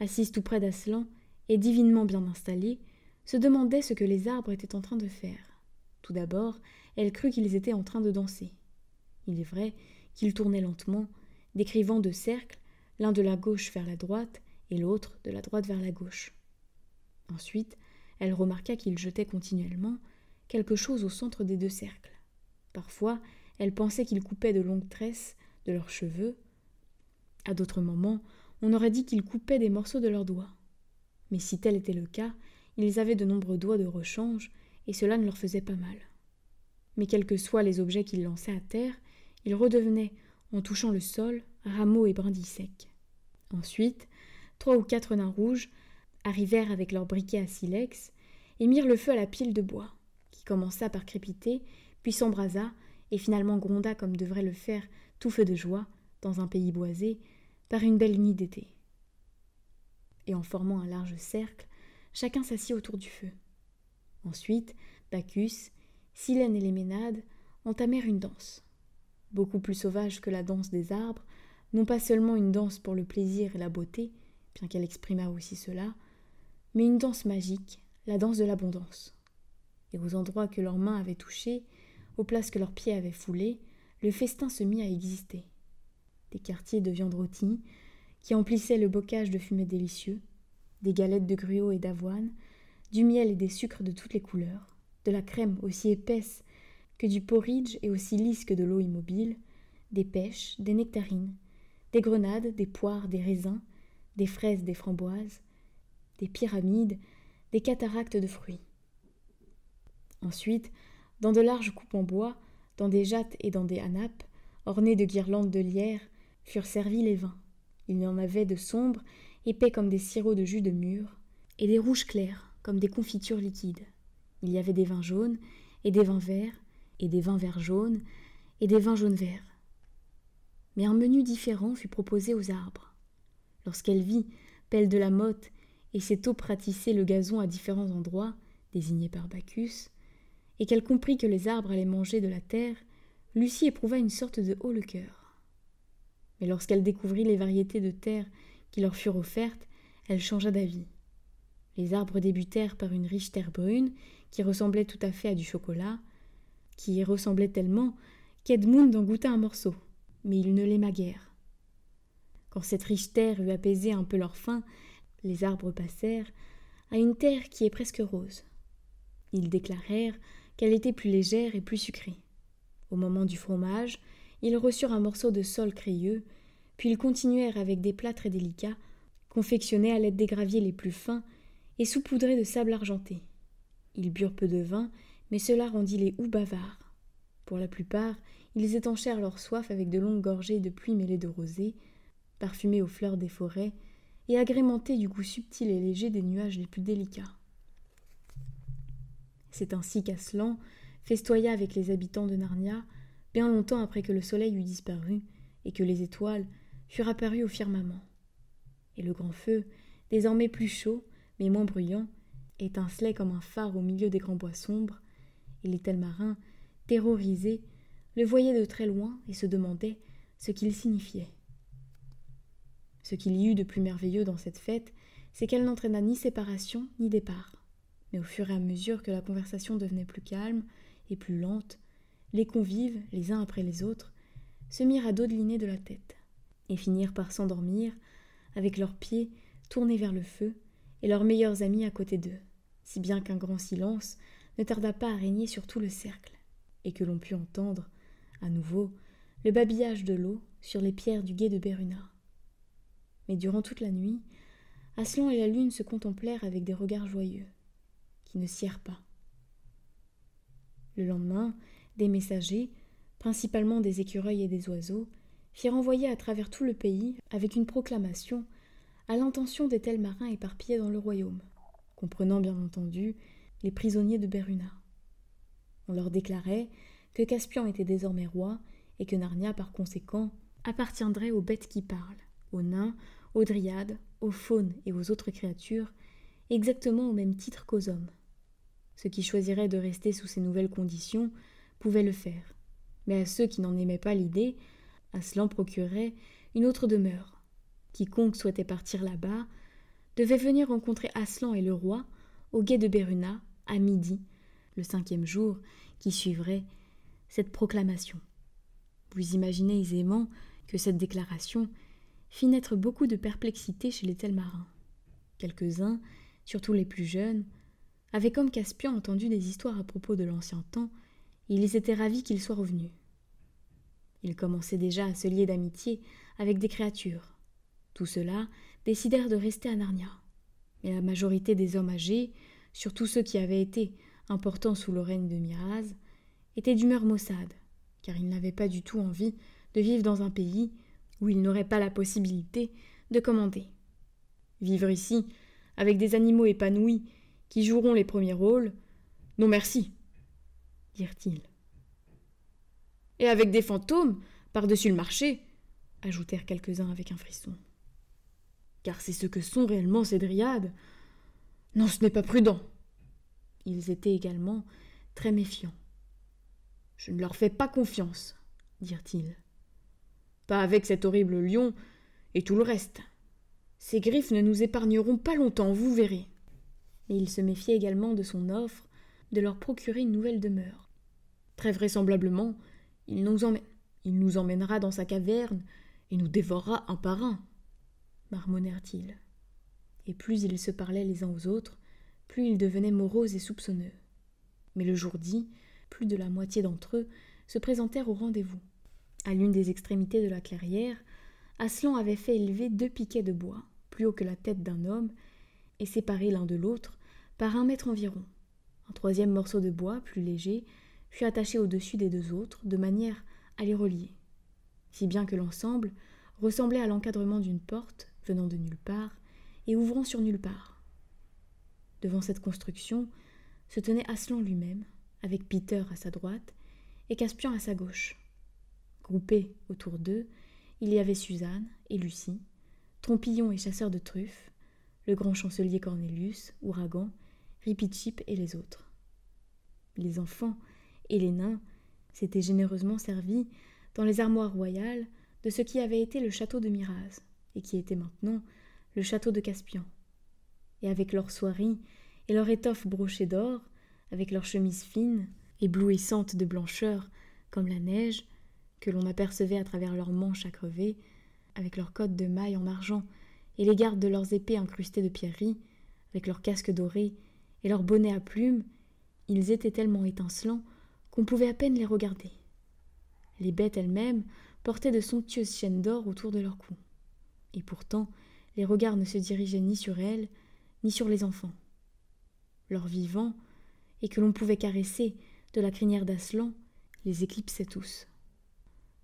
assise tout près d'Aslan et divinement bien installée, se demandait ce que les arbres étaient en train de faire. Tout d'abord, elle crut qu'ils étaient en train de danser. Il est vrai qu'ils tournaient lentement, décrivant deux cercles, l'un de la gauche vers la droite et l'autre de la droite vers la gauche. Ensuite, elle remarqua qu'ils jetaient continuellement, quelque chose au centre des deux cercles. Parfois, elle pensait qu'ils coupaient de longues tresses de leurs cheveux. À d'autres moments, on aurait dit qu'ils coupaient des morceaux de leurs doigts. Mais si tel était le cas, ils avaient de nombreux doigts de rechange, et cela ne leur faisait pas mal. Mais quels que soient les objets qu'ils lançaient à terre, ils redevenaient, en touchant le sol, rameaux et brindilles secs. Ensuite, trois ou quatre nains rouges arrivèrent avec leurs briquets à silex et mirent le feu à la pile de bois commença par crépiter, puis s'embrasa, et finalement gronda comme devrait le faire tout feu de joie, dans un pays boisé, par une belle nuit d'été. Et en formant un large cercle, chacun s'assit autour du feu. Ensuite, Bacchus, Silène et les Ménades entamèrent une danse. Beaucoup plus sauvage que la danse des arbres, non pas seulement une danse pour le plaisir et la beauté, bien qu'elle exprimât aussi cela, mais une danse magique, la danse de l'abondance et aux endroits que leurs mains avaient touchés, aux places que leurs pieds avaient foulées, le festin se mit à exister. Des quartiers de viande rôtie, qui emplissaient le bocage de fumée délicieux, des galettes de gruau et d'avoine, du miel et des sucres de toutes les couleurs, de la crème aussi épaisse que du porridge et aussi lisse que de l'eau immobile, des pêches, des nectarines, des grenades, des poires, des raisins, des fraises, des framboises, des pyramides, des cataractes de fruits. Ensuite, dans de larges coupes en bois, dans des jattes et dans des hanaps, ornées de guirlandes de lierre, furent servis les vins. Il y en avait de sombres, épais comme des sirops de jus de mur, et des rouges clairs, comme des confitures liquides. Il y avait des vins jaunes, et des vins verts, et des vins verts jaunes, et des vins jaunes verts. Mais un menu différent fut proposé aux arbres. Lorsqu'elle vit Pelle de la Motte et ses taux pratissait le gazon à différents endroits, désignés par Bacchus, et qu'elle comprit que les arbres allaient manger de la terre, Lucie éprouva une sorte de haut le cœur. Mais lorsqu'elle découvrit les variétés de terre qui leur furent offertes, elle changea d'avis. Les arbres débutèrent par une riche terre brune qui ressemblait tout à fait à du chocolat, qui y ressemblait tellement qu'Edmund en goûta un morceau, mais il ne l'aima guère. Quand cette riche terre eut apaisé un peu leur faim, les arbres passèrent à une terre qui est presque rose. Ils déclarèrent qu'elle était plus légère et plus sucrée. Au moment du fromage, ils reçurent un morceau de sol crayeux, puis ils continuèrent avec des plats très délicats, confectionnés à l'aide des graviers les plus fins et saupoudrés de sable argenté. Ils burent peu de vin, mais cela rendit les houx bavards. Pour la plupart, ils étanchèrent leur soif avec de longues gorgées de pluie mêlée de rosée, parfumées aux fleurs des forêts, et agrémentées du goût subtil et léger des nuages les plus délicats. C'est ainsi qu'Aslan festoya avec les habitants de Narnia bien longtemps après que le soleil eut disparu et que les étoiles furent apparues au firmament. Et le grand feu, désormais plus chaud mais moins bruyant, étincelait comme un phare au milieu des grands bois sombres, et les marins, terrorisés, le voyaient de très loin et se demandaient ce qu'il signifiait. Ce qu'il y eut de plus merveilleux dans cette fête, c'est qu'elle n'entraîna ni séparation ni départ. Mais au fur et à mesure que la conversation devenait plus calme et plus lente, les convives, les uns après les autres, se mirent à dodeliner de la tête, et finirent par s'endormir, avec leurs pieds tournés vers le feu, et leurs meilleurs amis à côté d'eux, si bien qu'un grand silence ne tarda pas à régner sur tout le cercle, et que l'on put entendre, à nouveau, le babillage de l'eau sur les pierres du gué de Béruna. Mais durant toute la nuit, Aslan et la lune se contemplèrent avec des regards joyeux ne pas. Le lendemain, des messagers, principalement des écureuils et des oiseaux, firent envoyer à travers tout le pays, avec une proclamation, à l'intention des tels marins éparpillés dans le royaume, comprenant bien entendu les prisonniers de Beruna. On leur déclarait que Caspian était désormais roi et que Narnia, par conséquent, appartiendrait aux bêtes qui parlent, aux nains, aux dryades, aux faunes et aux autres créatures, exactement au même titre qu'aux hommes. Ceux qui choisiraient de rester sous ces nouvelles conditions pouvaient le faire. Mais à ceux qui n'en aimaient pas l'idée, Aslan procurait une autre demeure. Quiconque souhaitait partir là-bas devait venir rencontrer Aslan et le roi au guet de Beruna, à midi, le cinquième jour qui suivrait cette proclamation. Vous imaginez aisément que cette déclaration fit naître beaucoup de perplexité chez les tels marins. Quelques-uns, surtout les plus jeunes, avaient comme Caspian entendu des histoires à propos de l'ancien temps, ils étaient ravis qu'il soit revenu. Ils commençaient déjà à se lier d'amitié avec des créatures. Tout cela décidèrent de rester à Narnia. Mais la majorité des hommes âgés, surtout ceux qui avaient été importants sous le règne de Miraz, étaient d'humeur maussade, car ils n'avaient pas du tout envie de vivre dans un pays où ils n'auraient pas la possibilité de commander. Vivre ici, avec des animaux épanouis qui joueront les premiers rôles. Non merci, dirent-ils. Et avec des fantômes, par-dessus le marché, ajoutèrent quelques-uns avec un frisson. Car c'est ce que sont réellement ces dryades. Non, ce n'est pas prudent. Ils étaient également très méfiants. Je ne leur fais pas confiance, dirent-ils. Pas avec cet horrible lion et tout le reste. Ces griffes ne nous épargneront pas longtemps, vous verrez et il se méfiait également de son offre de leur procurer une nouvelle demeure. Très vraisemblablement, il nous, il nous emmènera dans sa caverne et nous dévorera un par un, marmonnèrent-ils. Et plus ils se parlaient les uns aux autres, plus ils devenaient moroses et soupçonneux. Mais le jour dit, plus de la moitié d'entre eux se présentèrent au rendez-vous. À l'une des extrémités de la clairière, Aslan avait fait élever deux piquets de bois, plus haut que la tête d'un homme, et séparés l'un de l'autre, par un mètre environ. Un troisième morceau de bois, plus léger, fut attaché au-dessus des deux autres, de manière à les relier. Si bien que l'ensemble ressemblait à l'encadrement d'une porte, venant de nulle part, et ouvrant sur nulle part. Devant cette construction se tenait Aslan lui-même, avec Peter à sa droite et Caspian à sa gauche. Groupés autour d'eux, il y avait Suzanne et Lucie, Trompillon et chasseur de truffes, le grand chancelier Cornelius, Ouragan, Ripichip et les autres. Les enfants et les nains s'étaient généreusement servis, dans les armoires royales, de ce qui avait été le château de Miraz, et qui était maintenant le château de Caspian. Et avec leurs soieries et leurs étoffes brochées d'or, avec leurs chemises fines, éblouissantes de blancheur comme la neige, que l'on apercevait à travers leurs manches à crever, avec leurs cottes de mailles en argent et les gardes de leurs épées incrustées de pierreries, avec leurs casques dorés et leurs bonnets à plumes, ils étaient tellement étincelants qu'on pouvait à peine les regarder. Les bêtes elles-mêmes portaient de somptueuses chaînes d'or autour de leur cou. Et pourtant, les regards ne se dirigeaient ni sur elles, ni sur les enfants. Leurs vivants, et que l'on pouvait caresser de la crinière d'Aslan, les éclipsaient tous.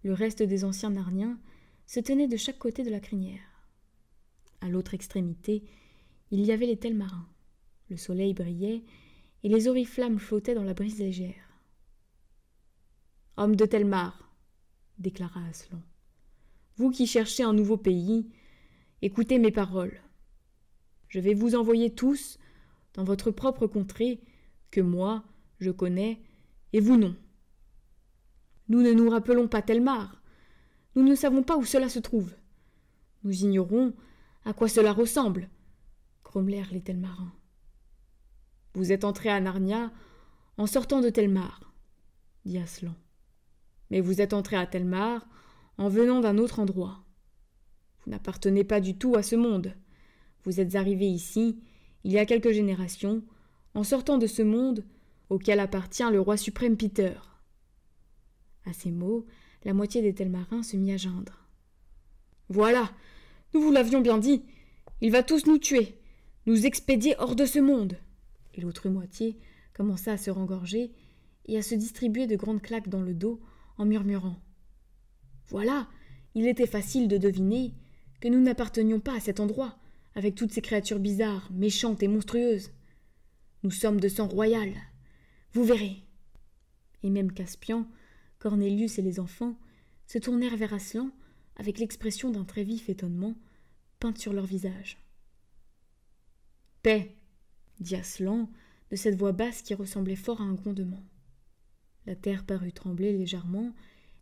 Le reste des anciens Narniens se tenait de chaque côté de la crinière. À l'autre extrémité, il y avait les tels marins. Le soleil brillait et les oriflammes flottaient dans la brise légère. Homme de Telmar, déclara Aslan, vous qui cherchez un nouveau pays, écoutez mes paroles. Je vais vous envoyer tous dans votre propre contrée que moi, je connais, et vous non. Nous ne nous rappelons pas Telmar. Nous ne savons pas où cela se trouve. Nous ignorons à quoi cela ressemble, grommelèrent les Telmarins. Vous êtes entré à Narnia en sortant de Telmar, dit Aslan. Mais vous êtes entré à Telmar en venant d'un autre endroit. Vous n'appartenez pas du tout à ce monde. Vous êtes arrivé ici, il y a quelques générations, en sortant de ce monde auquel appartient le roi suprême Peter. À ces mots, la moitié des Telmarins se mit à geindre. Voilà, nous vous l'avions bien dit, il va tous nous tuer, nous expédier hors de ce monde et l'autre moitié commença à se rengorger et à se distribuer de grandes claques dans le dos en murmurant. Voilà, il était facile de deviner que nous n'appartenions pas à cet endroit, avec toutes ces créatures bizarres, méchantes et monstrueuses. Nous sommes de sang royal. Vous verrez. Et même Caspian, Cornelius et les enfants se tournèrent vers Aslan avec l'expression d'un très vif étonnement peinte sur leur visage. Paix dit Aslan, de cette voix basse qui ressemblait fort à un grondement. La terre parut trembler légèrement,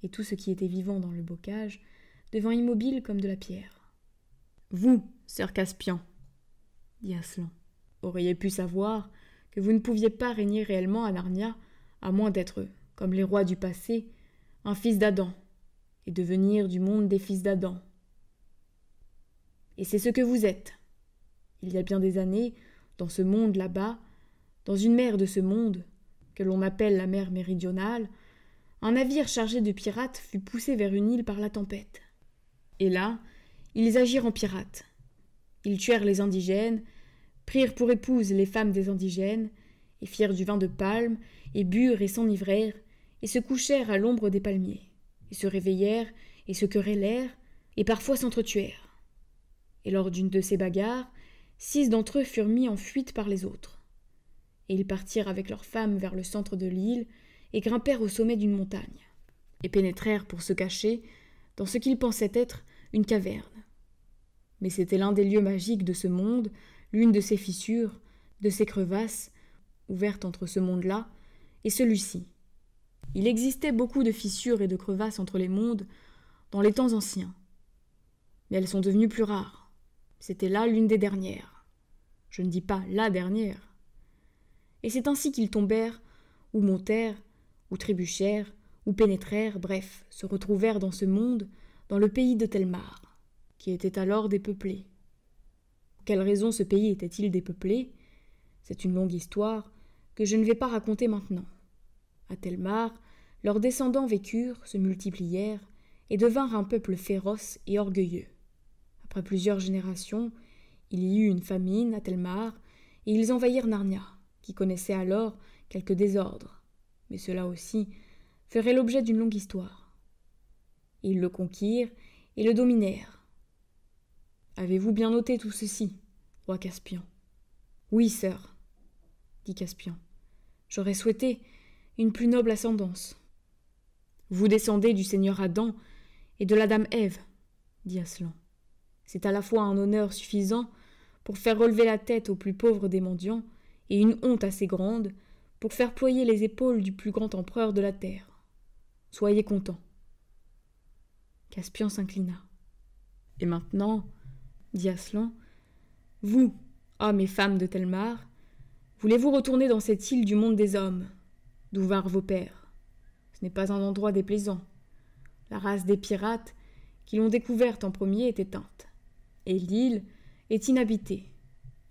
et tout ce qui était vivant dans le bocage devint immobile comme de la pierre. Vous, sœur Caspian, dit Aslan, auriez pu savoir que vous ne pouviez pas régner réellement à Narnia, à moins d'être, comme les rois du passé, un fils d'Adam, et devenir du monde des fils d'Adam. Et c'est ce que vous êtes. Il y a bien des années, dans ce monde là-bas, dans une mer de ce monde, que l'on appelle la mer méridionale, un navire chargé de pirates fut poussé vers une île par la tempête. Et là, ils agirent en pirates. Ils tuèrent les indigènes, prirent pour épouses les femmes des indigènes, et firent du vin de palme, et burent et s'enivrèrent, et se couchèrent à l'ombre des palmiers, et se réveillèrent, et se querellèrent, et parfois s'entretuèrent. Et lors d'une de ces bagarres, six d'entre eux furent mis en fuite par les autres. Et ils partirent avec leurs femmes vers le centre de l'île et grimpèrent au sommet d'une montagne, et pénétrèrent pour se cacher dans ce qu'ils pensaient être une caverne. Mais c'était l'un des lieux magiques de ce monde, l'une de ces fissures, de ces crevasses, ouvertes entre ce monde-là et celui-ci. Il existait beaucoup de fissures et de crevasses entre les mondes dans les temps anciens, mais elles sont devenues plus rares c'était là l'une des dernières. Je ne dis pas la dernière. Et c'est ainsi qu'ils tombèrent, ou montèrent, ou trébuchèrent, ou pénétrèrent, bref, se retrouvèrent dans ce monde, dans le pays de Telmar, qui était alors dépeuplé. quelle raison ce pays était-il dépeuplé C'est une longue histoire que je ne vais pas raconter maintenant. À Telmar, leurs descendants vécurent, se multiplièrent, et devinrent un peuple féroce et orgueilleux. Après plusieurs générations, il y eut une famine à Telmar, et ils envahirent Narnia, qui connaissait alors quelques désordres. Mais cela aussi ferait l'objet d'une longue histoire. Ils le conquirent et le dominèrent. Avez-vous bien noté tout ceci, roi Caspian Oui, sœur, dit Caspian. J'aurais souhaité une plus noble ascendance. Vous descendez du seigneur Adam et de la dame Ève, dit Aslan. C'est à la fois un honneur suffisant pour faire relever la tête au plus pauvre des mendiants, et une honte assez grande pour faire ployer les épaules du plus grand empereur de la terre. Soyez contents. Caspian s'inclina. Et maintenant, dit Aslan, vous, hommes et femmes de Telmar, voulez-vous retourner dans cette île du monde des hommes, d'où vinrent vos pères Ce n'est pas un endroit déplaisant. La race des pirates, qui l'ont découverte en premier, est éteinte et l'île est inhabitée.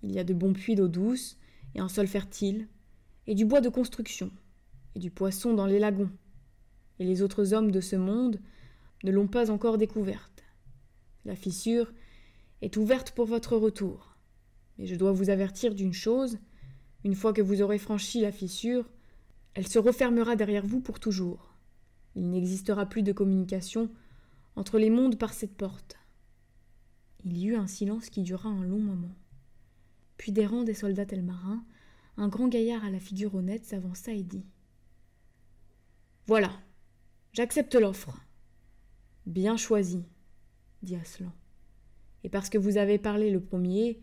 Il y a de bons puits d'eau douce et un sol fertile, et du bois de construction, et du poisson dans les lagons. Et les autres hommes de ce monde ne l'ont pas encore découverte. La fissure est ouverte pour votre retour. Mais je dois vous avertir d'une chose, une fois que vous aurez franchi la fissure, elle se refermera derrière vous pour toujours. Il n'existera plus de communication entre les mondes par cette porte. Il y eut un silence qui dura un long moment. Puis des rangs des soldats marins, un grand gaillard à la figure honnête s'avança et dit Voilà, j'accepte l'offre. Bien choisi, dit Aslan. Et parce que vous avez parlé le premier,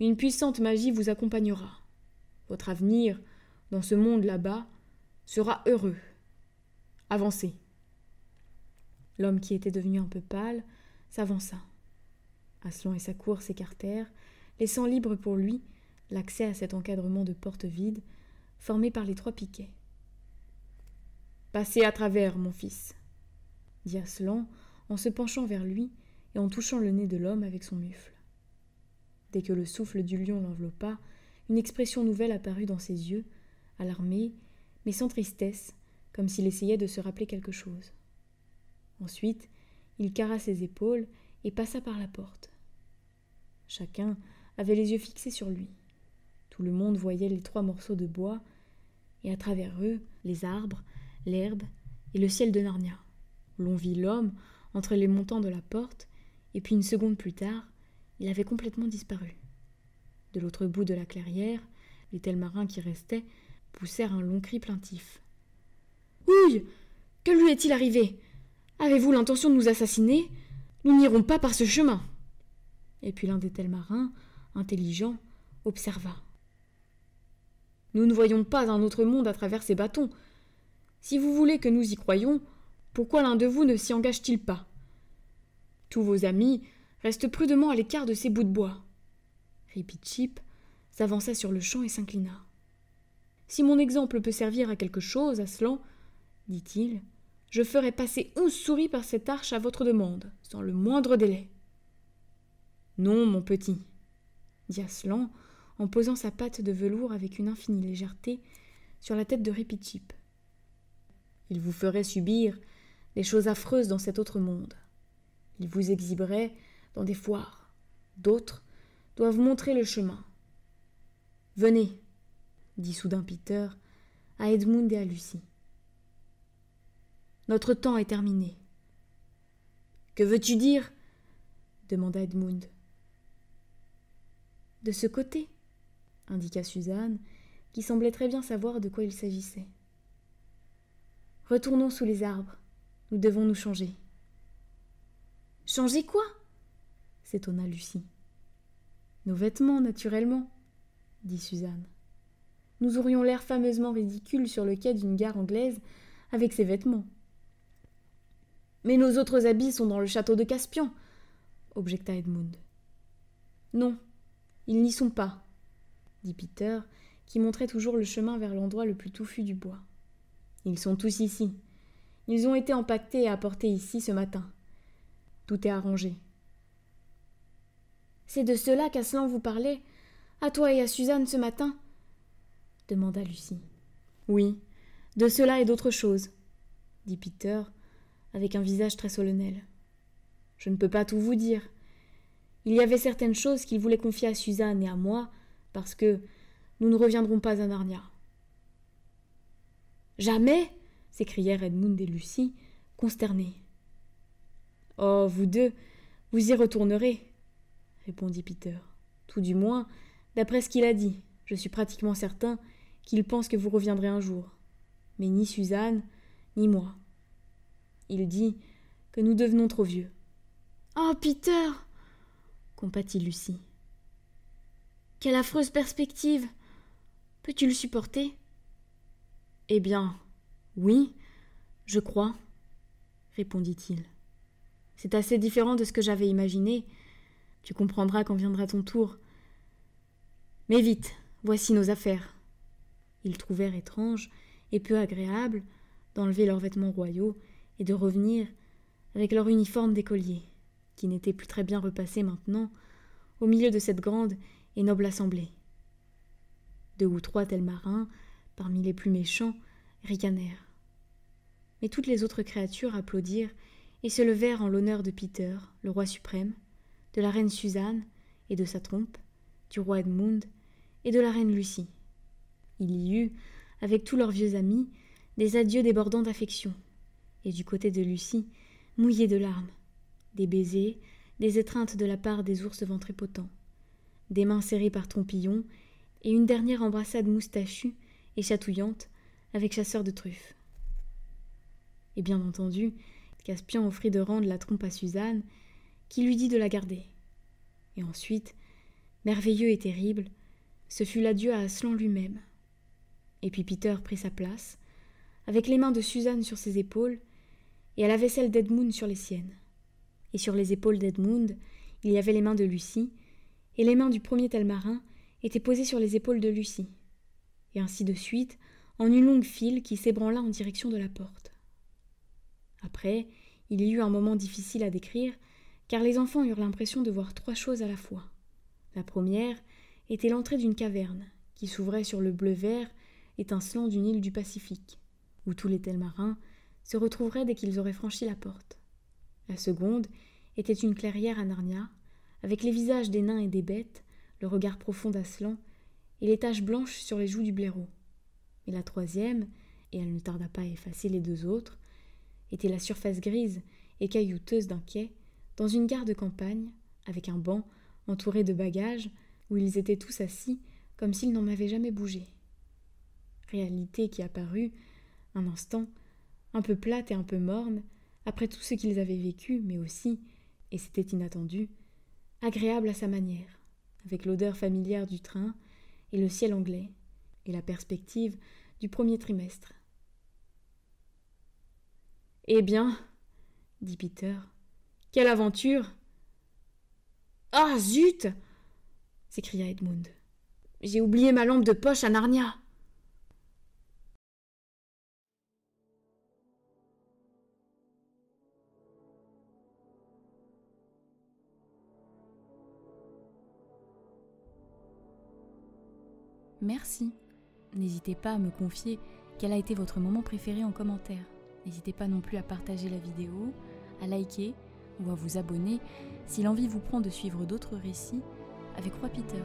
une puissante magie vous accompagnera. Votre avenir, dans ce monde là-bas, sera heureux. Avancez. L'homme qui était devenu un peu pâle s'avança. Aslan et sa cour s'écartèrent, laissant libre pour lui l'accès à cet encadrement de porte vide formé par les trois piquets. Passez à travers, mon fils, dit Aslan en se penchant vers lui et en touchant le nez de l'homme avec son mufle. Dès que le souffle du lion l'enveloppa, une expression nouvelle apparut dans ses yeux, alarmée, mais sans tristesse, comme s'il essayait de se rappeler quelque chose. Ensuite, il cara ses épaules et passa par la porte. Chacun avait les yeux fixés sur lui. Tout le monde voyait les trois morceaux de bois, et à travers eux, les arbres, l'herbe et le ciel de Narnia. L'on vit l'homme entre les montants de la porte, et puis une seconde plus tard, il avait complètement disparu. De l'autre bout de la clairière, les tels marins qui restaient poussèrent un long cri plaintif. Ouille Que lui est-il arrivé Avez-vous l'intention de nous assassiner Nous n'irons pas par ce chemin et puis l'un des tels marins, intelligent, observa. Nous ne voyons pas un autre monde à travers ces bâtons. Si vous voulez que nous y croyons, pourquoi l'un de vous ne s'y engage-t-il pas Tous vos amis restent prudemment à l'écart de ces bouts de bois. Ripit Chip s'avança sur le champ et s'inclina. Si mon exemple peut servir à quelque chose, Aslan, dit-il, je ferai passer onze souris par cette arche à votre demande, sans le moindre délai. Non, mon petit. dit Aslan, en posant sa patte de velours avec une infinie légèreté sur la tête de Répitchip. Il vous ferait subir des choses affreuses dans cet autre monde. Il vous exhiberait dans des foires. D'autres doivent montrer le chemin. Venez, dit soudain Peter à Edmund et à Lucie. Notre temps est terminé. Que veux-tu dire demanda Edmund de ce côté, indiqua Suzanne, qui semblait très bien savoir de quoi il s'agissait. Retournons sous les arbres. Nous devons nous changer. Changer quoi s'étonna Lucie. Nos vêtements, naturellement, dit Suzanne. Nous aurions l'air fameusement ridicules sur le quai d'une gare anglaise avec ces vêtements. Mais nos autres habits sont dans le château de Caspian, objecta Edmund. Non, ils n'y sont pas, dit Peter, qui montrait toujours le chemin vers l'endroit le plus touffu du bois. Ils sont tous ici. Ils ont été empaquetés et apportés ici ce matin. Tout est arrangé. C'est de cela qu'Aslan vous parlait, à toi et à Suzanne ce matin demanda Lucie. Oui, de cela et d'autre chose, dit Peter, avec un visage très solennel. Je ne peux pas tout vous dire. Il y avait certaines choses qu'il voulait confier à Suzanne et à moi, parce que nous ne reviendrons pas à Narnia. Jamais s'écrièrent Edmund et Lucie, consternés. Oh, vous deux, vous y retournerez, répondit Peter. Tout du moins, d'après ce qu'il a dit, je suis pratiquement certain qu'il pense que vous reviendrez un jour. Mais ni Suzanne, ni moi. Il dit que nous devenons trop vieux. Ah, Peter compatit Lucie. Quelle affreuse perspective Peux-tu le supporter Eh bien, oui, je crois, répondit-il. C'est assez différent de ce que j'avais imaginé. Tu comprendras quand viendra ton tour. Mais vite, voici nos affaires. Ils trouvèrent étrange et peu agréable d'enlever leurs vêtements royaux et de revenir avec leur uniforme d'écolier qui n'était plus très bien repassé maintenant, au milieu de cette grande et noble assemblée. Deux ou trois tels marins, parmi les plus méchants, ricanèrent. Mais toutes les autres créatures applaudirent et se levèrent en l'honneur de Peter, le roi suprême, de la reine Suzanne et de sa trompe, du roi Edmund et de la reine Lucie. Il y eut, avec tous leurs vieux amis, des adieux débordants d'affection, et du côté de Lucie, mouillée de larmes, des baisers, des étreintes de la part des ours ventripotents, des mains serrées par trompillons, et une dernière embrassade moustachue et chatouillante avec chasseur de truffes. Et bien entendu, Caspian offrit de rendre la trompe à Suzanne, qui lui dit de la garder. Et ensuite, merveilleux et terrible, ce fut l'adieu à Aslan lui-même. Et puis Peter prit sa place, avec les mains de Suzanne sur ses épaules et à la vaisselle d'Edmund sur les siennes sur les épaules d'Edmund, il y avait les mains de Lucie, et les mains du premier marin étaient posées sur les épaules de Lucie, et ainsi de suite, en une longue file qui s'ébranla en direction de la porte. Après, il y eut un moment difficile à décrire, car les enfants eurent l'impression de voir trois choses à la fois. La première était l'entrée d'une caverne, qui s'ouvrait sur le bleu vert étincelant d'une île du Pacifique, où tous les marins se retrouveraient dès qu'ils auraient franchi la porte. La seconde était une clairière à Narnia, avec les visages des nains et des bêtes, le regard profond d'Aslan, et les taches blanches sur les joues du blaireau. Et la troisième, et elle ne tarda pas à effacer les deux autres, était la surface grise et caillouteuse d'un quai, dans une gare de campagne, avec un banc entouré de bagages, où ils étaient tous assis, comme s'ils n'en avaient jamais bougé. Réalité qui apparut, un instant, un peu plate et un peu morne, après tout ce qu'ils avaient vécu, mais aussi et c'était inattendu, agréable à sa manière, avec l'odeur familière du train et le ciel anglais, et la perspective du premier trimestre. Eh bien, dit Peter, quelle aventure Ah zut s'écria Edmund. J'ai oublié ma lampe de poche à Narnia. merci. N'hésitez pas à me confier quel a été votre moment préféré en commentaire. N'hésitez pas non plus à partager la vidéo, à liker ou à vous abonner si l'envie vous prend de suivre d'autres récits avec Roi Peter.